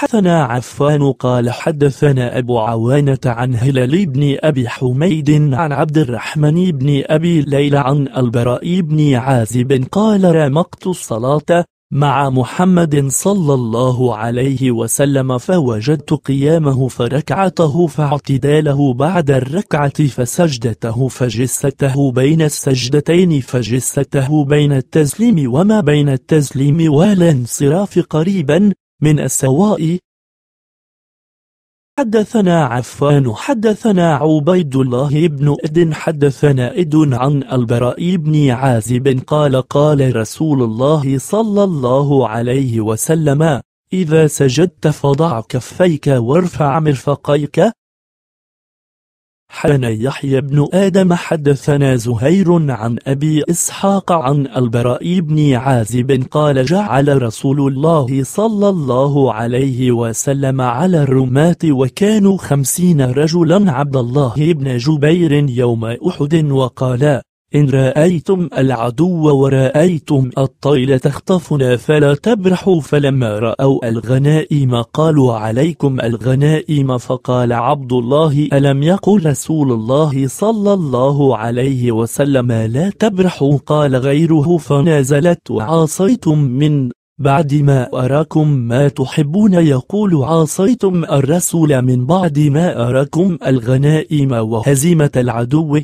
حدثنا عفان قال حدثنا أبو عوانة عن هلال بن أبي حميد عن عبد الرحمن بن أبي ليلى عن البراء بن عازب قال رمقت الصلاة مع محمد صلى الله عليه وسلم فوجدت قيامه فركعته فاعتداله بعد الركعة فسجدته فجسته بين السجدتين فجسته بين التسليم وما بين التسليم والانصراف قريبا من السواء حدثنا عفان حدثنا عبيد الله بن إد حدثنا إد عن البراء بن عازب قال قال رسول الله صلى الله عليه وسلم إذا سجدت فضع كفيك وارفع مرفقيك حدثنا يحيى بن آدم حدثنا زهير عن أبي إسحاق عن البراء بن عازب قال جعل رسول الله صلى الله عليه وسلم على الرماة وكانوا خمسين رجلا عبد الله بن جبير يوم أحد وقال إن رأيتم العدو ورأيتم الطيل تخطفنا فلا تبرحوا فلما رأوا الغنائم قالوا عليكم الغنائم فقال عبد الله ألم يقل رسول الله صلى الله عليه وسلم لا تبرحوا قال غيره فنازلت وعاصيتم من بعد ما أراكم ما تحبون يقول عاصيتم الرسول من بعد ما أراكم الغنائم وهزيمة العدو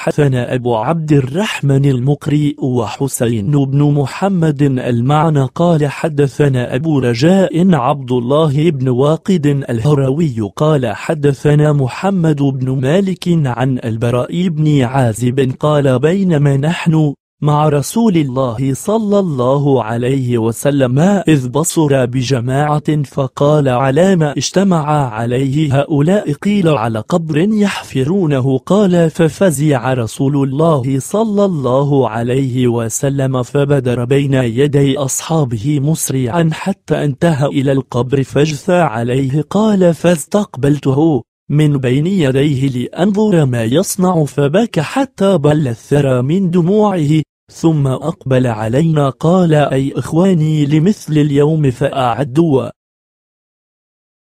حسن أبو عبد الرحمن المقري وحسين بن محمد المعنى قال حدثنا أبو رجاء عبد الله بن واقد الهروي قال حدثنا محمد بن مالك عن البراء بن عازب قال بينما نحن مع رسول الله صلى الله عليه وسلم إذ بصر بجماعة فقال على ما اجتمع عليه هؤلاء قيل على قبر يحفرونه قال ففزع رسول الله صلى الله عليه وسلم فبدر بين يدي أصحابه مسرعا حتى انتهى إلى القبر فاجثى عليه قال فاستقبلته من بين يديه لأنظر ما يصنع فبكى حتى بل الثرى من دموعه ثم أقبل علينا قال أي إخواني لمثل اليوم فأعدوا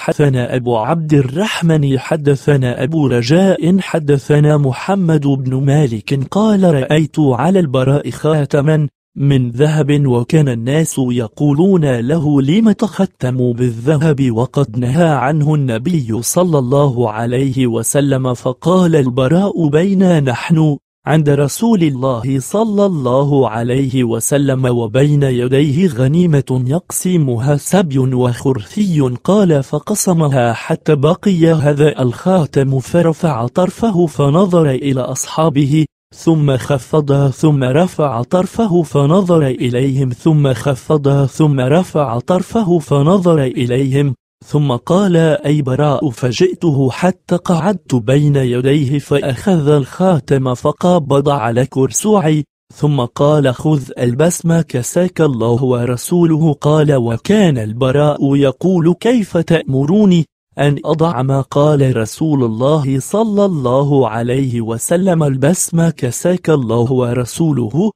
حدثنا أبو عبد الرحمن حدثنا أبو رجاء حدثنا محمد بن مالك قال رأيت على البراء خاتما من ذهب وكان الناس يقولون له لم تختم بالذهب وقد نهى عنه النبي صلى الله عليه وسلم فقال البراء بينا نحن عند رسول الله صلى الله عليه وسلم وبين يديه غنيمة يقسمها سبي وخرثي قال فقسمها حتى بقي هذا الخاتم فرفع طرفه فنظر إلى أصحابه ثم خفضها ثم رفع طرفه فنظر إليهم ثم خفضها ثم رفع طرفه فنظر إليهم ثم قال أي براء فجئته حتى قعدت بين يديه فأخذ الخاتم فقابض على كرسوعي ثم قال خذ البسمة كساك الله ورسوله قال وكان البراء يقول كيف تأمروني أن أضع ما قال رسول الله صلى الله عليه وسلم البسمة كساك الله ورسوله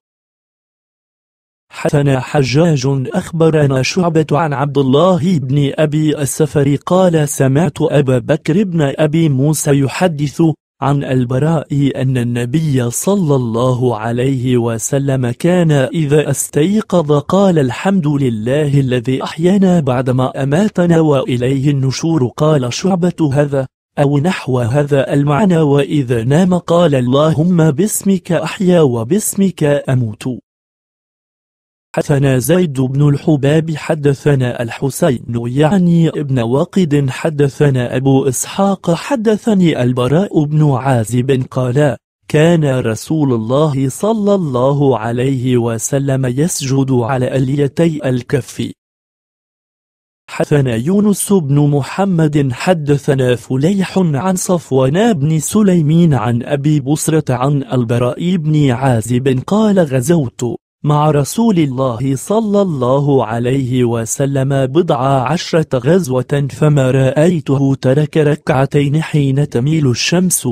حدثنا حجاج أخبرنا شعبة عن عبد الله بن أبي السفر قال سمعت أبا بكر بن أبي موسى يحدث عن البراء أن النبي صلى الله عليه وسلم كان إذا استيقظ قال الحمد لله الذي أحيانا بعدما أماتنا وإليه النشور قال شعبة هذا أو نحو هذا المعنى وإذا نام قال اللهم باسمك أحيا وباسمك أموت حدثنا زيد بن الحباب حدثنا الحسين يعني ابن واقد حدثنا أبو إسحاق حدثني البراء بن عازب قال كان رسول الله صلى الله عليه وسلم يسجد على أليتي الكف حدثنا يونس بن محمد حدثنا فليح عن صفوان بن سليمين عن أبي بصرة عن البراء بن عازب قال غزوت مع رسول الله صلى الله عليه وسلم بضع عشرة غزوة فما رأيته ترك ركعتين حين تميل الشمس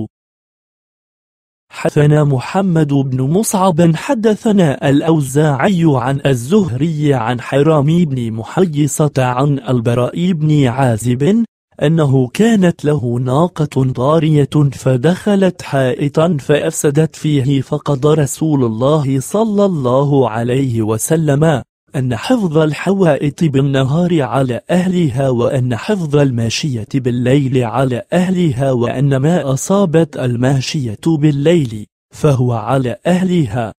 حدثنا محمد بن مصعب حدثنا الأوزاعي عن الزهري عن حرام بن محيصة عن البراء بن عازب أنه كانت له ناقة ضارية فدخلت حائطا فأفسدت فيه فقد رسول الله صلى الله عليه وسلم أن حفظ الحوائط بالنهار على أهلها وأن حفظ الماشية بالليل على أهلها وأن ما أصابت الماشية بالليل فهو على أهلها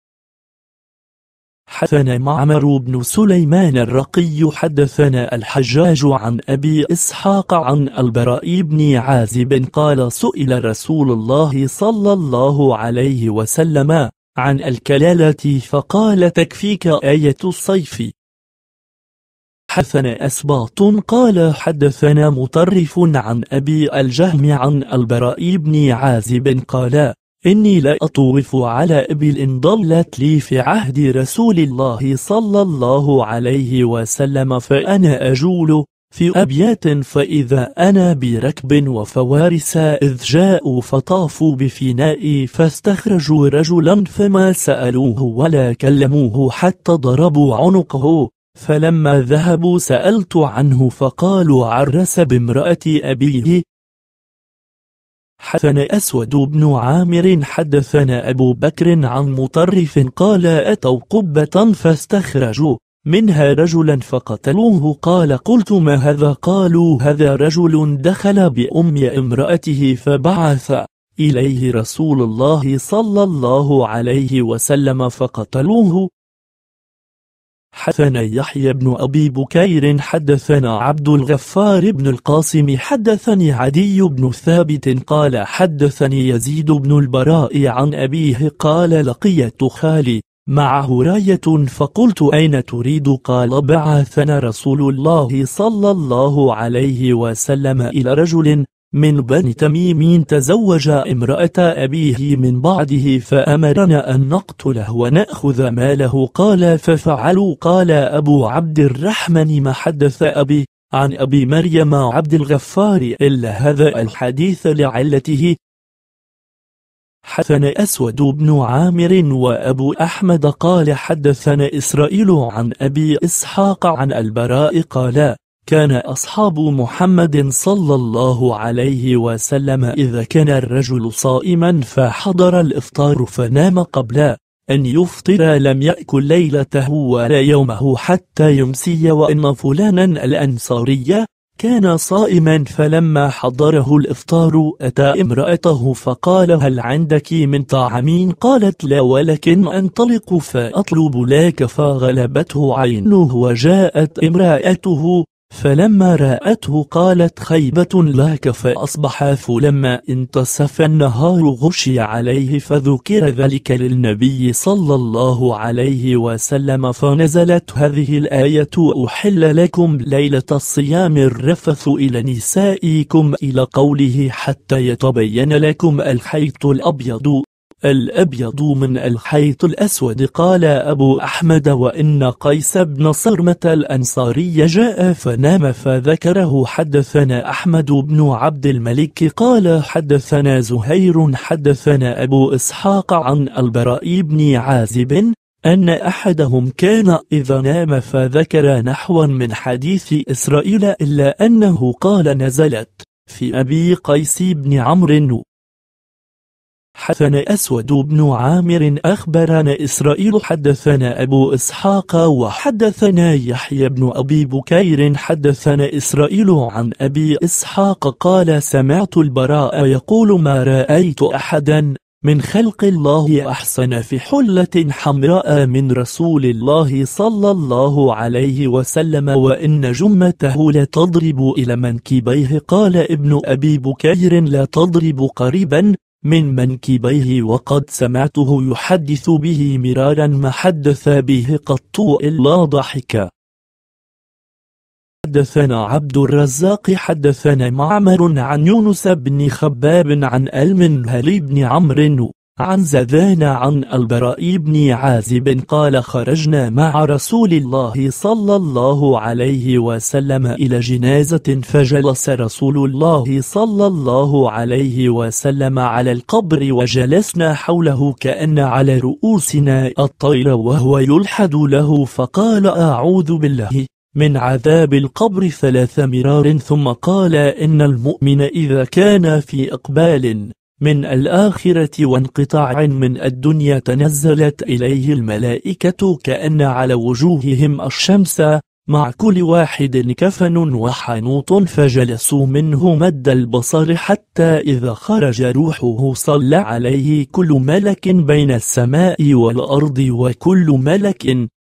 حدثنا معمر بن سليمان الرقي حدثنا الحجاج عن أبي إسحاق عن البراء بن عازب قال سئل رسول الله صلى الله عليه وسلم عن الكلالة فقال تكفيك آية الصيف حدثنا أسباط قال حدثنا مطرف عن أبي الجهم عن البراء بن عازب قال إني لا أطوف على إبل إن ضلت لي في عهد رسول الله صلى الله عليه وسلم فأنا أجول في أبيات فإذا أنا بركب وفوارس إذ جاءوا فطافوا بفنائي فاستخرجوا رجلا فما سألوه ولا كلموه حتى ضربوا عنقه فلما ذهبوا سألت عنه فقالوا عرس بامرأة أبيه حدثنا أسود بن عامر حدثنا أبو بكر عن مطرف قال أتوا قبة فاستخرجوا منها رجلا فقتلوه قال قلت ما هذا قالوا هذا رجل دخل بأم امرأته فبعث إليه رسول الله صلى الله عليه وسلم فقتلوه حدثنا يحيى بن أبي بكير حدثنا عبد الغفار بن القاسم حدثني عدي بن ثابت قال حدثني يزيد بن البراء عن أبيه قال لقيت خالي معه راية فقلت أين تريد قال بعثنا رسول الله صلى الله عليه وسلم إلى رجل من بني تميم تزوج امرأة أبيه من بعده فأمرنا أن نقتله ونأخذ ماله قال ففعلوا قال أبو عبد الرحمن ما حدث أبي عن أبي مريم عبد الغفار إلا هذا الحديث لعلته حدثنا أسود بن عامر وأبو أحمد قال حدثنا إسرائيل عن أبي إسحاق عن البراء قال كان أصحاب محمد صلى الله عليه وسلم إذا كان الرجل صائما فحضر الإفطار فنام قبل أن يفطر لم يأكل ليلته ولا يومه حتى يمسي وأن فلانا الأنصاري كان صائما فلما حضره الإفطار أتى امرأته فقال هل عندك من طعامين قالت لا ولكن أنطلق فأطلب لك فغلبته عينه وجاءت امرأته فلما رأته قالت خيبة لك فأصبح فلما انتصف النهار غشي عليه فذكر ذلك للنبي صلى الله عليه وسلم فنزلت هذه الآية أحل لكم ليلة الصيام الرفث إلى نسائكم إلى قوله حتى يتبين لكم الحيط الأبيض الأبيض من الحيط الأسود قال أبو أحمد وإن قيس بن صرمة الأنصاري جاء فنام فذكره حدثنا أحمد بن عبد الملك قال حدثنا زهير حدثنا أبو إسحاق عن البراء بن عازب أن أحدهم كان إذا نام فذكر نحوا من حديث إسرائيل إلا أنه قال نزلت في أبي قيس بن عمرو حدثنا أسود بن عامر أخبرنا إسرائيل حدثنا أبو إسحاق وحدثنا يحيى بن أبي بكير حدثنا إسرائيل عن أبي إسحاق قال سمعت البراء يقول ما رأيت أحدا من خلق الله أحسن في حلة حمراء من رسول الله صلى الله عليه وسلم وإن جمته لا تضرب إلى منكبيه قال ابن أبي بكير لا تضرب قريبا من منكبيه وقد سمعته يحدث به مرارا ما حدث به قط إلا ضحكا حدثنا عبد الرزاق حدثنا معمر عن يونس بن خباب عن هلي بن عمرو عن زذان عن البراء بن عازب قال خرجنا مع رسول الله صلى الله عليه وسلم إلى جنازة فجلس رسول الله صلى الله عليه وسلم على القبر وجلسنا حوله كأن على رؤوسنا الطير وهو يلحد له فقال أعوذ بالله من عذاب القبر ثلاث مرار ثم قال إن المؤمن إذا كان في أقبال من الآخرة وانقطاع من الدنيا تنزلت إليه الملائكة كأن على وجوههم الشمس مع كل واحد كفن وحنوط فجلسوا منه مد البصر حتى إذا خرج روحه صلى عليه كل ملك بين السماء والأرض وكل ملك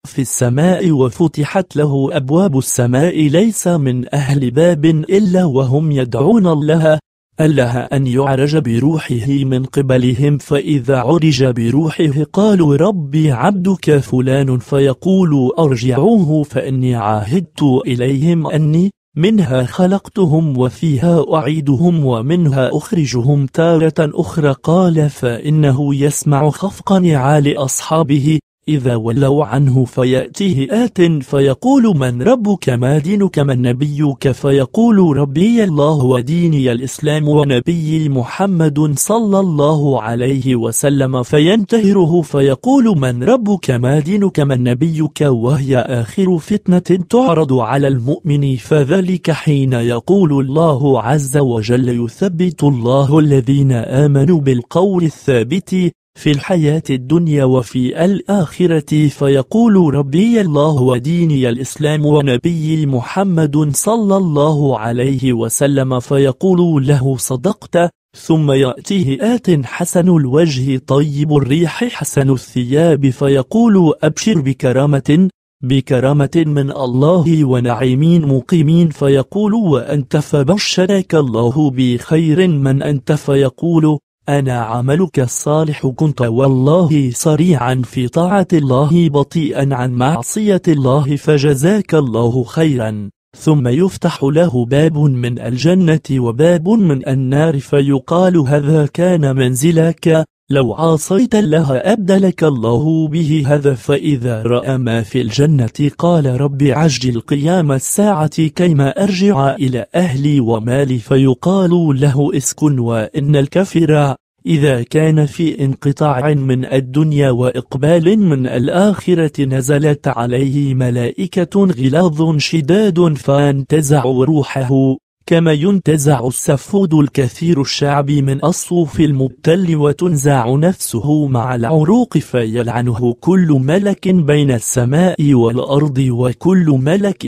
في السماء وفتحت له أبواب السماء ليس من أهل باب إلا وهم يدعون الله ألها أن يعرج بروحه من قبلهم فإذا عرج بروحه قالوا ربي عبدك فلان فيقول أرجعوه فإني عاهدت إليهم أني منها خلقتهم وفيها أعيدهم ومنها أخرجهم تارة أخرى قال فإنه يسمع خفق نعال أصحابه إذا ولوا عنه فيأتيه آت فيقول من ربك ما دينك من نبيك فيقول ربي الله وديني الإسلام ونبي محمد صلى الله عليه وسلم فينتهره فيقول من ربك ما دينك من نبيك وهي آخر فتنة تعرض على المؤمن فذلك حين يقول الله عز وجل يثبت الله الذين آمنوا بالقول الثابت في الحياة الدنيا وفي الآخرة فيقول ربي الله وديني الإسلام ونبي محمد صلى الله عليه وسلم فيقول له صدقت ثم يأتيه آت حسن الوجه طيب الريح حسن الثياب فيقول أبشر بكرامة بكرامة من الله ونعيمين مقيمين فيقول وأنت فبشرك الله بخير من أنت فيقول أنا عملك الصالح كنت والله صريعا في طاعة الله بطيئا عن معصية الله فجزاك الله خيرا ثم يفتح له باب من الجنة وباب من النار فيقال هذا كان منزلك لو عاصيت الله أبدلك الله به هذا فإذا رأى ما في الجنة قال رب عجل قيام الساعة كيما أرجع إلى أهلي ومالي فيقال له اسكن وإن الكفر إذا كان في انقطاع من الدنيا وإقبال من الآخرة نزلت عليه ملائكة غلاظ شداد فانتزع روحه كما ينتزع السفود الكثير الشعبي من الصوف المبتل وتنزع نفسه مع العروق فيلعنه كل ملك بين السماء والأرض وكل ملك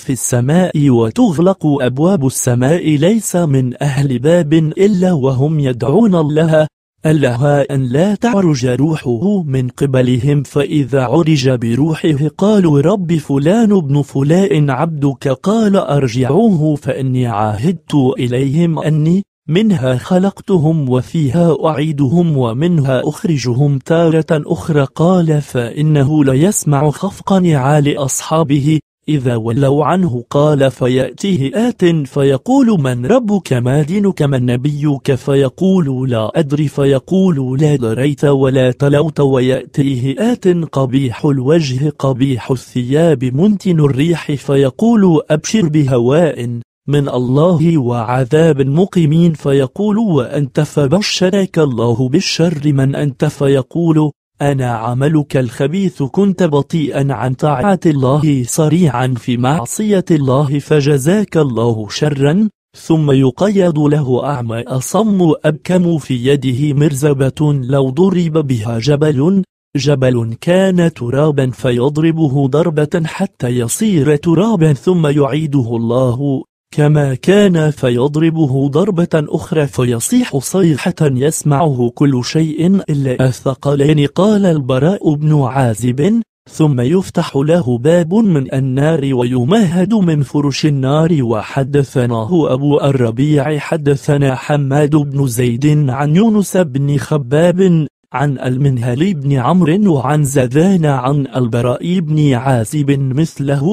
في السماء وتغلق أبواب السماء ليس من أهل باب إلا وهم يدعون الله ألها أن لا تعرج روحه من قبلهم فإذا عرج بروحه قالوا رب فلان ابن فلان عبدك قال أرجعوه فإني عاهدت إليهم أني منها خلقتهم وفيها أعيدهم ومنها أخرجهم تارة أخرى قال فإنه ليسمع خفق نعال أصحابه إذا ولوا عنه قال فيأتيه آت فيقول من ربك ما دينك من نبيك فيقول لا أدري فيقول لا دريت ولا تلوت ويأتيه آت قبيح الوجه قبيح الثياب منتن الريح فيقول أبشر بهواء من الله وعذاب مقيمين فيقول وأنت فبشرك الله بالشر من أنت فيقول أنا عملك الخبيث كنت بطيئا عن طاعة الله صريعا في معصية الله فجزاك الله شرا ثم يقيد له أعمى أصم أبكم في يده مرزبة لو ضرب بها جبل جبل كان ترابا فيضربه ضربة حتى يصير ترابا ثم يعيده الله كما كان فيضربه ضربة أخرى فيصيح صيحة يسمعه كل شيء إلا الثقلين قال البراء بن عازب ثم يفتح له باب من النار ويمهد من فرش النار وحدثناه أبو الربيع حدثنا حماد بن زيد عن يونس بن خباب عن المنهل بن عمرو وعن زذان عن البراء بن عازب مثله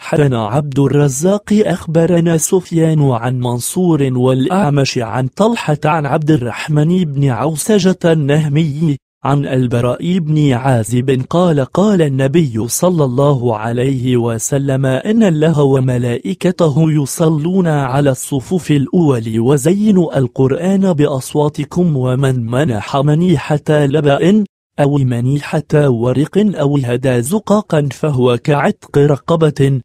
حدنا عبد الرزاق أخبرنا سفيان عن منصور والأعمش عن طلحة عن عبد الرحمن بن عوسجة النهمي عن البراء بن عازب قال قال النبي صلى الله عليه وسلم إن الله وملائكته يصلون على الصفوف الأول وزينوا القرآن بأصواتكم ومن منح منيحة لبأ أو منيحة ورق أو هدى زقاقا فهو كعتق رقبة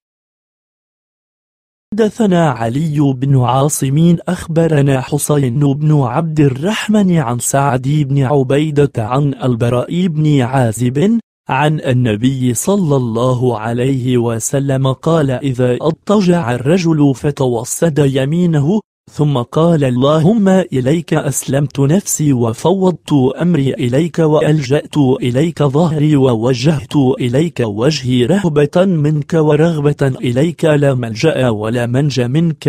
حدثنا علي بن عاصم أخبرنا حسين بن عبد الرحمن عن سعد بن عبيدة عن البراء بن عازب عن النبي صلى الله عليه وسلم قال إذا أضطجع الرجل فتوسد يمينه ثم قال اللهم إليك أسلمت نفسي وفوضت أمري إليك وألجأت إليك ظهري ووجهت إليك وجهي رهبة منك ورغبة إليك لا ملجأ ولا منج منك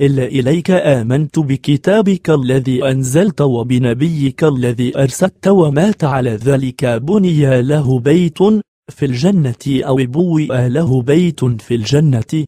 إلا إليك آمنت بكتابك الذي أنزلت وبنبيك الذي أرسلت ومات على ذلك بني له بيت في الجنة أو بوئ له بيت في الجنة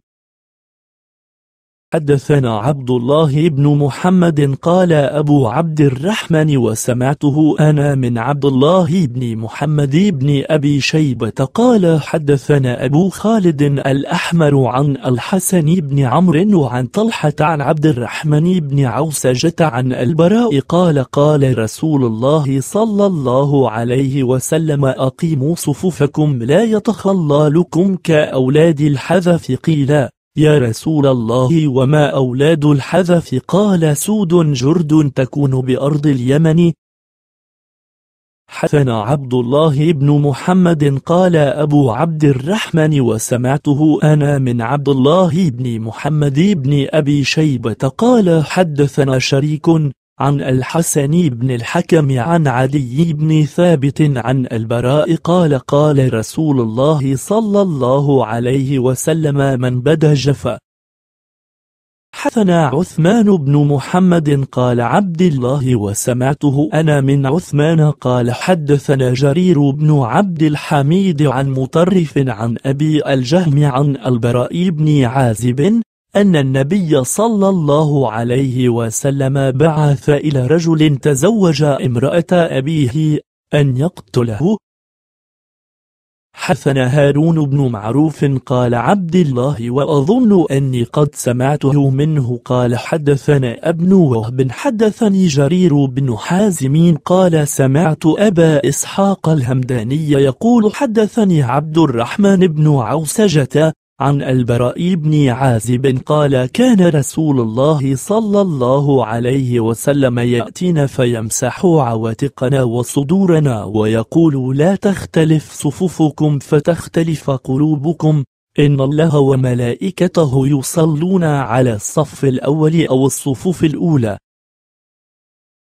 حدثنا عبد الله بن محمد قال أبو عبد الرحمن وسمعته أنا من عبد الله بن محمد بن أبي شيبة قال حدثنا أبو خالد الأحمر عن الحسن بن عمرو وعن طلحة عن عبد الرحمن بن عوسجة عن البراء قال قال رسول الله صلى الله عليه وسلم أقيموا صفوفكم لا يتخلى لكم كأولاد الحذف قيل يا رسول الله وما أولاد الحذف قال سود جرد تكون بأرض اليمن حثنا عبد الله بن محمد قال أبو عبد الرحمن وسمعته أنا من عبد الله بن محمد بن أبي شيبة قال حدثنا شريك عن الحسن بن الحكم عن علي بن ثابت عن البراء قال قال رسول الله صلى الله عليه وسلم من بدا جفا حثنا عثمان بن محمد قال عبد الله وسمعته أنا من عثمان قال حدثنا جرير بن عبد الحميد عن مطرف عن أبي الجهم عن البراء بن عازب أن النبي صلى الله عليه وسلم بعث إلى رجل تزوج امرأة أبيه أن يقتله حثنا هارون بن معروف قال عبد الله وأظن أني قد سمعته منه قال حدثنا ابن وهب حدثني جرير بن حازم قال سمعت أبا إسحاق الهمداني يقول حدثني عبد الرحمن بن عوسجة عن البراء بن عازب قال كان رسول الله صلى الله عليه وسلم يأتينا فيمسح عواتقنا وصدورنا ويقول لا تختلف صفوفكم فتختلف قلوبكم إن الله وملائكته يصلون على الصف الأول أو الصفوف الأولى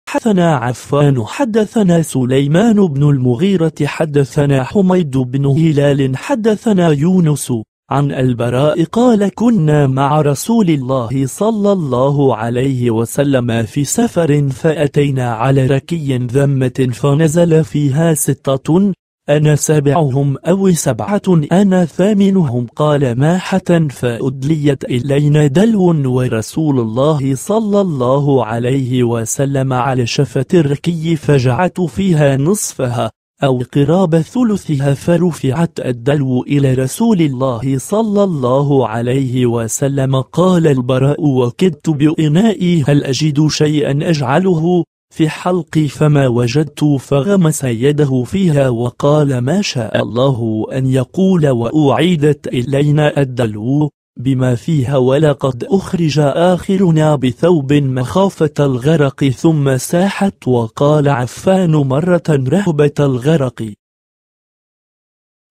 حدثنا عفان حدثنا سليمان بن المغيرة حدثنا حميد بن هلال حدثنا يونس عن البراء قال كنا مع رسول الله صلى الله عليه وسلم في سفر فأتينا على ركي ذمة فنزل فيها ستة أنا سابعهم أو سبعة أنا ثامنهم قال ماحة فأدليت إلينا دلو ورسول الله صلى الله عليه وسلم على شفة الركي فجعت فيها نصفها أو قراب ثلثها فرفعت الدلو إلى رسول الله صلى الله عليه وسلم قال البراء وكدت بإنائي هل أجد شيئا أجعله في حلقي فما وجدت فغمس يده فيها وقال ما شاء الله أن يقول وأعيدت إلينا الدلو بما فيها ولقد أخرج آخرنا بثوب مخافة الغرق ثم ساحت وقال عفان مرة رهبة الغرق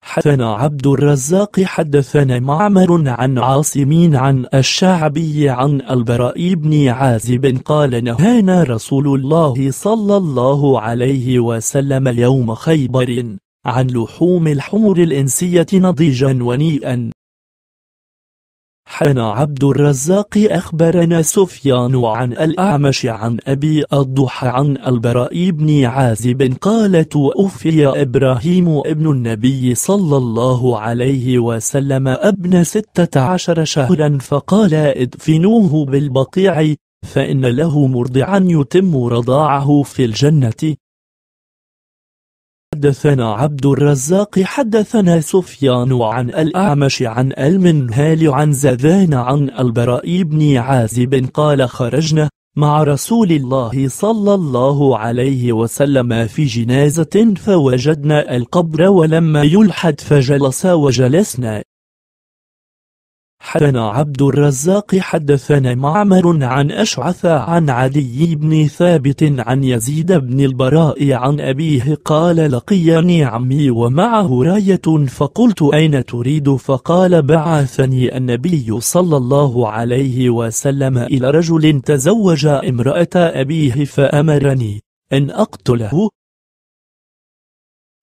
حدثنا عبد الرزاق حدثنا معمر عن عاصمين عن الشعبي عن البراء بن عازب قال نهانا رسول الله صلى الله عليه وسلم يوم خيبر عن لحوم الحمر الإنسية نضيجا ونيئا حنا عبد الرزاق أخبرنا سفيان عن الأعمش عن أبي الضحى عن البراء بن عازب قالت أوفي إبراهيم ابن النبي صلى الله عليه وسلم ابن ستة عشر شهرا فقال ادفنوه بالبقيع فإن له مرضعا يتم رضاعه في الجنة حدثنا عبد الرزاق حدثنا سفيان عن الأعمش عن المنهال عن زذان عن البراء بن عازب قال خرجنا مع رسول الله صلى الله عليه وسلم في جنازة فوجدنا القبر ولما يلحد فجلس وجلسنا حدثنا عبد الرزاق حدثنا معمر عن أشعث عن عدي بن ثابت عن يزيد بن البراء عن أبيه قال لقيني عمي ومعه راية فقلت أين تريد فقال بعثني النبي صلى الله عليه وسلم إلى رجل تزوج امرأة أبيه فأمرني أن أقتله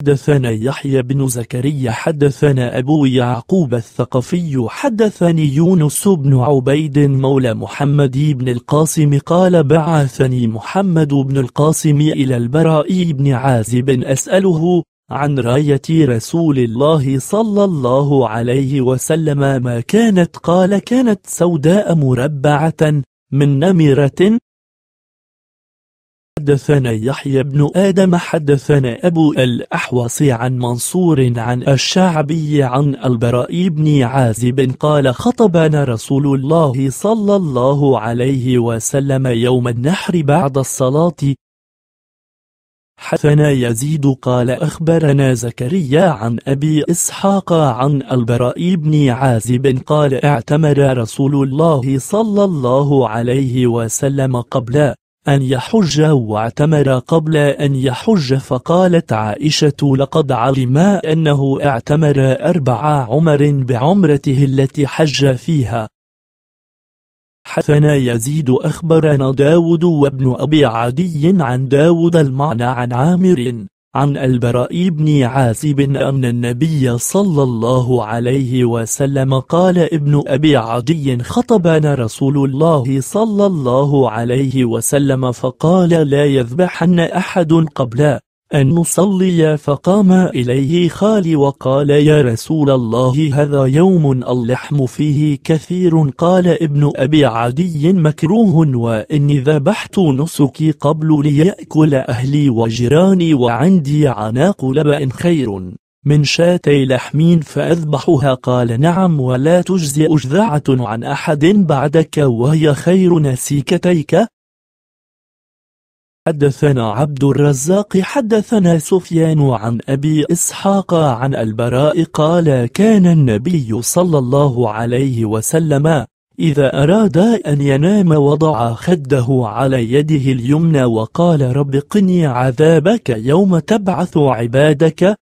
حدثنا يحيى بن زكريا حدثنا أبو يعقوب الثقفي حدثني يونس بن عبيد مولى محمد بن القاسم قال بعثني محمد بن القاسم إلى البراء بن عازب أسأله عن راية رسول الله صلى الله عليه وسلم ما كانت قال كانت سوداء مربعة من نمرة حدثنا يحيى بن آدم حدثنا أبو الأحوص عن منصور عن الشعبي عن البراء بن عازب قال خطبنا رسول الله صلى الله عليه وسلم يوم النحر بعد الصلاة حدثنا يزيد قال أخبرنا زكريا عن أبي إسحاق عن البراء بن عازب قال اعتمر رسول الله صلى الله عليه وسلم قبل أن يحج واعتمر قبل أن يحج فقالت عائشة لقد علما أنه اعتمر أربع عمر بعمرته التي حج فيها حثنا يزيد أخبرنا داود وابن أبي عدي عن داود المعنى عن عامر عن البراء بن عازب أن النبي صلى الله عليه وسلم قال ابن أبي عدي خطبنا رسول الله صلى الله عليه وسلم فقال لا يذبحن أحد قبله أن نصلي فقام إليه خالي وقال يا رسول الله هذا يوم اللحم فيه كثير قال ابن أبي عدي مكروه وإني ذبحت نسكي قبل ليأكل أهلي وجيراني وعندي عناق لبأ خير من شاتي لحمين فأذبحها قال نعم ولا تجزئ أجذعة عن أحد بعدك وهي خير نسيكتيك حدثنا عبد الرزاق حدثنا سفيان عن أبي إسحاق عن البراء قال كان النبي صلى الله عليه وسلم إذا أراد أن ينام وضع خده على يده اليمنى وقال رب قني عذابك يوم تبعث عبادك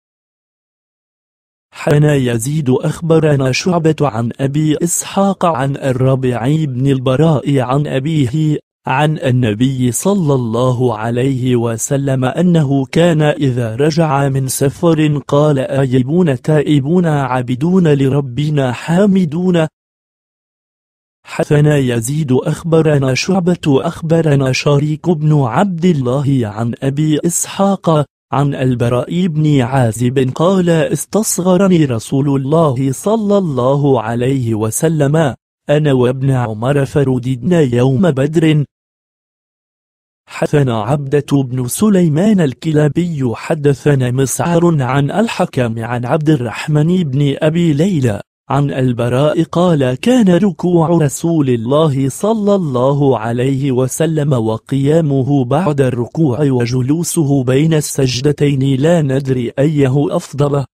حنا يزيد أخبرنا شعبة عن أبي إسحاق عن الربيع بن البراء عن أبيه عن النبي صلى الله عليه وسلم أنه كان إذا رجع من سفر قال آيبون تائبون عبدون لربنا حامدون حثنا يزيد أخبرنا شعبة أخبرنا شريك بن عبد الله عن أبي إسحاق عن البراء بن عازب قال استصغرني رسول الله صلى الله عليه وسلم أنا وابن عمر فرددنا يوم بدر حثنا عبدة بن سليمان الكلابي حدثنا مسعر عن الحكم عن عبد الرحمن بن أبي ليلى عن البراء قال كان ركوع رسول الله صلى الله عليه وسلم وقيامه بعد الركوع وجلوسه بين السجدتين لا ندري أيه أفضل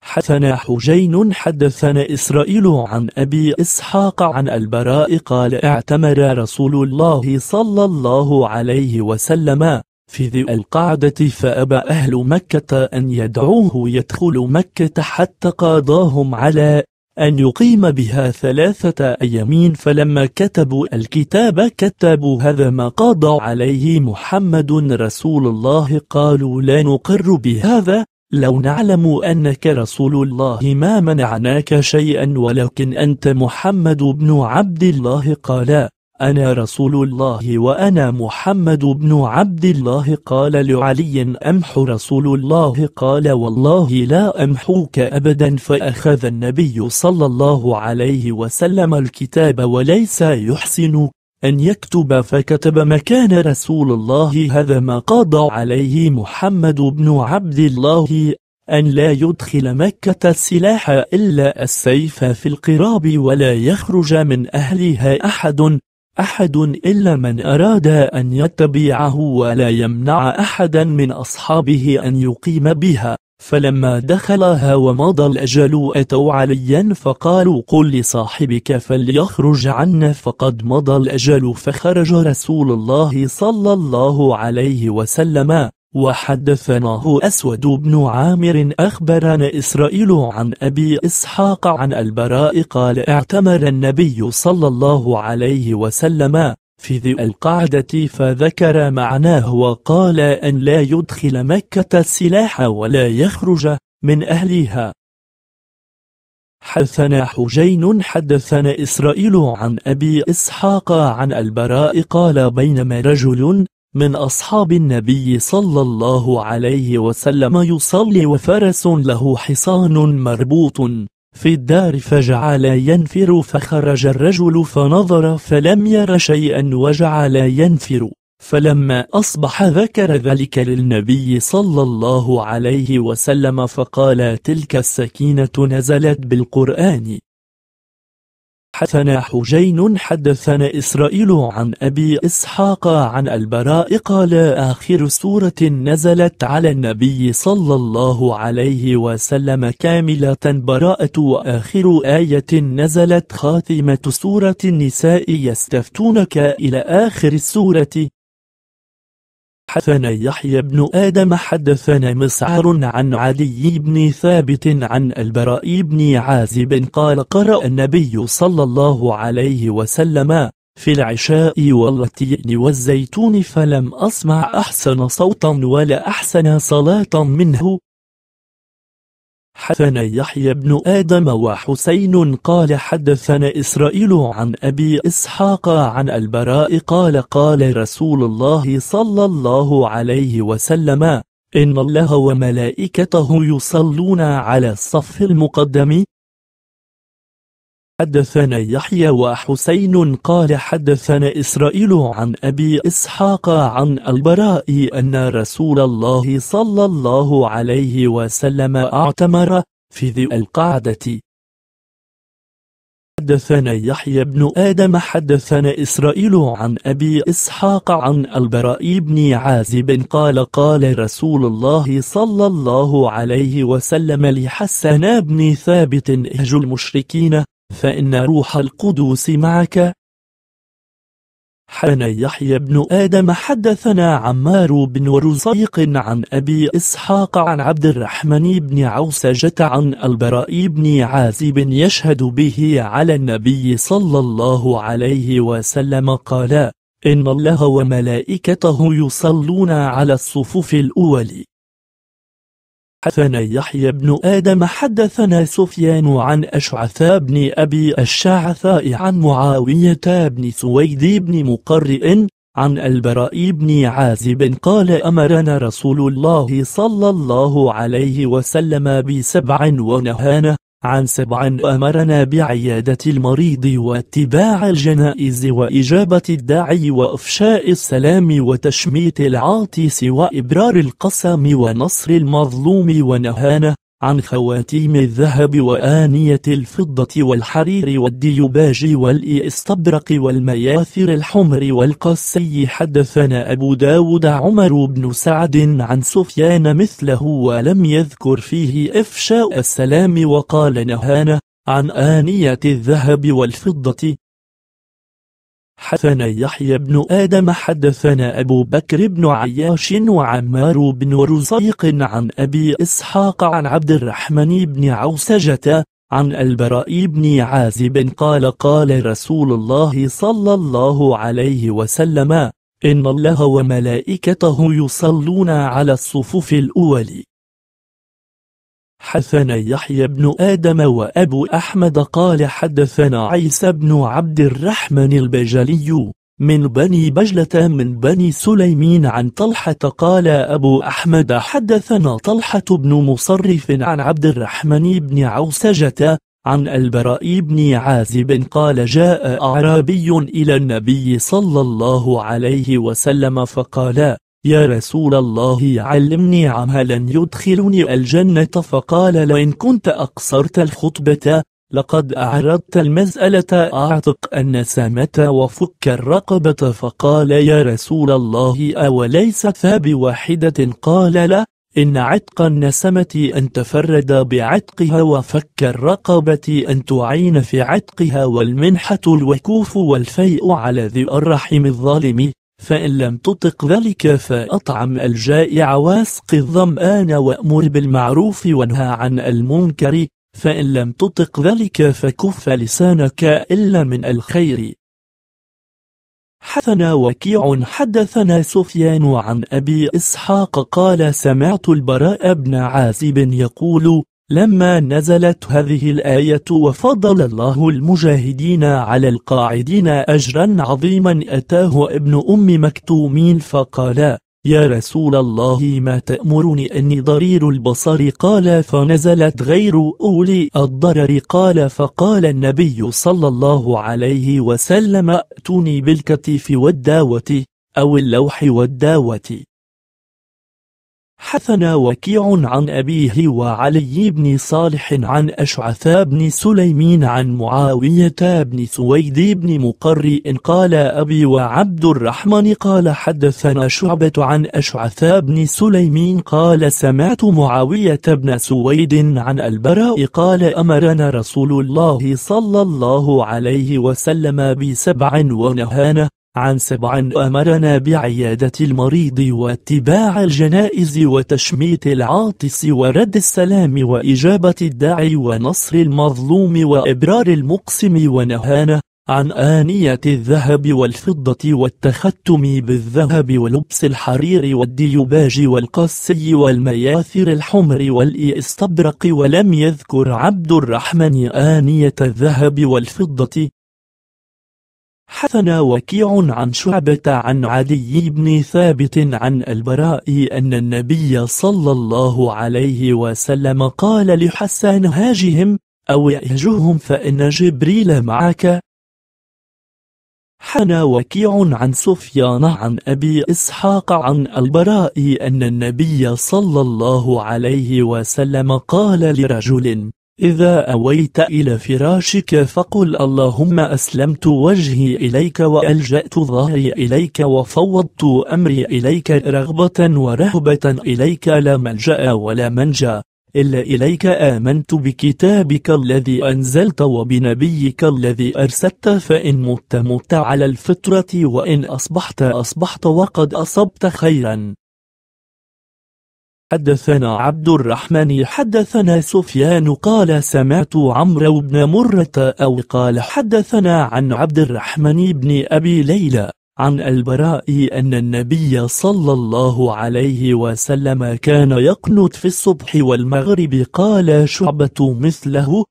حدثنا حجين حدثنا إسرائيل عن أبي إسحاق عن البراء قال اعتمر رسول الله صلى الله عليه وسلم في ذي القعدة فأبى أهل مكة أن يدعوه يدخل مكة حتى قاضاهم على أن يقيم بها ثلاثة أيامين فلما كتبوا الكتاب كتبوا هذا ما قاضى عليه محمد رسول الله قالوا لا نقر بهذا لو نعلم أنك رسول الله ما منعناك شيئا ولكن أنت محمد بن عبد الله قال أنا رسول الله وأنا محمد بن عبد الله قال لعلي أمح رسول الله قال والله لا أمحوك أبدا فأخذ النبي صلى الله عليه وسلم الكتاب وليس يحسن أن يكتب فكتب مكان رسول الله هذا ما قضى عليه محمد بن عبد الله أن لا يدخل مكة السلاح إلا السيف في القراب ولا يخرج من أهلها أحد أحد إلا من أراد أن يتبعه ولا يمنع أحدا من أصحابه أن يقيم بها فلما دخلها ومضى الأجل أتوا عليا فقالوا قل لصاحبك فليخرج عنا فقد مضى الأجل فخرج رسول الله صلى الله عليه وسلم وحدثناه أسود بن عامر أخبرنا إسرائيل عن أبي إسحاق عن البراء قال اعتمر النبي صلى الله عليه وسلم في ذي القعدة فذكر معناه وقال أن لا يدخل مكة السلاح ولا يخرج من أهلها حدثنا حجين حدثنا إسرائيل عن أبي إسحاق عن البراء قال بينما رجل من أصحاب النبي صلى الله عليه وسلم يصلي وفرس له حصان مربوط في الدار فجعل ينفر فخرج الرجل فنظر فلم ير شيئا وجعل ينفر فلما أصبح ذكر ذلك للنبي صلى الله عليه وسلم فقال تلك السكينة نزلت بالقرآن حدثنا حجين حدثنا إسرائيل عن أبي إسحاق عن البراء قال آخر سورة نزلت على النبي صلى الله عليه وسلم كاملة براءة وآخر آية نزلت خاتمة سورة النساء يستفتونك إلى آخر السورة حدثنا يحيى بن آدم حدثنا مسعر عن علي بن ثابت عن البراء بن عازب قال قرأ النبي صلى الله عليه وسلم في العشاء والتين والزيتون فلم أسمع أحسن صوتا ولا أحسن صلاة منه حدثنا يحيى بن آدم وحسين قال حدثنا إسرائيل عن أبي إسحاق عن البراء قال قال رسول الله صلى الله عليه وسلم إن الله وملائكته يصلون على الصف المقدم حدثنا يحيى وحسين قال حدثنا إسرائيل عن أبي إسحاق عن البراء أن رسول الله صلى الله عليه وسلم اعتمر في ذي القعدة حدثنا يحيى بن آدم حدثنا إسرائيل عن أبي إسحاق عن البراء بن عازب قال قال رسول الله صلى الله عليه وسلم لحسن بن ثابت اهجوا المشركين فإن روح القدوس معك حان يحيى بن آدم حدثنا عمار بن رزيق عن أبي إسحاق عن عبد الرحمن بن عوسجة عن البراء بن عازب يشهد به على النبي صلى الله عليه وسلم قال إن الله وملائكته يصلون على الصفوف الأولي حدثنا يحيى بن آدم حدثنا سفيان عن أشعث بن أبي الشعثاء عن معاوية بن سويد بن مقرئ عن البراء بن عازب قال أمرنا رسول الله صلى الله عليه وسلم بسبع ونهانه عن سبع أمرنا بعيادة المريض واتباع الجنائز وإجابة الداعي وإفشاء السلام وتشميت العاطس وإبرار القسم ونصر المظلوم ونهانه عن خواتيم الذهب وآنية الفضة والحرير والديباج والإستبرق والمياثر الحمر والقسي حدثنا أبو داود عمر بن سعد عن سفيان مثله ولم يذكر فيه إفشاء السلام وقال نهانا عن آنية الذهب والفضة حدثنا يحيى بن آدم حدثنا أبو بكر بن عياش وعمار بن رزيق عن أبي إسحاق عن عبد الرحمن بن عوسجة عن البراء بن عازب قال قال رسول الله صلى الله عليه وسلم إن الله وملائكته يصلون على الصفوف الأولي حدثنا يحيى بن آدم وأبو أحمد قال حدثنا عيسى بن عبد الرحمن البجلي من بني بجلة من بني سليمين عن طلحة قال أبو أحمد حدثنا طلحة بن مصرف عن عبد الرحمن بن عوسجة عن البراء بن عازب قال جاء أعرابي إلى النبي صلى الله عليه وسلم فقال يا رسول الله علمني عملا يدخلني الجنة فقال لئن كنت أقصرت الخطبة لقد أعرضت المسألة أعتق النسامة وفك الرقبة فقال يا رسول الله أوليست بواحدة قال لا إن عتق النسمة أن تفرد بعتقها وفك الرقبة أن تعين في عتقها والمنحة الوكوف والفيء على ذي الرحم الظالم فإن لم تطق ذلك فأطعم الجائع واسق الظمآن وأمر بالمعروف وانهى عن المنكر فإن لم تطق ذلك فكف لسانك إلا من الخير حثنا وكيع حدثنا سفيان عن أبي إسحاق قال سمعت البراء بن عازب يقول لما نزلت هذه الآية وفضل الله المجاهدين على القاعدين أجرا عظيما أتاه ابن أم مكتوم فقال يا رسول الله ما تأمرني أني ضرير البصر قال فنزلت غير أولي الضرر قال فقال النبي صلى الله عليه وسلم أتوني بالكتيف والداوة أو اللوح والداوة حثنا وكيع عن أبيه وعلي بن صالح عن أشعث بن سليمين عن معاوية بن سويد بن مقرئ قال أبي وعبد الرحمن قال حدثنا شعبة عن أشعث بن سليمين قال سمعت معاوية بن سويد عن البراء قال أمرنا رسول الله صلى الله عليه وسلم بسبع ونهانا عن سبع أمرنا بعيادة المريض واتباع الجنائز وتشميت العاطس ورد السلام وإجابة الداعي ونصر المظلوم وإبرار المقسم ونهانا عن آنية الذهب والفضة والتختم بالذهب ولبس الحرير والديباج والقسي والمياثر الحمر والإستبرق ولم يذكر عبد الرحمن آنية الذهب والفضة حثن وكيع عن شعبة عن عدي بن ثابت عن البراء أن النبي صلى الله عليه وسلم قال لحسان هاجهم أو يهجهم فإن جبريل معك حنا وكيع عن سفيان عن أبي إسحاق عن البراء أن النبي صلى الله عليه وسلم قال لرجل إذا أويت إلى فراشك فقل اللهم أسلمت وجهي إليك وألجأت ظهري إليك وفوضت أمري إليك رغبة ورهبة إليك لا ملجأ ولا منجا إلا إليك آمنت بكتابك الذي أنزلت وبنبيك الذي أرسلت فإن مت مت على الفطرة وإن أصبحت أصبحت وقد أصبت خيرا حدثنا عبد الرحمن حدثنا سفيان قال سمعت عمرو بن مرة أو قال حدثنا عن عبد الرحمن بن أبي ليلى عن البراء أن النبي صلى الله عليه وسلم كان يقنط في الصبح والمغرب قال شعبة مثله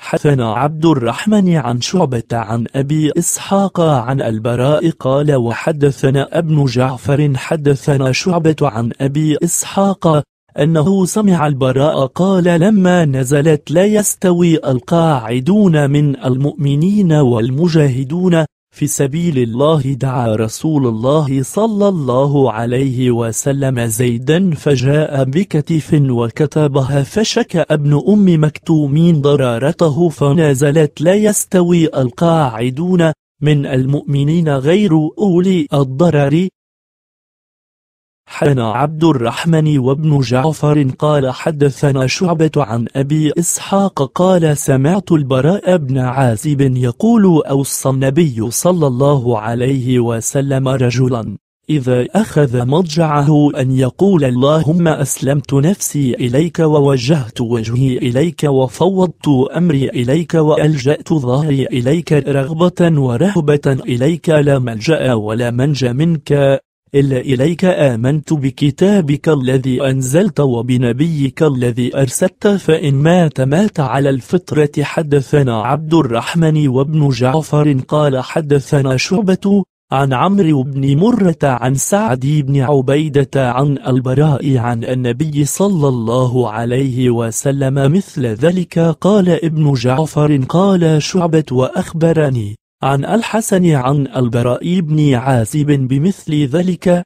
حدثنا عبد الرحمن عن شعبة عن أبي إسحاق عن البراء قال وحدثنا ابن جعفر حدثنا شعبة عن أبي إسحاق أنه سمع البراء قال لما نزلت لا يستوي القاعدون من المؤمنين والمجاهدون في سبيل الله دعا رسول الله صلى الله عليه وسلم زيدا فجاء بكتف وكتبها فشكى ابن أم مكتوم ضرارته فنازلت لا يستوي القاعدون من المؤمنين غير أولي الضرر حدثنا عبد الرحمن وابن جعفر قال حدثنا شعبة عن أبي إسحاق قال سمعت البراء بن عازب يقول أوصى النبي صلى الله عليه وسلم رجلا إذا أخذ مضجعه أن يقول اللهم أسلمت نفسي إليك ووجهت وجهي إليك وفوضت أمري إليك وألجأت ظهري إليك رغبة ورهبة إليك لا ملجأ ولا منجى منك إلا إليك آمنت بكتابك الذي أنزلت وبنبيك الذي أرسلت فإن مات مات على الفطرة حدثنا عبد الرحمن وابن جعفر قال حدثنا شعبة عن عمرو بن مرة عن سعد بن عبيدة عن البراء عن النبي صلى الله عليه وسلم مثل ذلك قال ابن جعفر قال شعبة وأخبرني عن الحسن عن البراء بن عازب بمثل ذلك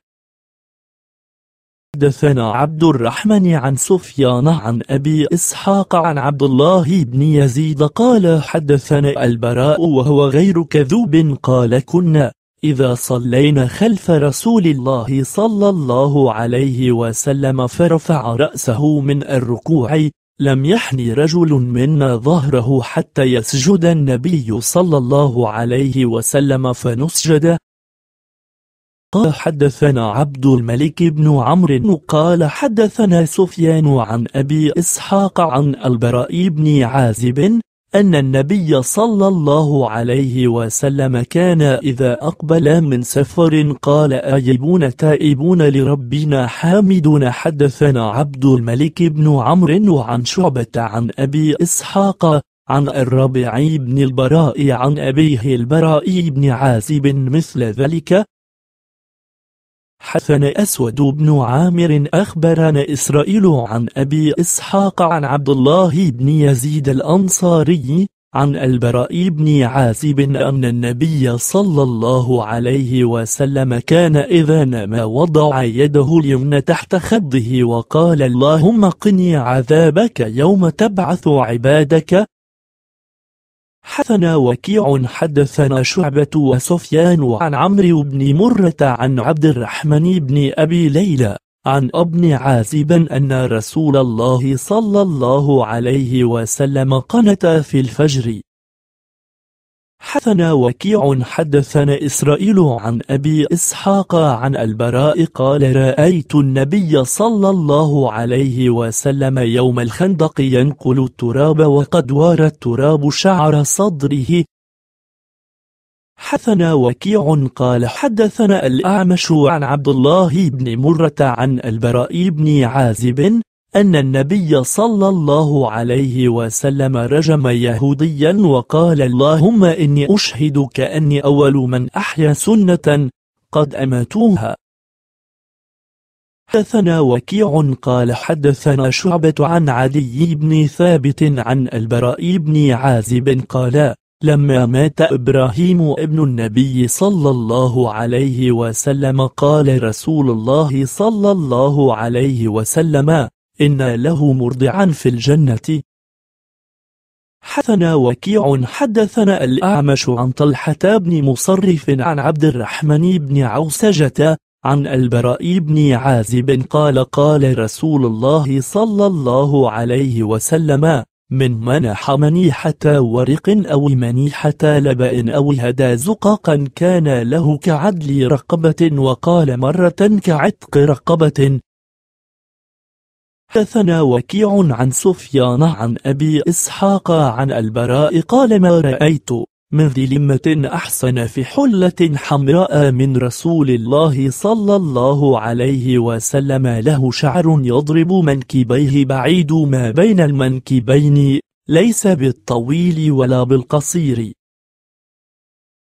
حدثنا عبد الرحمن عن سفيان عن أبي إسحاق عن عبد الله بن يزيد قال حدثنا البراء وهو غير كذوب قال كنا إذا صلينا خلف رسول الله صلى الله عليه وسلم فرفع رأسه من الركوع لم يحني رجل منا ظهره حتى يسجد النبي صلى الله عليه وسلم فنسجد قال حدثنا عبد الملك بن عمرو قال حدثنا سفيان عن أبي إسحاق عن البراء بن عازب أن النبي صلى الله عليه وسلم كان إذا أقبل من سفر قال أيبون تائبون لربنا حامدون حدثنا عبد الملك بن عمرو وعن شعبة عن أبي إسحاق عن الربيع بن البراء عن أبيه البراء بن عازب مثل ذلك حسن أسود بن عامر أخبرنا إسرائيل عن أبي إسحاق عن عبد الله بن يزيد الأنصاري عن البراء بن عازب أن النبي صلى الله عليه وسلم كان إذا نام وضع يده اليمنى تحت خده وقال اللهم قني عذابك يوم تبعث عبادك حدثنا وكيع حدثنا شعبة وسفيان عن عمرو بن مرة عن عبد الرحمن بن أبي ليلى عن ابن عازب أن رسول الله صلى الله عليه وسلم قنت في الفجر حدثنا وكيع حدثنا إسرائيل عن أبي إسحاق عن البراء قال رأيت النبي صلى الله عليه وسلم يوم الخندق ينقل التراب وقد وار التراب شعر صدره حثنا وكيع قال حدثنا الأعمش عن عبد الله بن مرة عن البراء بن عازب أن النبي صلى الله عليه وسلم رجم يهوديا وقال اللهم إني أشهدك أني أول من أحيا سنة قد أماتوها حدثنا وكيع قال حدثنا شعبة عن عدي بن ثابت عن البراء بن عازب قال لما مات إبراهيم ابن النبي صلى الله عليه وسلم قال رسول الله صلى الله عليه وسلم إن له مرضعا في الجنة حثنا وكيع حدثنا الأعمش عن طلحة بن مصرف عن عبد الرحمن بن عوسجة عن البراء بن عازب قال قال رسول الله صلى الله عليه وسلم من منح منيحة ورق أو منيحة لبأ أو هدى زقاقا كان له كعدل رقبة وقال مرة كعتق رقبة حدثنا وكيع عن سفيان عن أبي إسحاق عن البراء قال ما رأيت من ذي لمة أحسن في حلة حمراء من رسول الله صلى الله عليه وسلم له شعر يضرب منكبيه بعيد ما بين المنكبين ليس بالطويل ولا بالقصير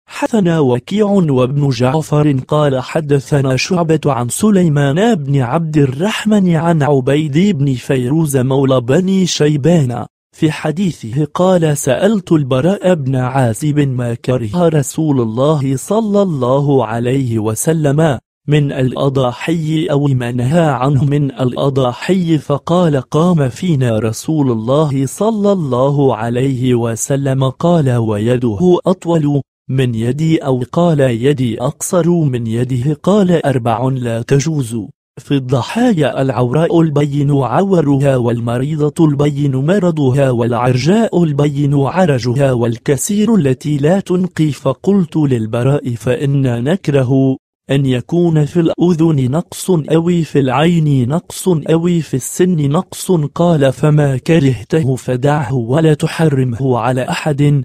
حدثنا وكيع وابن جعفر قال حدثنا شعبة عن سليمان بن عبد الرحمن عن عبيد بن فيروز مولى بني شيبان في حديثه قال سألت البراء بن عازب ما كره رسول الله صلى الله عليه وسلم من الأضاحي أو ما نهى عنه من الأضاحي فقال قام فينا رسول الله صلى الله عليه وسلم قال ويده أطول من يدي أو قال يدي أقصر من يده قال أربع لا تجوز في الضحايا العوراء البين عورها والمريضة البين مرضها والعرجاء البين عرجها والكثير التي لا تنقي فقلت للبراء فإنا نكره أن يكون في الأذن نقص أو في العين نقص أو في السن نقص قال فما كرهته فدعه ولا تحرمه على أحد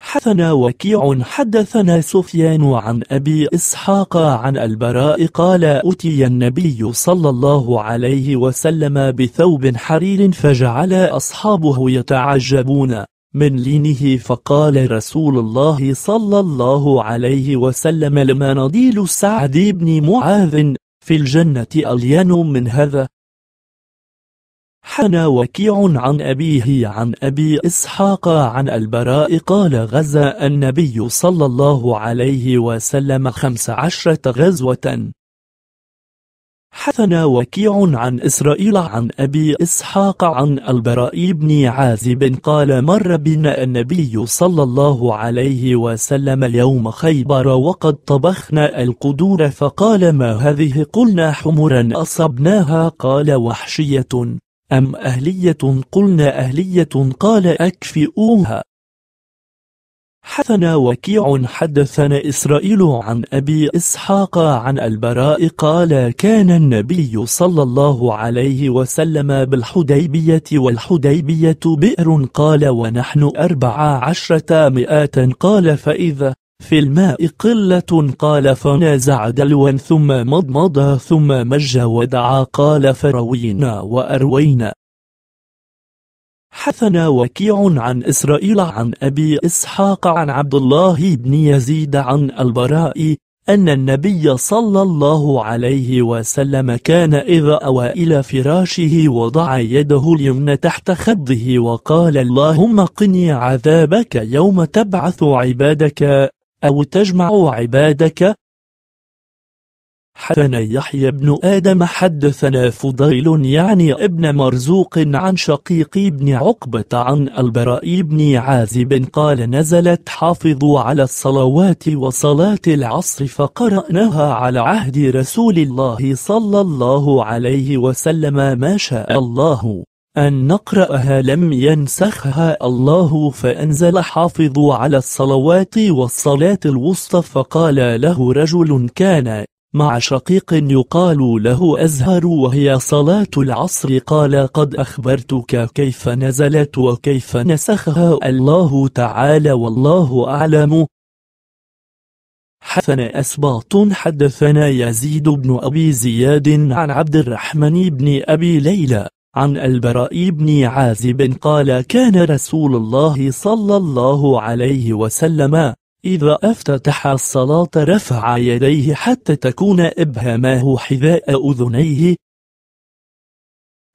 حدثنا وكيع حدثنا سفيان عن أبي إسحاق عن البراء قال أتي النبي صلى الله عليه وسلم بثوب حرير فجعل أصحابه يتعجبون من لينه فقال رسول الله صلى الله عليه وسلم لما نضيل سعد بن معاذ في الجنة ألين من هذا حنا وكيع عن أبيه عن أبي إسحاق عن البراء قال غزا النبي صلى الله عليه وسلم خمس عشرة غزوة حثنا وكيع عن إسرائيل عن أبي إسحاق عن البراء بن عازب قال مر بنا النبي صلى الله عليه وسلم يوم خيبر وقد طبخنا القدور فقال ما هذه قلنا حمرا أصبناها قال وحشية أم أهلية قلنا أهلية قال أكفئوها حدثنا وكيع حدثنا إسرائيل عن أبي إسحاق عن البراء قال كان النبي صلى الله عليه وسلم بالحديبية والحديبية بئر قال ونحن أربع عشرة مئات قال فإذا في الماء قلة قال فنازع دلوا ثم مضمض ثم مج ودعا قال فروينا وأروينا حثنا وكيع عن إسرائيل عن أبي إسحاق عن عبد الله بن يزيد عن البراء أن النبي صلى الله عليه وسلم كان إذا أوى إلى فراشه وضع يده اليمنى تحت خده وقال اللهم قني عذابك يوم تبعث عبادك أو تجمع عبادك حدثنا يحيى بن آدم حدثنا فضيل يعني ابن مرزوق عن شقيق بن عقبة عن البراء بن عازب قال نزلت حافظوا على الصلوات وصلاة العصر فقرأناها على عهد رسول الله صلى الله عليه وسلم ما شاء الله أن نقرأها لم ينسخها الله فأنزل حافظ على الصلوات والصلاة الوسطى فقال له رجل كان مع شقيق يقال له أزهر وهي صلاة العصر قال قد أخبرتك كيف نزلت وكيف نسخها الله تعالى والله أعلم حدثنا أسباط حدثنا يزيد بن أبي زياد عن عبد الرحمن بن أبي ليلى عن البراء بن عازب قال كان رسول الله صلى الله عليه وسلم إذا افتتح الصلاة رفع يديه حتى تكون إبهاماه حذاء أذنيه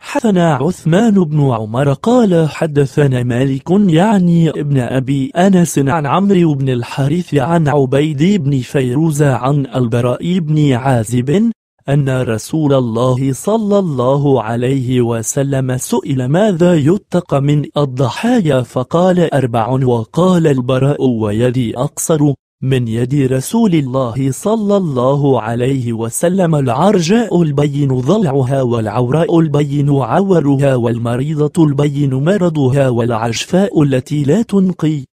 حدثنا عثمان بن عمر قال حدثنا مالك يعني ابن أبي أنس عن عمرو بن الحارث عن عبيد بن فيروز عن البراء بن عازب أن رسول الله صلى الله عليه وسلم سئل ماذا يتق من الضحايا فقال أربع وقال البراء ويدي أقصر من يد رسول الله صلى الله عليه وسلم العرجاء البين ضلعها والعوراء البين عورها والمريضة البين مرضها والعشفاء التي لا تنقي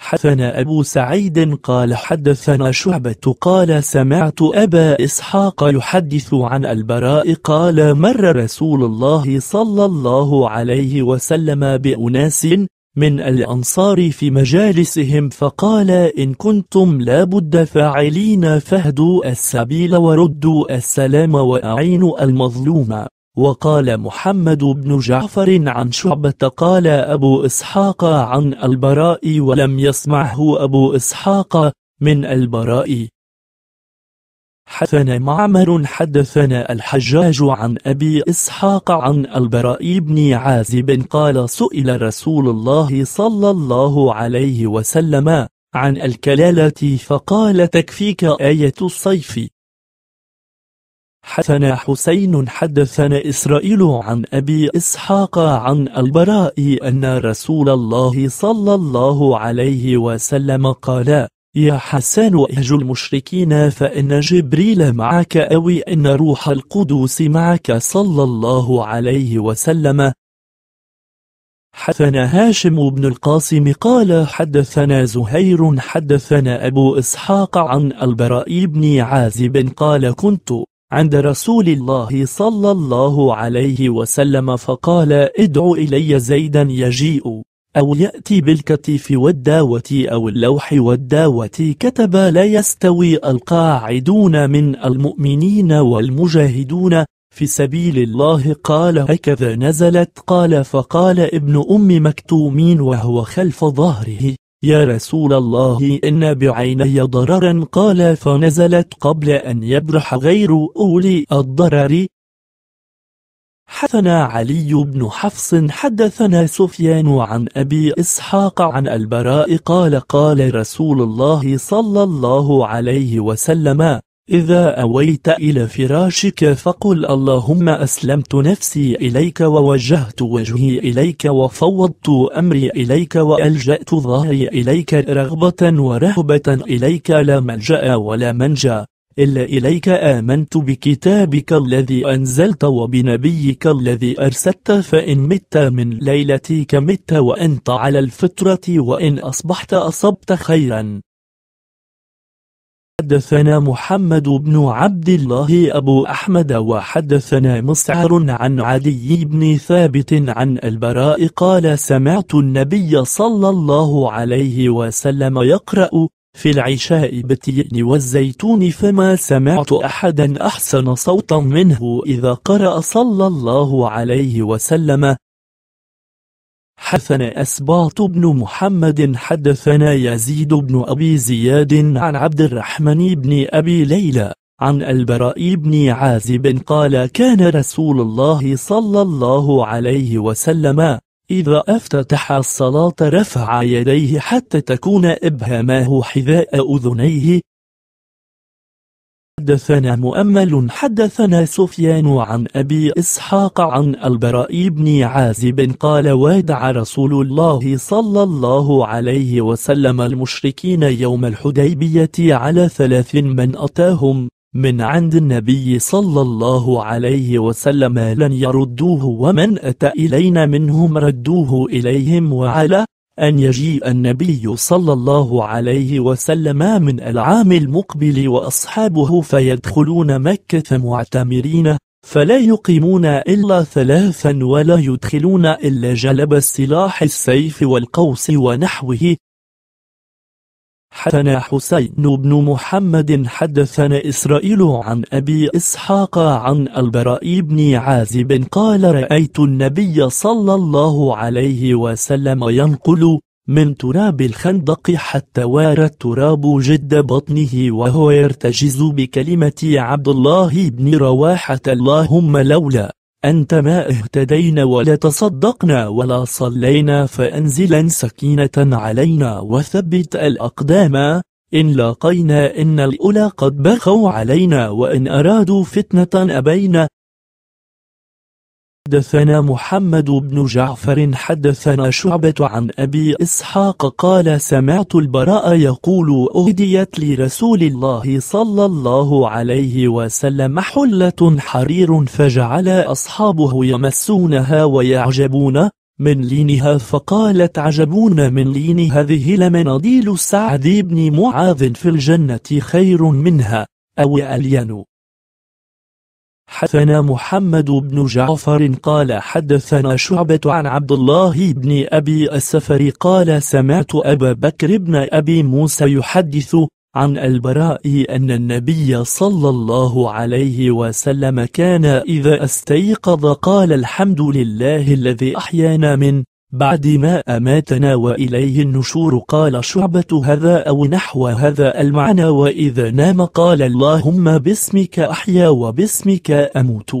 حدثنا أبو سعيد قال حدثنا شعبة قال سمعت أبا إسحاق يحدث عن البراء قال مر رسول الله صلى الله عليه وسلم بأناس من الأنصار في مجالسهم فقال إن كنتم لابد فاعلين فاهدوا السبيل وردوا السلام وأعينوا المظلوم وقال محمد بن جعفر عن شعبة قال أبو إسحاق عن البراء ولم يسمعه أبو إسحاق من البراء حدثنا معمر حدثنا الحجاج عن أبي إسحاق عن البراء بن عازب قال سئل رسول الله صلى الله عليه وسلم عن الكلالة فقال تكفيك آية الصيف حدثنا حسين حدثنا إسرائيل عن أبي إسحاق عن البراء أن رسول الله صلى الله عليه وسلم قال يا حسان اهج المشركين فإن جبريل معك أو إن روح القدوس معك صلى الله عليه وسلم حدثنا هاشم بن القاسم قال حدثنا زهير حدثنا أبو إسحاق عن البراء بن عازب قال كنت عند رسول الله صلى الله عليه وسلم فقال ادع إلي زيدا يجيء أو يأتي بالكتيف والداوة أو اللوح والداوة كتب لا يستوي القاعدون من المؤمنين والمجاهدون في سبيل الله قال هكذا نزلت قال فقال ابن أم مكتومين وهو خلف ظهره يا رسول الله إن بعيني ضررا قال فنزلت قبل أن يبرح غير أولي الضرر حدثنا علي بن حفص حدثنا سفيان عن أبي إسحاق عن البراء قال قال رسول الله صلى الله عليه وسلم إذا أويت إلى فراشك فقل اللهم أسلمت نفسي إليك ووجهت وجهي إليك وفوضت أمري إليك وألجأت ظهري إليك رغبة ورهبة إليك لا ملجأ ولا منجا إلا إليك آمنت بكتابك الذي أنزلت وبنبيك الذي أرسلت فإن مت من ليلتك مت وأنت على الفطرة وإن أصبحت أصبت خيرا حدثنا محمد بن عبد الله أبو أحمد وحدثنا مسعر عن عدي بن ثابت عن البراء قال سمعت النبي صلى الله عليه وسلم يقرأ في العشاء بالتين والزيتون فما سمعت أحدا أحسن صوتا منه إذا قرأ صلى الله عليه وسلم حدثنا أسباط بن محمد حدثنا يزيد بن أبي زياد عن عبد الرحمن بن أبي ليلى عن البراء بن عازب قال كان رسول الله صلى الله عليه وسلم إذا افتتح الصلاة رفع يديه حتى تكون إبهاماه حذاء أذنيه حدثنا مؤمل حدثنا سفيان عن أبي إسحاق عن البراء بن عازب قال وادع رسول الله صلى الله عليه وسلم المشركين يوم الحديبية على ثلاث من أتاهم من عند النبي صلى الله عليه وسلم لن يردوه ومن أتى إلينا منهم ردوه إليهم وعلى أن يجيء النبي صلى الله عليه وسلم من العام المقبل وأصحابه فيدخلون مكة معتمرين فلا يقيمون إلا ثلاثا ولا يدخلون إلا جلب السلاح السيف والقوس ونحوه حدثنا حسين بن محمد حدثنا إسرائيل عن أبي إسحاق عن البراء بن عازب قال رأيت النبي صلى الله عليه وسلم ينقل من تراب الخندق حتى وار التراب جد بطنه وهو يرتجز بكلمة عبد الله بن رواحة اللهم لولا أنت ما اهتدينا ولا تصدقنا ولا صلينا فأنزلا سكينة علينا وثبت الأقدام إن لاقينا إن الأولى قد بخوا علينا وإن أرادوا فتنة أبينا حدثنا محمد بن جعفر حدثنا شعبة عن أبي إسحاق قال سمعت البراء يقول أهديت لرسول الله صلى الله عليه وسلم حلة حرير فجعل أصحابه يمسونها ويعجبون من لينها فقال تعجبون من لين هذه لمناديل سعد بن معاذ في الجنة خير منها أو ألين حدثنا محمد بن جعفر قال حدثنا شعبة عن عبد الله بن أبي السفر قال سمعت أبا بكر بن أبي موسى يحدث عن البراء أن النبي صلى الله عليه وسلم كان إذا استيقظ قال الحمد لله الذي أحيانا من بعد ما أماتنا وإليه النشور قال شعبة هذا أو نحو هذا المعنى وإذا نام قال اللهم باسمك أحيا وباسمك أموت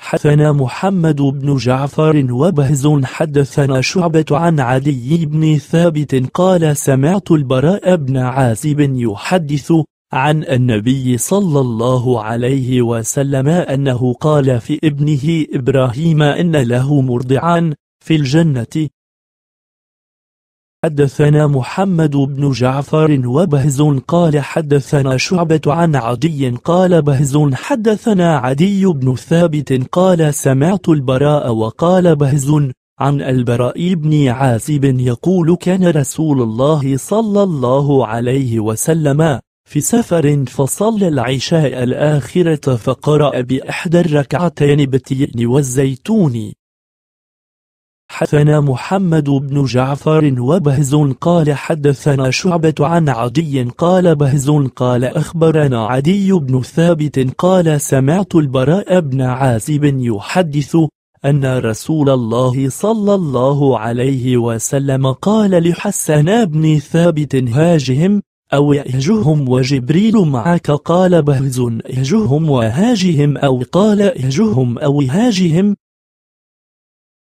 حدثنا محمد بن جعفر وبهز حدثنا شعبة عن علي بن ثابت قال سمعت البراء بن عازب يحدث عن النبي صلى الله عليه وسلم أنه قال في ابنه إبراهيم إن له مرضعان في الجنة حدثنا محمد بن جعفر وبهز قال حدثنا شعبة عن عدي قال بهز حدثنا عدي بن ثابت قال سمعت البراء وقال بهز عن البراء بن عازب يقول كان رسول الله صلى الله عليه وسلم في سفر فصلى العشاء الآخرة فقرأ بإحدى الركعتين بتين والزيتون حدثنا محمد بن جعفر وبهز قال حدثنا شعبة عن عدي قال بهز قال أخبرنا عدي بن ثابت قال سمعت البراء بن عازب يحدث أن رسول الله صلى الله عليه وسلم قال لحسن بن ثابت هاجهم أو يهجهم وجبريل معك قال بهز يهجهم وهاجهم أو قال يهجهم أو هاجهم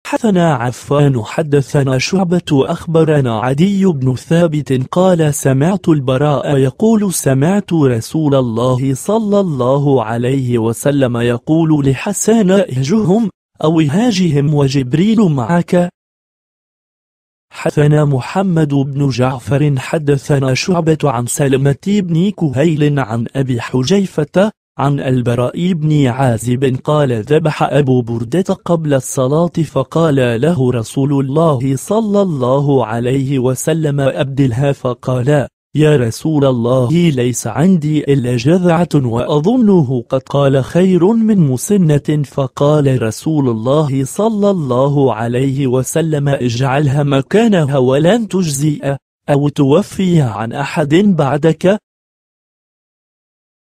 حثنا عفان حدثنا شعبة أخبرنا عدي بن ثابت قال سمعت البراء يقول سمعت رسول الله صلى الله عليه وسلم يقول لحسان اهجهم أو هاجهم وجبريل معك حدثنا محمد بن جعفر حدثنا شعبة عن سلمة بن كهيل عن أبي حجيفة عن البراء بن عازب قال ذبح أبو بردة قبل الصلاة فقال له رسول الله صلى الله عليه وسلم أبدلها فقال يا رسول الله ليس عندي إلا جذعة وأظنه قد قال خير من مسنة فقال رسول الله صلى الله عليه وسلم اجعلها مكانها ولن تجزئ أو توفي عن أحد بعدك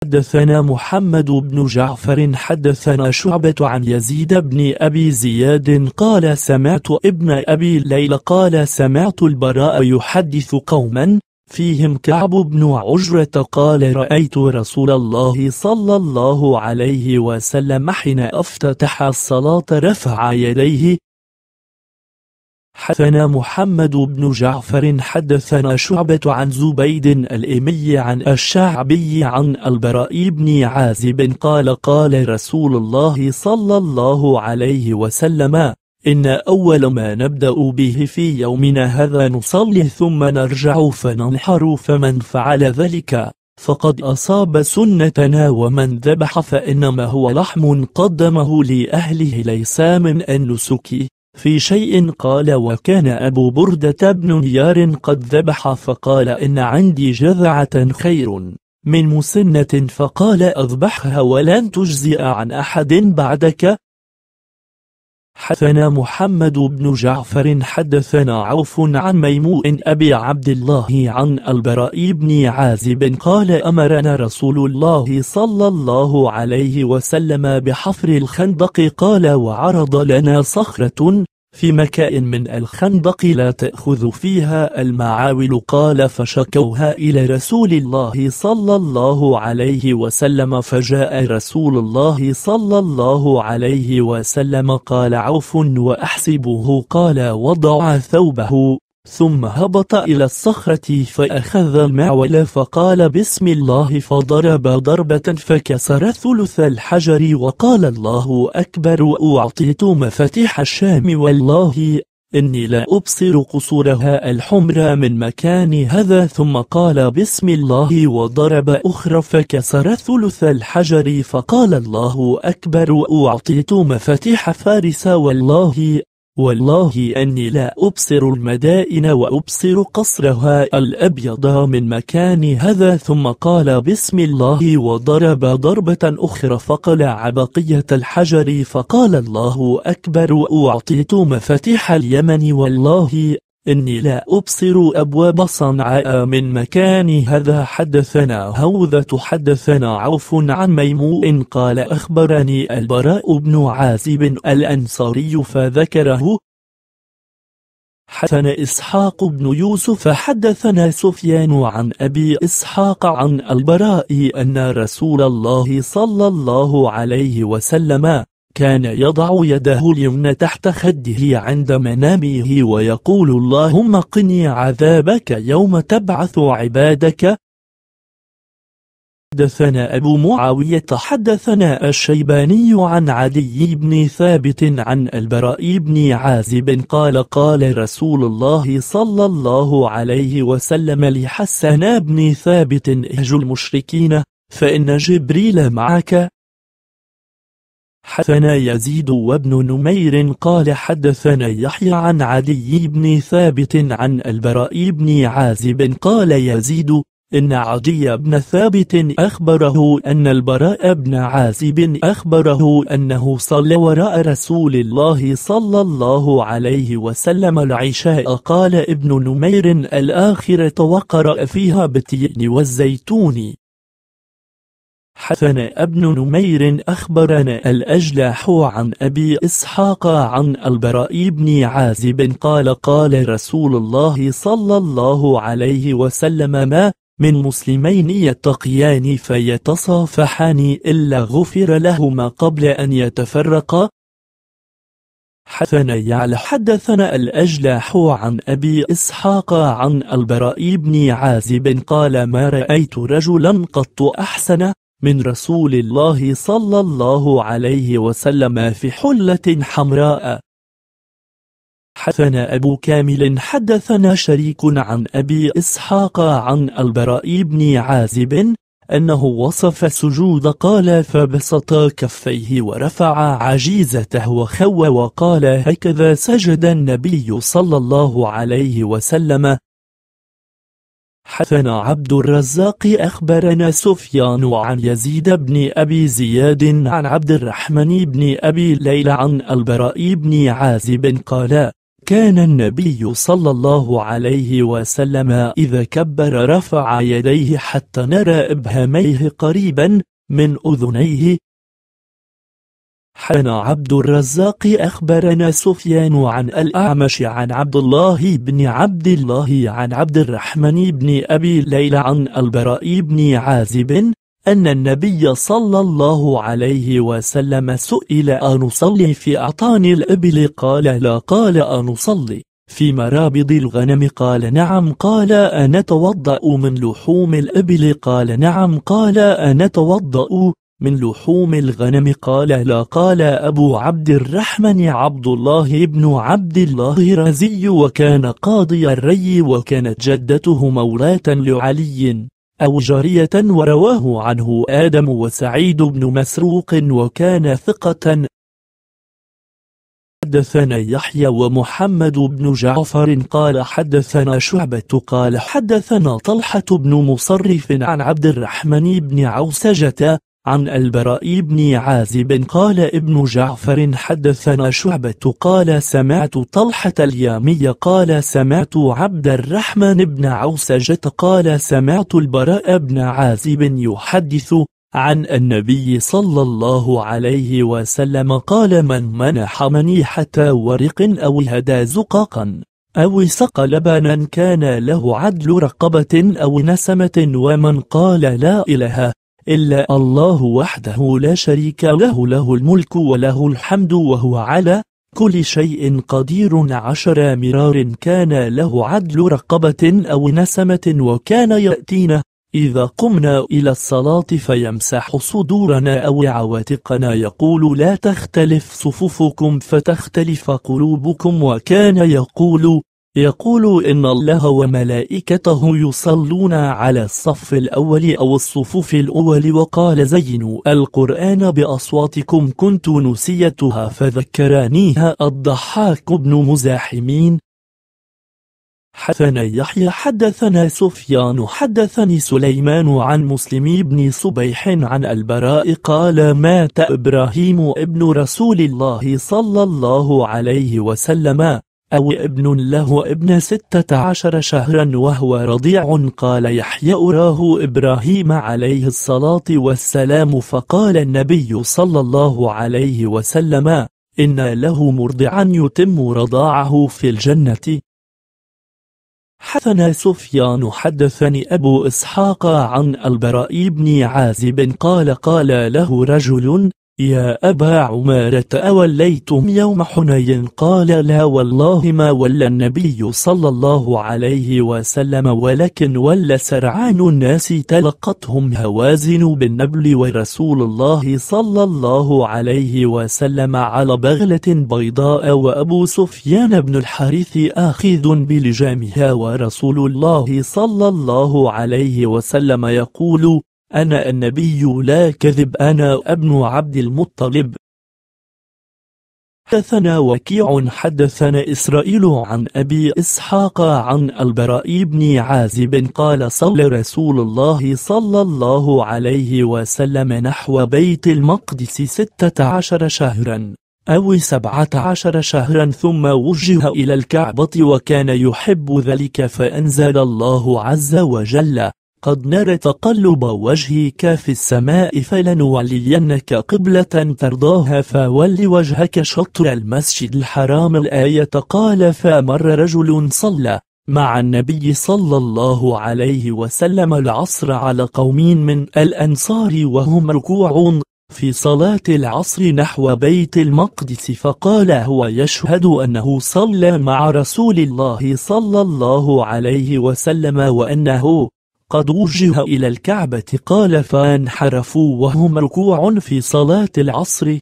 حدثنا محمد بن جعفر حدثنا شعبة عن يزيد بن أبي زياد قال سمعت ابن أبي ليلى قال سمعت البراء يحدث قوما فيهم كعب بن عجرة قال رأيت رسول الله صلى الله عليه وسلم حين افتتح الصلاة رفع يديه حدثنا محمد بن جعفر حدثنا شعبة عن زبيد الإمي عن الشعبي عن البراء بن عازب قال قال رسول الله صلى الله عليه وسلم إن أول ما نبدأ به في يومنا هذا نصلي ثم نرجع فننحر فمن فعل ذلك فقد أصاب سنتنا ومن ذبح فإنما هو لحم قدمه لأهله ليس من النسك في شيء قال وكان أبو بردة بن نيار قد ذبح فقال إن عندي جذعة خير من مسنة فقال أذبحها ولن تجزئ عن أحد بعدك حدثنا محمد بن جعفر حدثنا عوف عن ميمون أبي عبد الله عن البراء بن عازب قال أمرنا رسول الله صلى الله عليه وسلم بحفر الخندق قال وعرض لنا صخرة في مكاء من الخندق لا تأخذ فيها المعاول قال فشكوها إلى رسول الله صلى الله عليه وسلم فجاء رسول الله صلى الله عليه وسلم قال عوف وأحسبه قال وضع ثوبه ثم هبط إلى الصخرة فأخذ المعول فقال بسم الله فضرب ضربة فكسر ثلث الحجر وقال الله أكبر أعطيت مفاتيح الشام والله إني لا أبصر قصورها الحمرى من مكان هذا ثم قال بسم الله وضرب أخرى فكسر ثلث الحجر فقال الله أكبر أعطيت مفاتيح فارس والله والله أني لا أبصر المدائن وأبصر قصرها الأبيض من مكان هذا ثم قال بسم الله وضرب ضربة أخرى فقلع بقية الحجر فقال الله أكبر أعطيت مفاتيح اليمن والله إني لا أبصر أبواب صنعاء من مكان هذا حدثنا هوذة حدثنا عوف عن ميمون قال أخبرني البراء بن عازب الأنصاري فذكره حدثنا إسحاق بن يوسف حدثنا سفيان عن أبي إسحاق عن البراء أن رسول الله صلى الله عليه وسلم كان يضع يده اليمنى تحت خده عند منامه ويقول اللهم قني عذابك يوم تبعث عبادك حدثنا أبو معاوية حدثنا الشيباني عن عدي بن ثابت عن البراء بن عازب قال قال رسول الله صلى الله عليه وسلم لحسن بن ثابت اهجوا المشركين فإن جبريل معك حدثنا يزيد وابن نمير قال حدثنا يحيى عن علي بن ثابت عن البراء بن عازب قال يزيد إن عدي بن ثابت أخبره أن البراء بن عازب أخبره أنه صلى وراء رسول الله صلى الله عليه وسلم العشاء قال ابن نمير الآخرة وقرأ فيها بتين والزيتون حسن ابن نمير أخبرنا الأجلاح عن أبي إسحاق عن البراء بن عازب قال قال رسول الله صلى الله عليه وسلم ما من مسلمين يتقيان فيتصافحان إلا غفر لهما قبل أن يتفرقا حسن يعلى حدثنا الأجلاح عن أبي إسحاق عن البراء بن عازب قال ما رأيت رجلا قط أحسن من رسول الله صلى الله عليه وسلم في حلة حمراء حدثنا أبو كامل حدثنا شريك عن أبي إسحاق عن البراء بن عازب أنه وصف السجود قال فبسط كفيه ورفع عجيزته وخو وقال هكذا سجد النبي صلى الله عليه وسلم حثنا عبد الرزاق أخبرنا سفيان عن يزيد بن أبي زياد عن عبد الرحمن بن أبي ليلى عن البراء بن عازب قال كان النبي صلى الله عليه وسلم إذا كبر رفع يديه حتى نرى إبهاميه قريبا من أذنيه حنى عبد الرزاق أخبرنا سفيان عن الأعمش عن عبد الله بن عبد الله عن عبد الرحمن بن أبي ليلى عن البراء بن عازب أن النبي صلى الله عليه وسلم سئل أنصلي في أعطان الإبل قال لا قال أنصلي في مرابض الغنم قال نعم قال أنتوضأ من لحوم الإبل قال نعم قال أنتوضأ من لحوم الغنم قال لا قال أبو عبد الرحمن عبد الله بن عبد الله رازي وكان قاضي الري وكانت جدته مولاة لعلي أو جارية ورواه عنه آدم وسعيد بن مسروق وكان ثقة حدثنا يحيى ومحمد بن جعفر قال حدثنا شعبة قال حدثنا طلحة بن مصرف عن عبد الرحمن بن عوسجة عن البراء بن عازب قال ابن جعفر حدثنا شعبة قال سمعت طلحة اليامي قال سمعت عبد الرحمن بن عوسجة قال سمعت البراء بن عازب يحدث عن النبي صلى الله عليه وسلم قال من منح منيحة ورق أو هدى زقاقا أو سق لبنا كان له عدل رقبة أو نسمة ومن قال لا إله إلا الله وحده لا شريك له له الملك وله الحمد وهو على كل شيء قدير عشر مرار كان له عدل رقبة أو نسمة وكان يأتينا إذا قمنا إلى الصلاة فيمسح صدورنا أو عواتقنا يقول لا تختلف صفوفكم فتختلف قلوبكم وكان يقول يقول إن الله وملائكته يصلون على الصف الأول أو الصفوف الأول وقال زينوا القرآن بأصواتكم كنت نسيتها فذكرانيها الضحاك بن مزاحمين حدثنا يحيى حدثنا سفيان حدثني سليمان عن مسلم بن صبيح عن البراء قال مات إبراهيم ابن رسول الله صلى الله عليه وسلم أو ابن له ابن ستة عشر شهرا وهو رضيع قال يحيى أراه إبراهيم عليه الصلاة والسلام فقال النبي صلى الله عليه وسلم إن له مرضعا يتم رضاعه في الجنة حدثنا سفيان حدثني أبو إسحاق عن البراء بن عازب قال قال له رجل يا أبا عمارة أوليتم يوم حنين قال لا والله ما ولى النبي صلى الله عليه وسلم ولكن ولى سرعان الناس تلقتهم هوازن بالنبل ورسول الله صلى الله عليه وسلم على بغلة بيضاء وأبو سفيان بن الحارث آخذ بلجامها ورسول الله صلى الله عليه وسلم يقول أنا النبي لا كذب أنا ابن عبد المطلب حدثنا وكيع حدثنا إسرائيل عن أبي إسحاق عن البراء بن عازب قال صلى رسول الله صلى الله عليه وسلم نحو بيت المقدس ستة عشر شهرا أو سبعة عشر شهرا ثم وجه إلى الكعبة وكان يحب ذلك فأنزل الله عز وجل قد نرى تقلب وجهك في السماء فلنولينك قبلة ترضاها فول وجهك شطر المسجد الحرام الآية قال فمر رجل صلى مع النبي صلى الله عليه وسلم العصر على قوم من الأنصار وهم ركوع في صلاة العصر نحو بيت المقدس فقال هو يشهد أنه صلى مع رسول الله صلى الله عليه وسلم وأنه قد وجه إلى الكعبة قال فانحرفوا وهم ركوع في صلاة العصر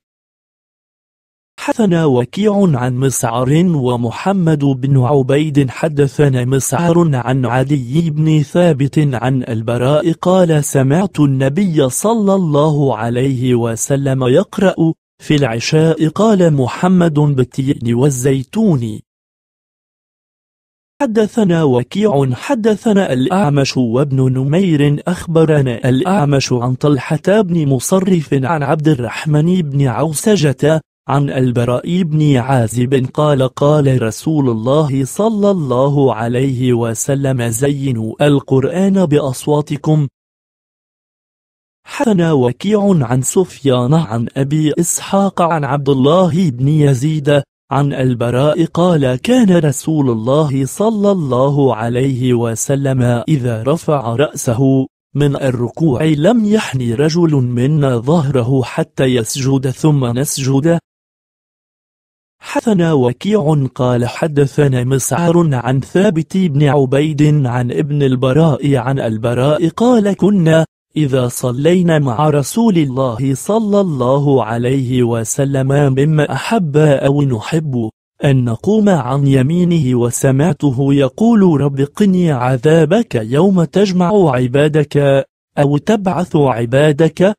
حدثنا وكيع عن مسعر ومحمد بن عبيد حدثنا مسعر عن عدي بن ثابت عن البراء قال سمعت النبي صلى الله عليه وسلم يقرأ في العشاء قال محمد بالتين والزيتون حدثنا وكيع حدثنا الأعمش وابن نمير أخبرنا الأعمش عن طلحة بن مصرف عن عبد الرحمن بن عوسجة عن البراء بن عازب قال قال رسول الله صلى الله عليه وسلم زينوا القرآن بأصواتكم حدثنا وكيع عن سفيان عن أبي إسحاق عن عبد الله بن يزيد عن البراء قال كان رسول الله صلى الله عليه وسلم إذا رفع رأسه من الركوع لم يحني رجل منا ظهره حتى يسجد ثم نسجد حثنا وكيع قال حدثنا مسعر عن ثابت بن عبيد عن ابن البراء عن البراء قال كنا إذا صلينا مع رسول الله صلى الله عليه وسلم مما أحب أو نحب أن نقوم عن يمينه وسمعته يقول رب قني عذابك يوم تجمع عبادك أو تبعث عبادك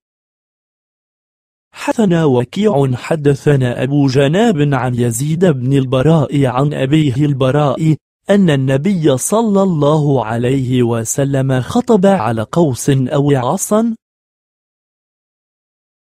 حدثنا وكيع حدثنا أبو جناب عن يزيد بن البراء عن أبيه البراء أن النبي صلى الله عليه وسلم خطب على قوس أو عصا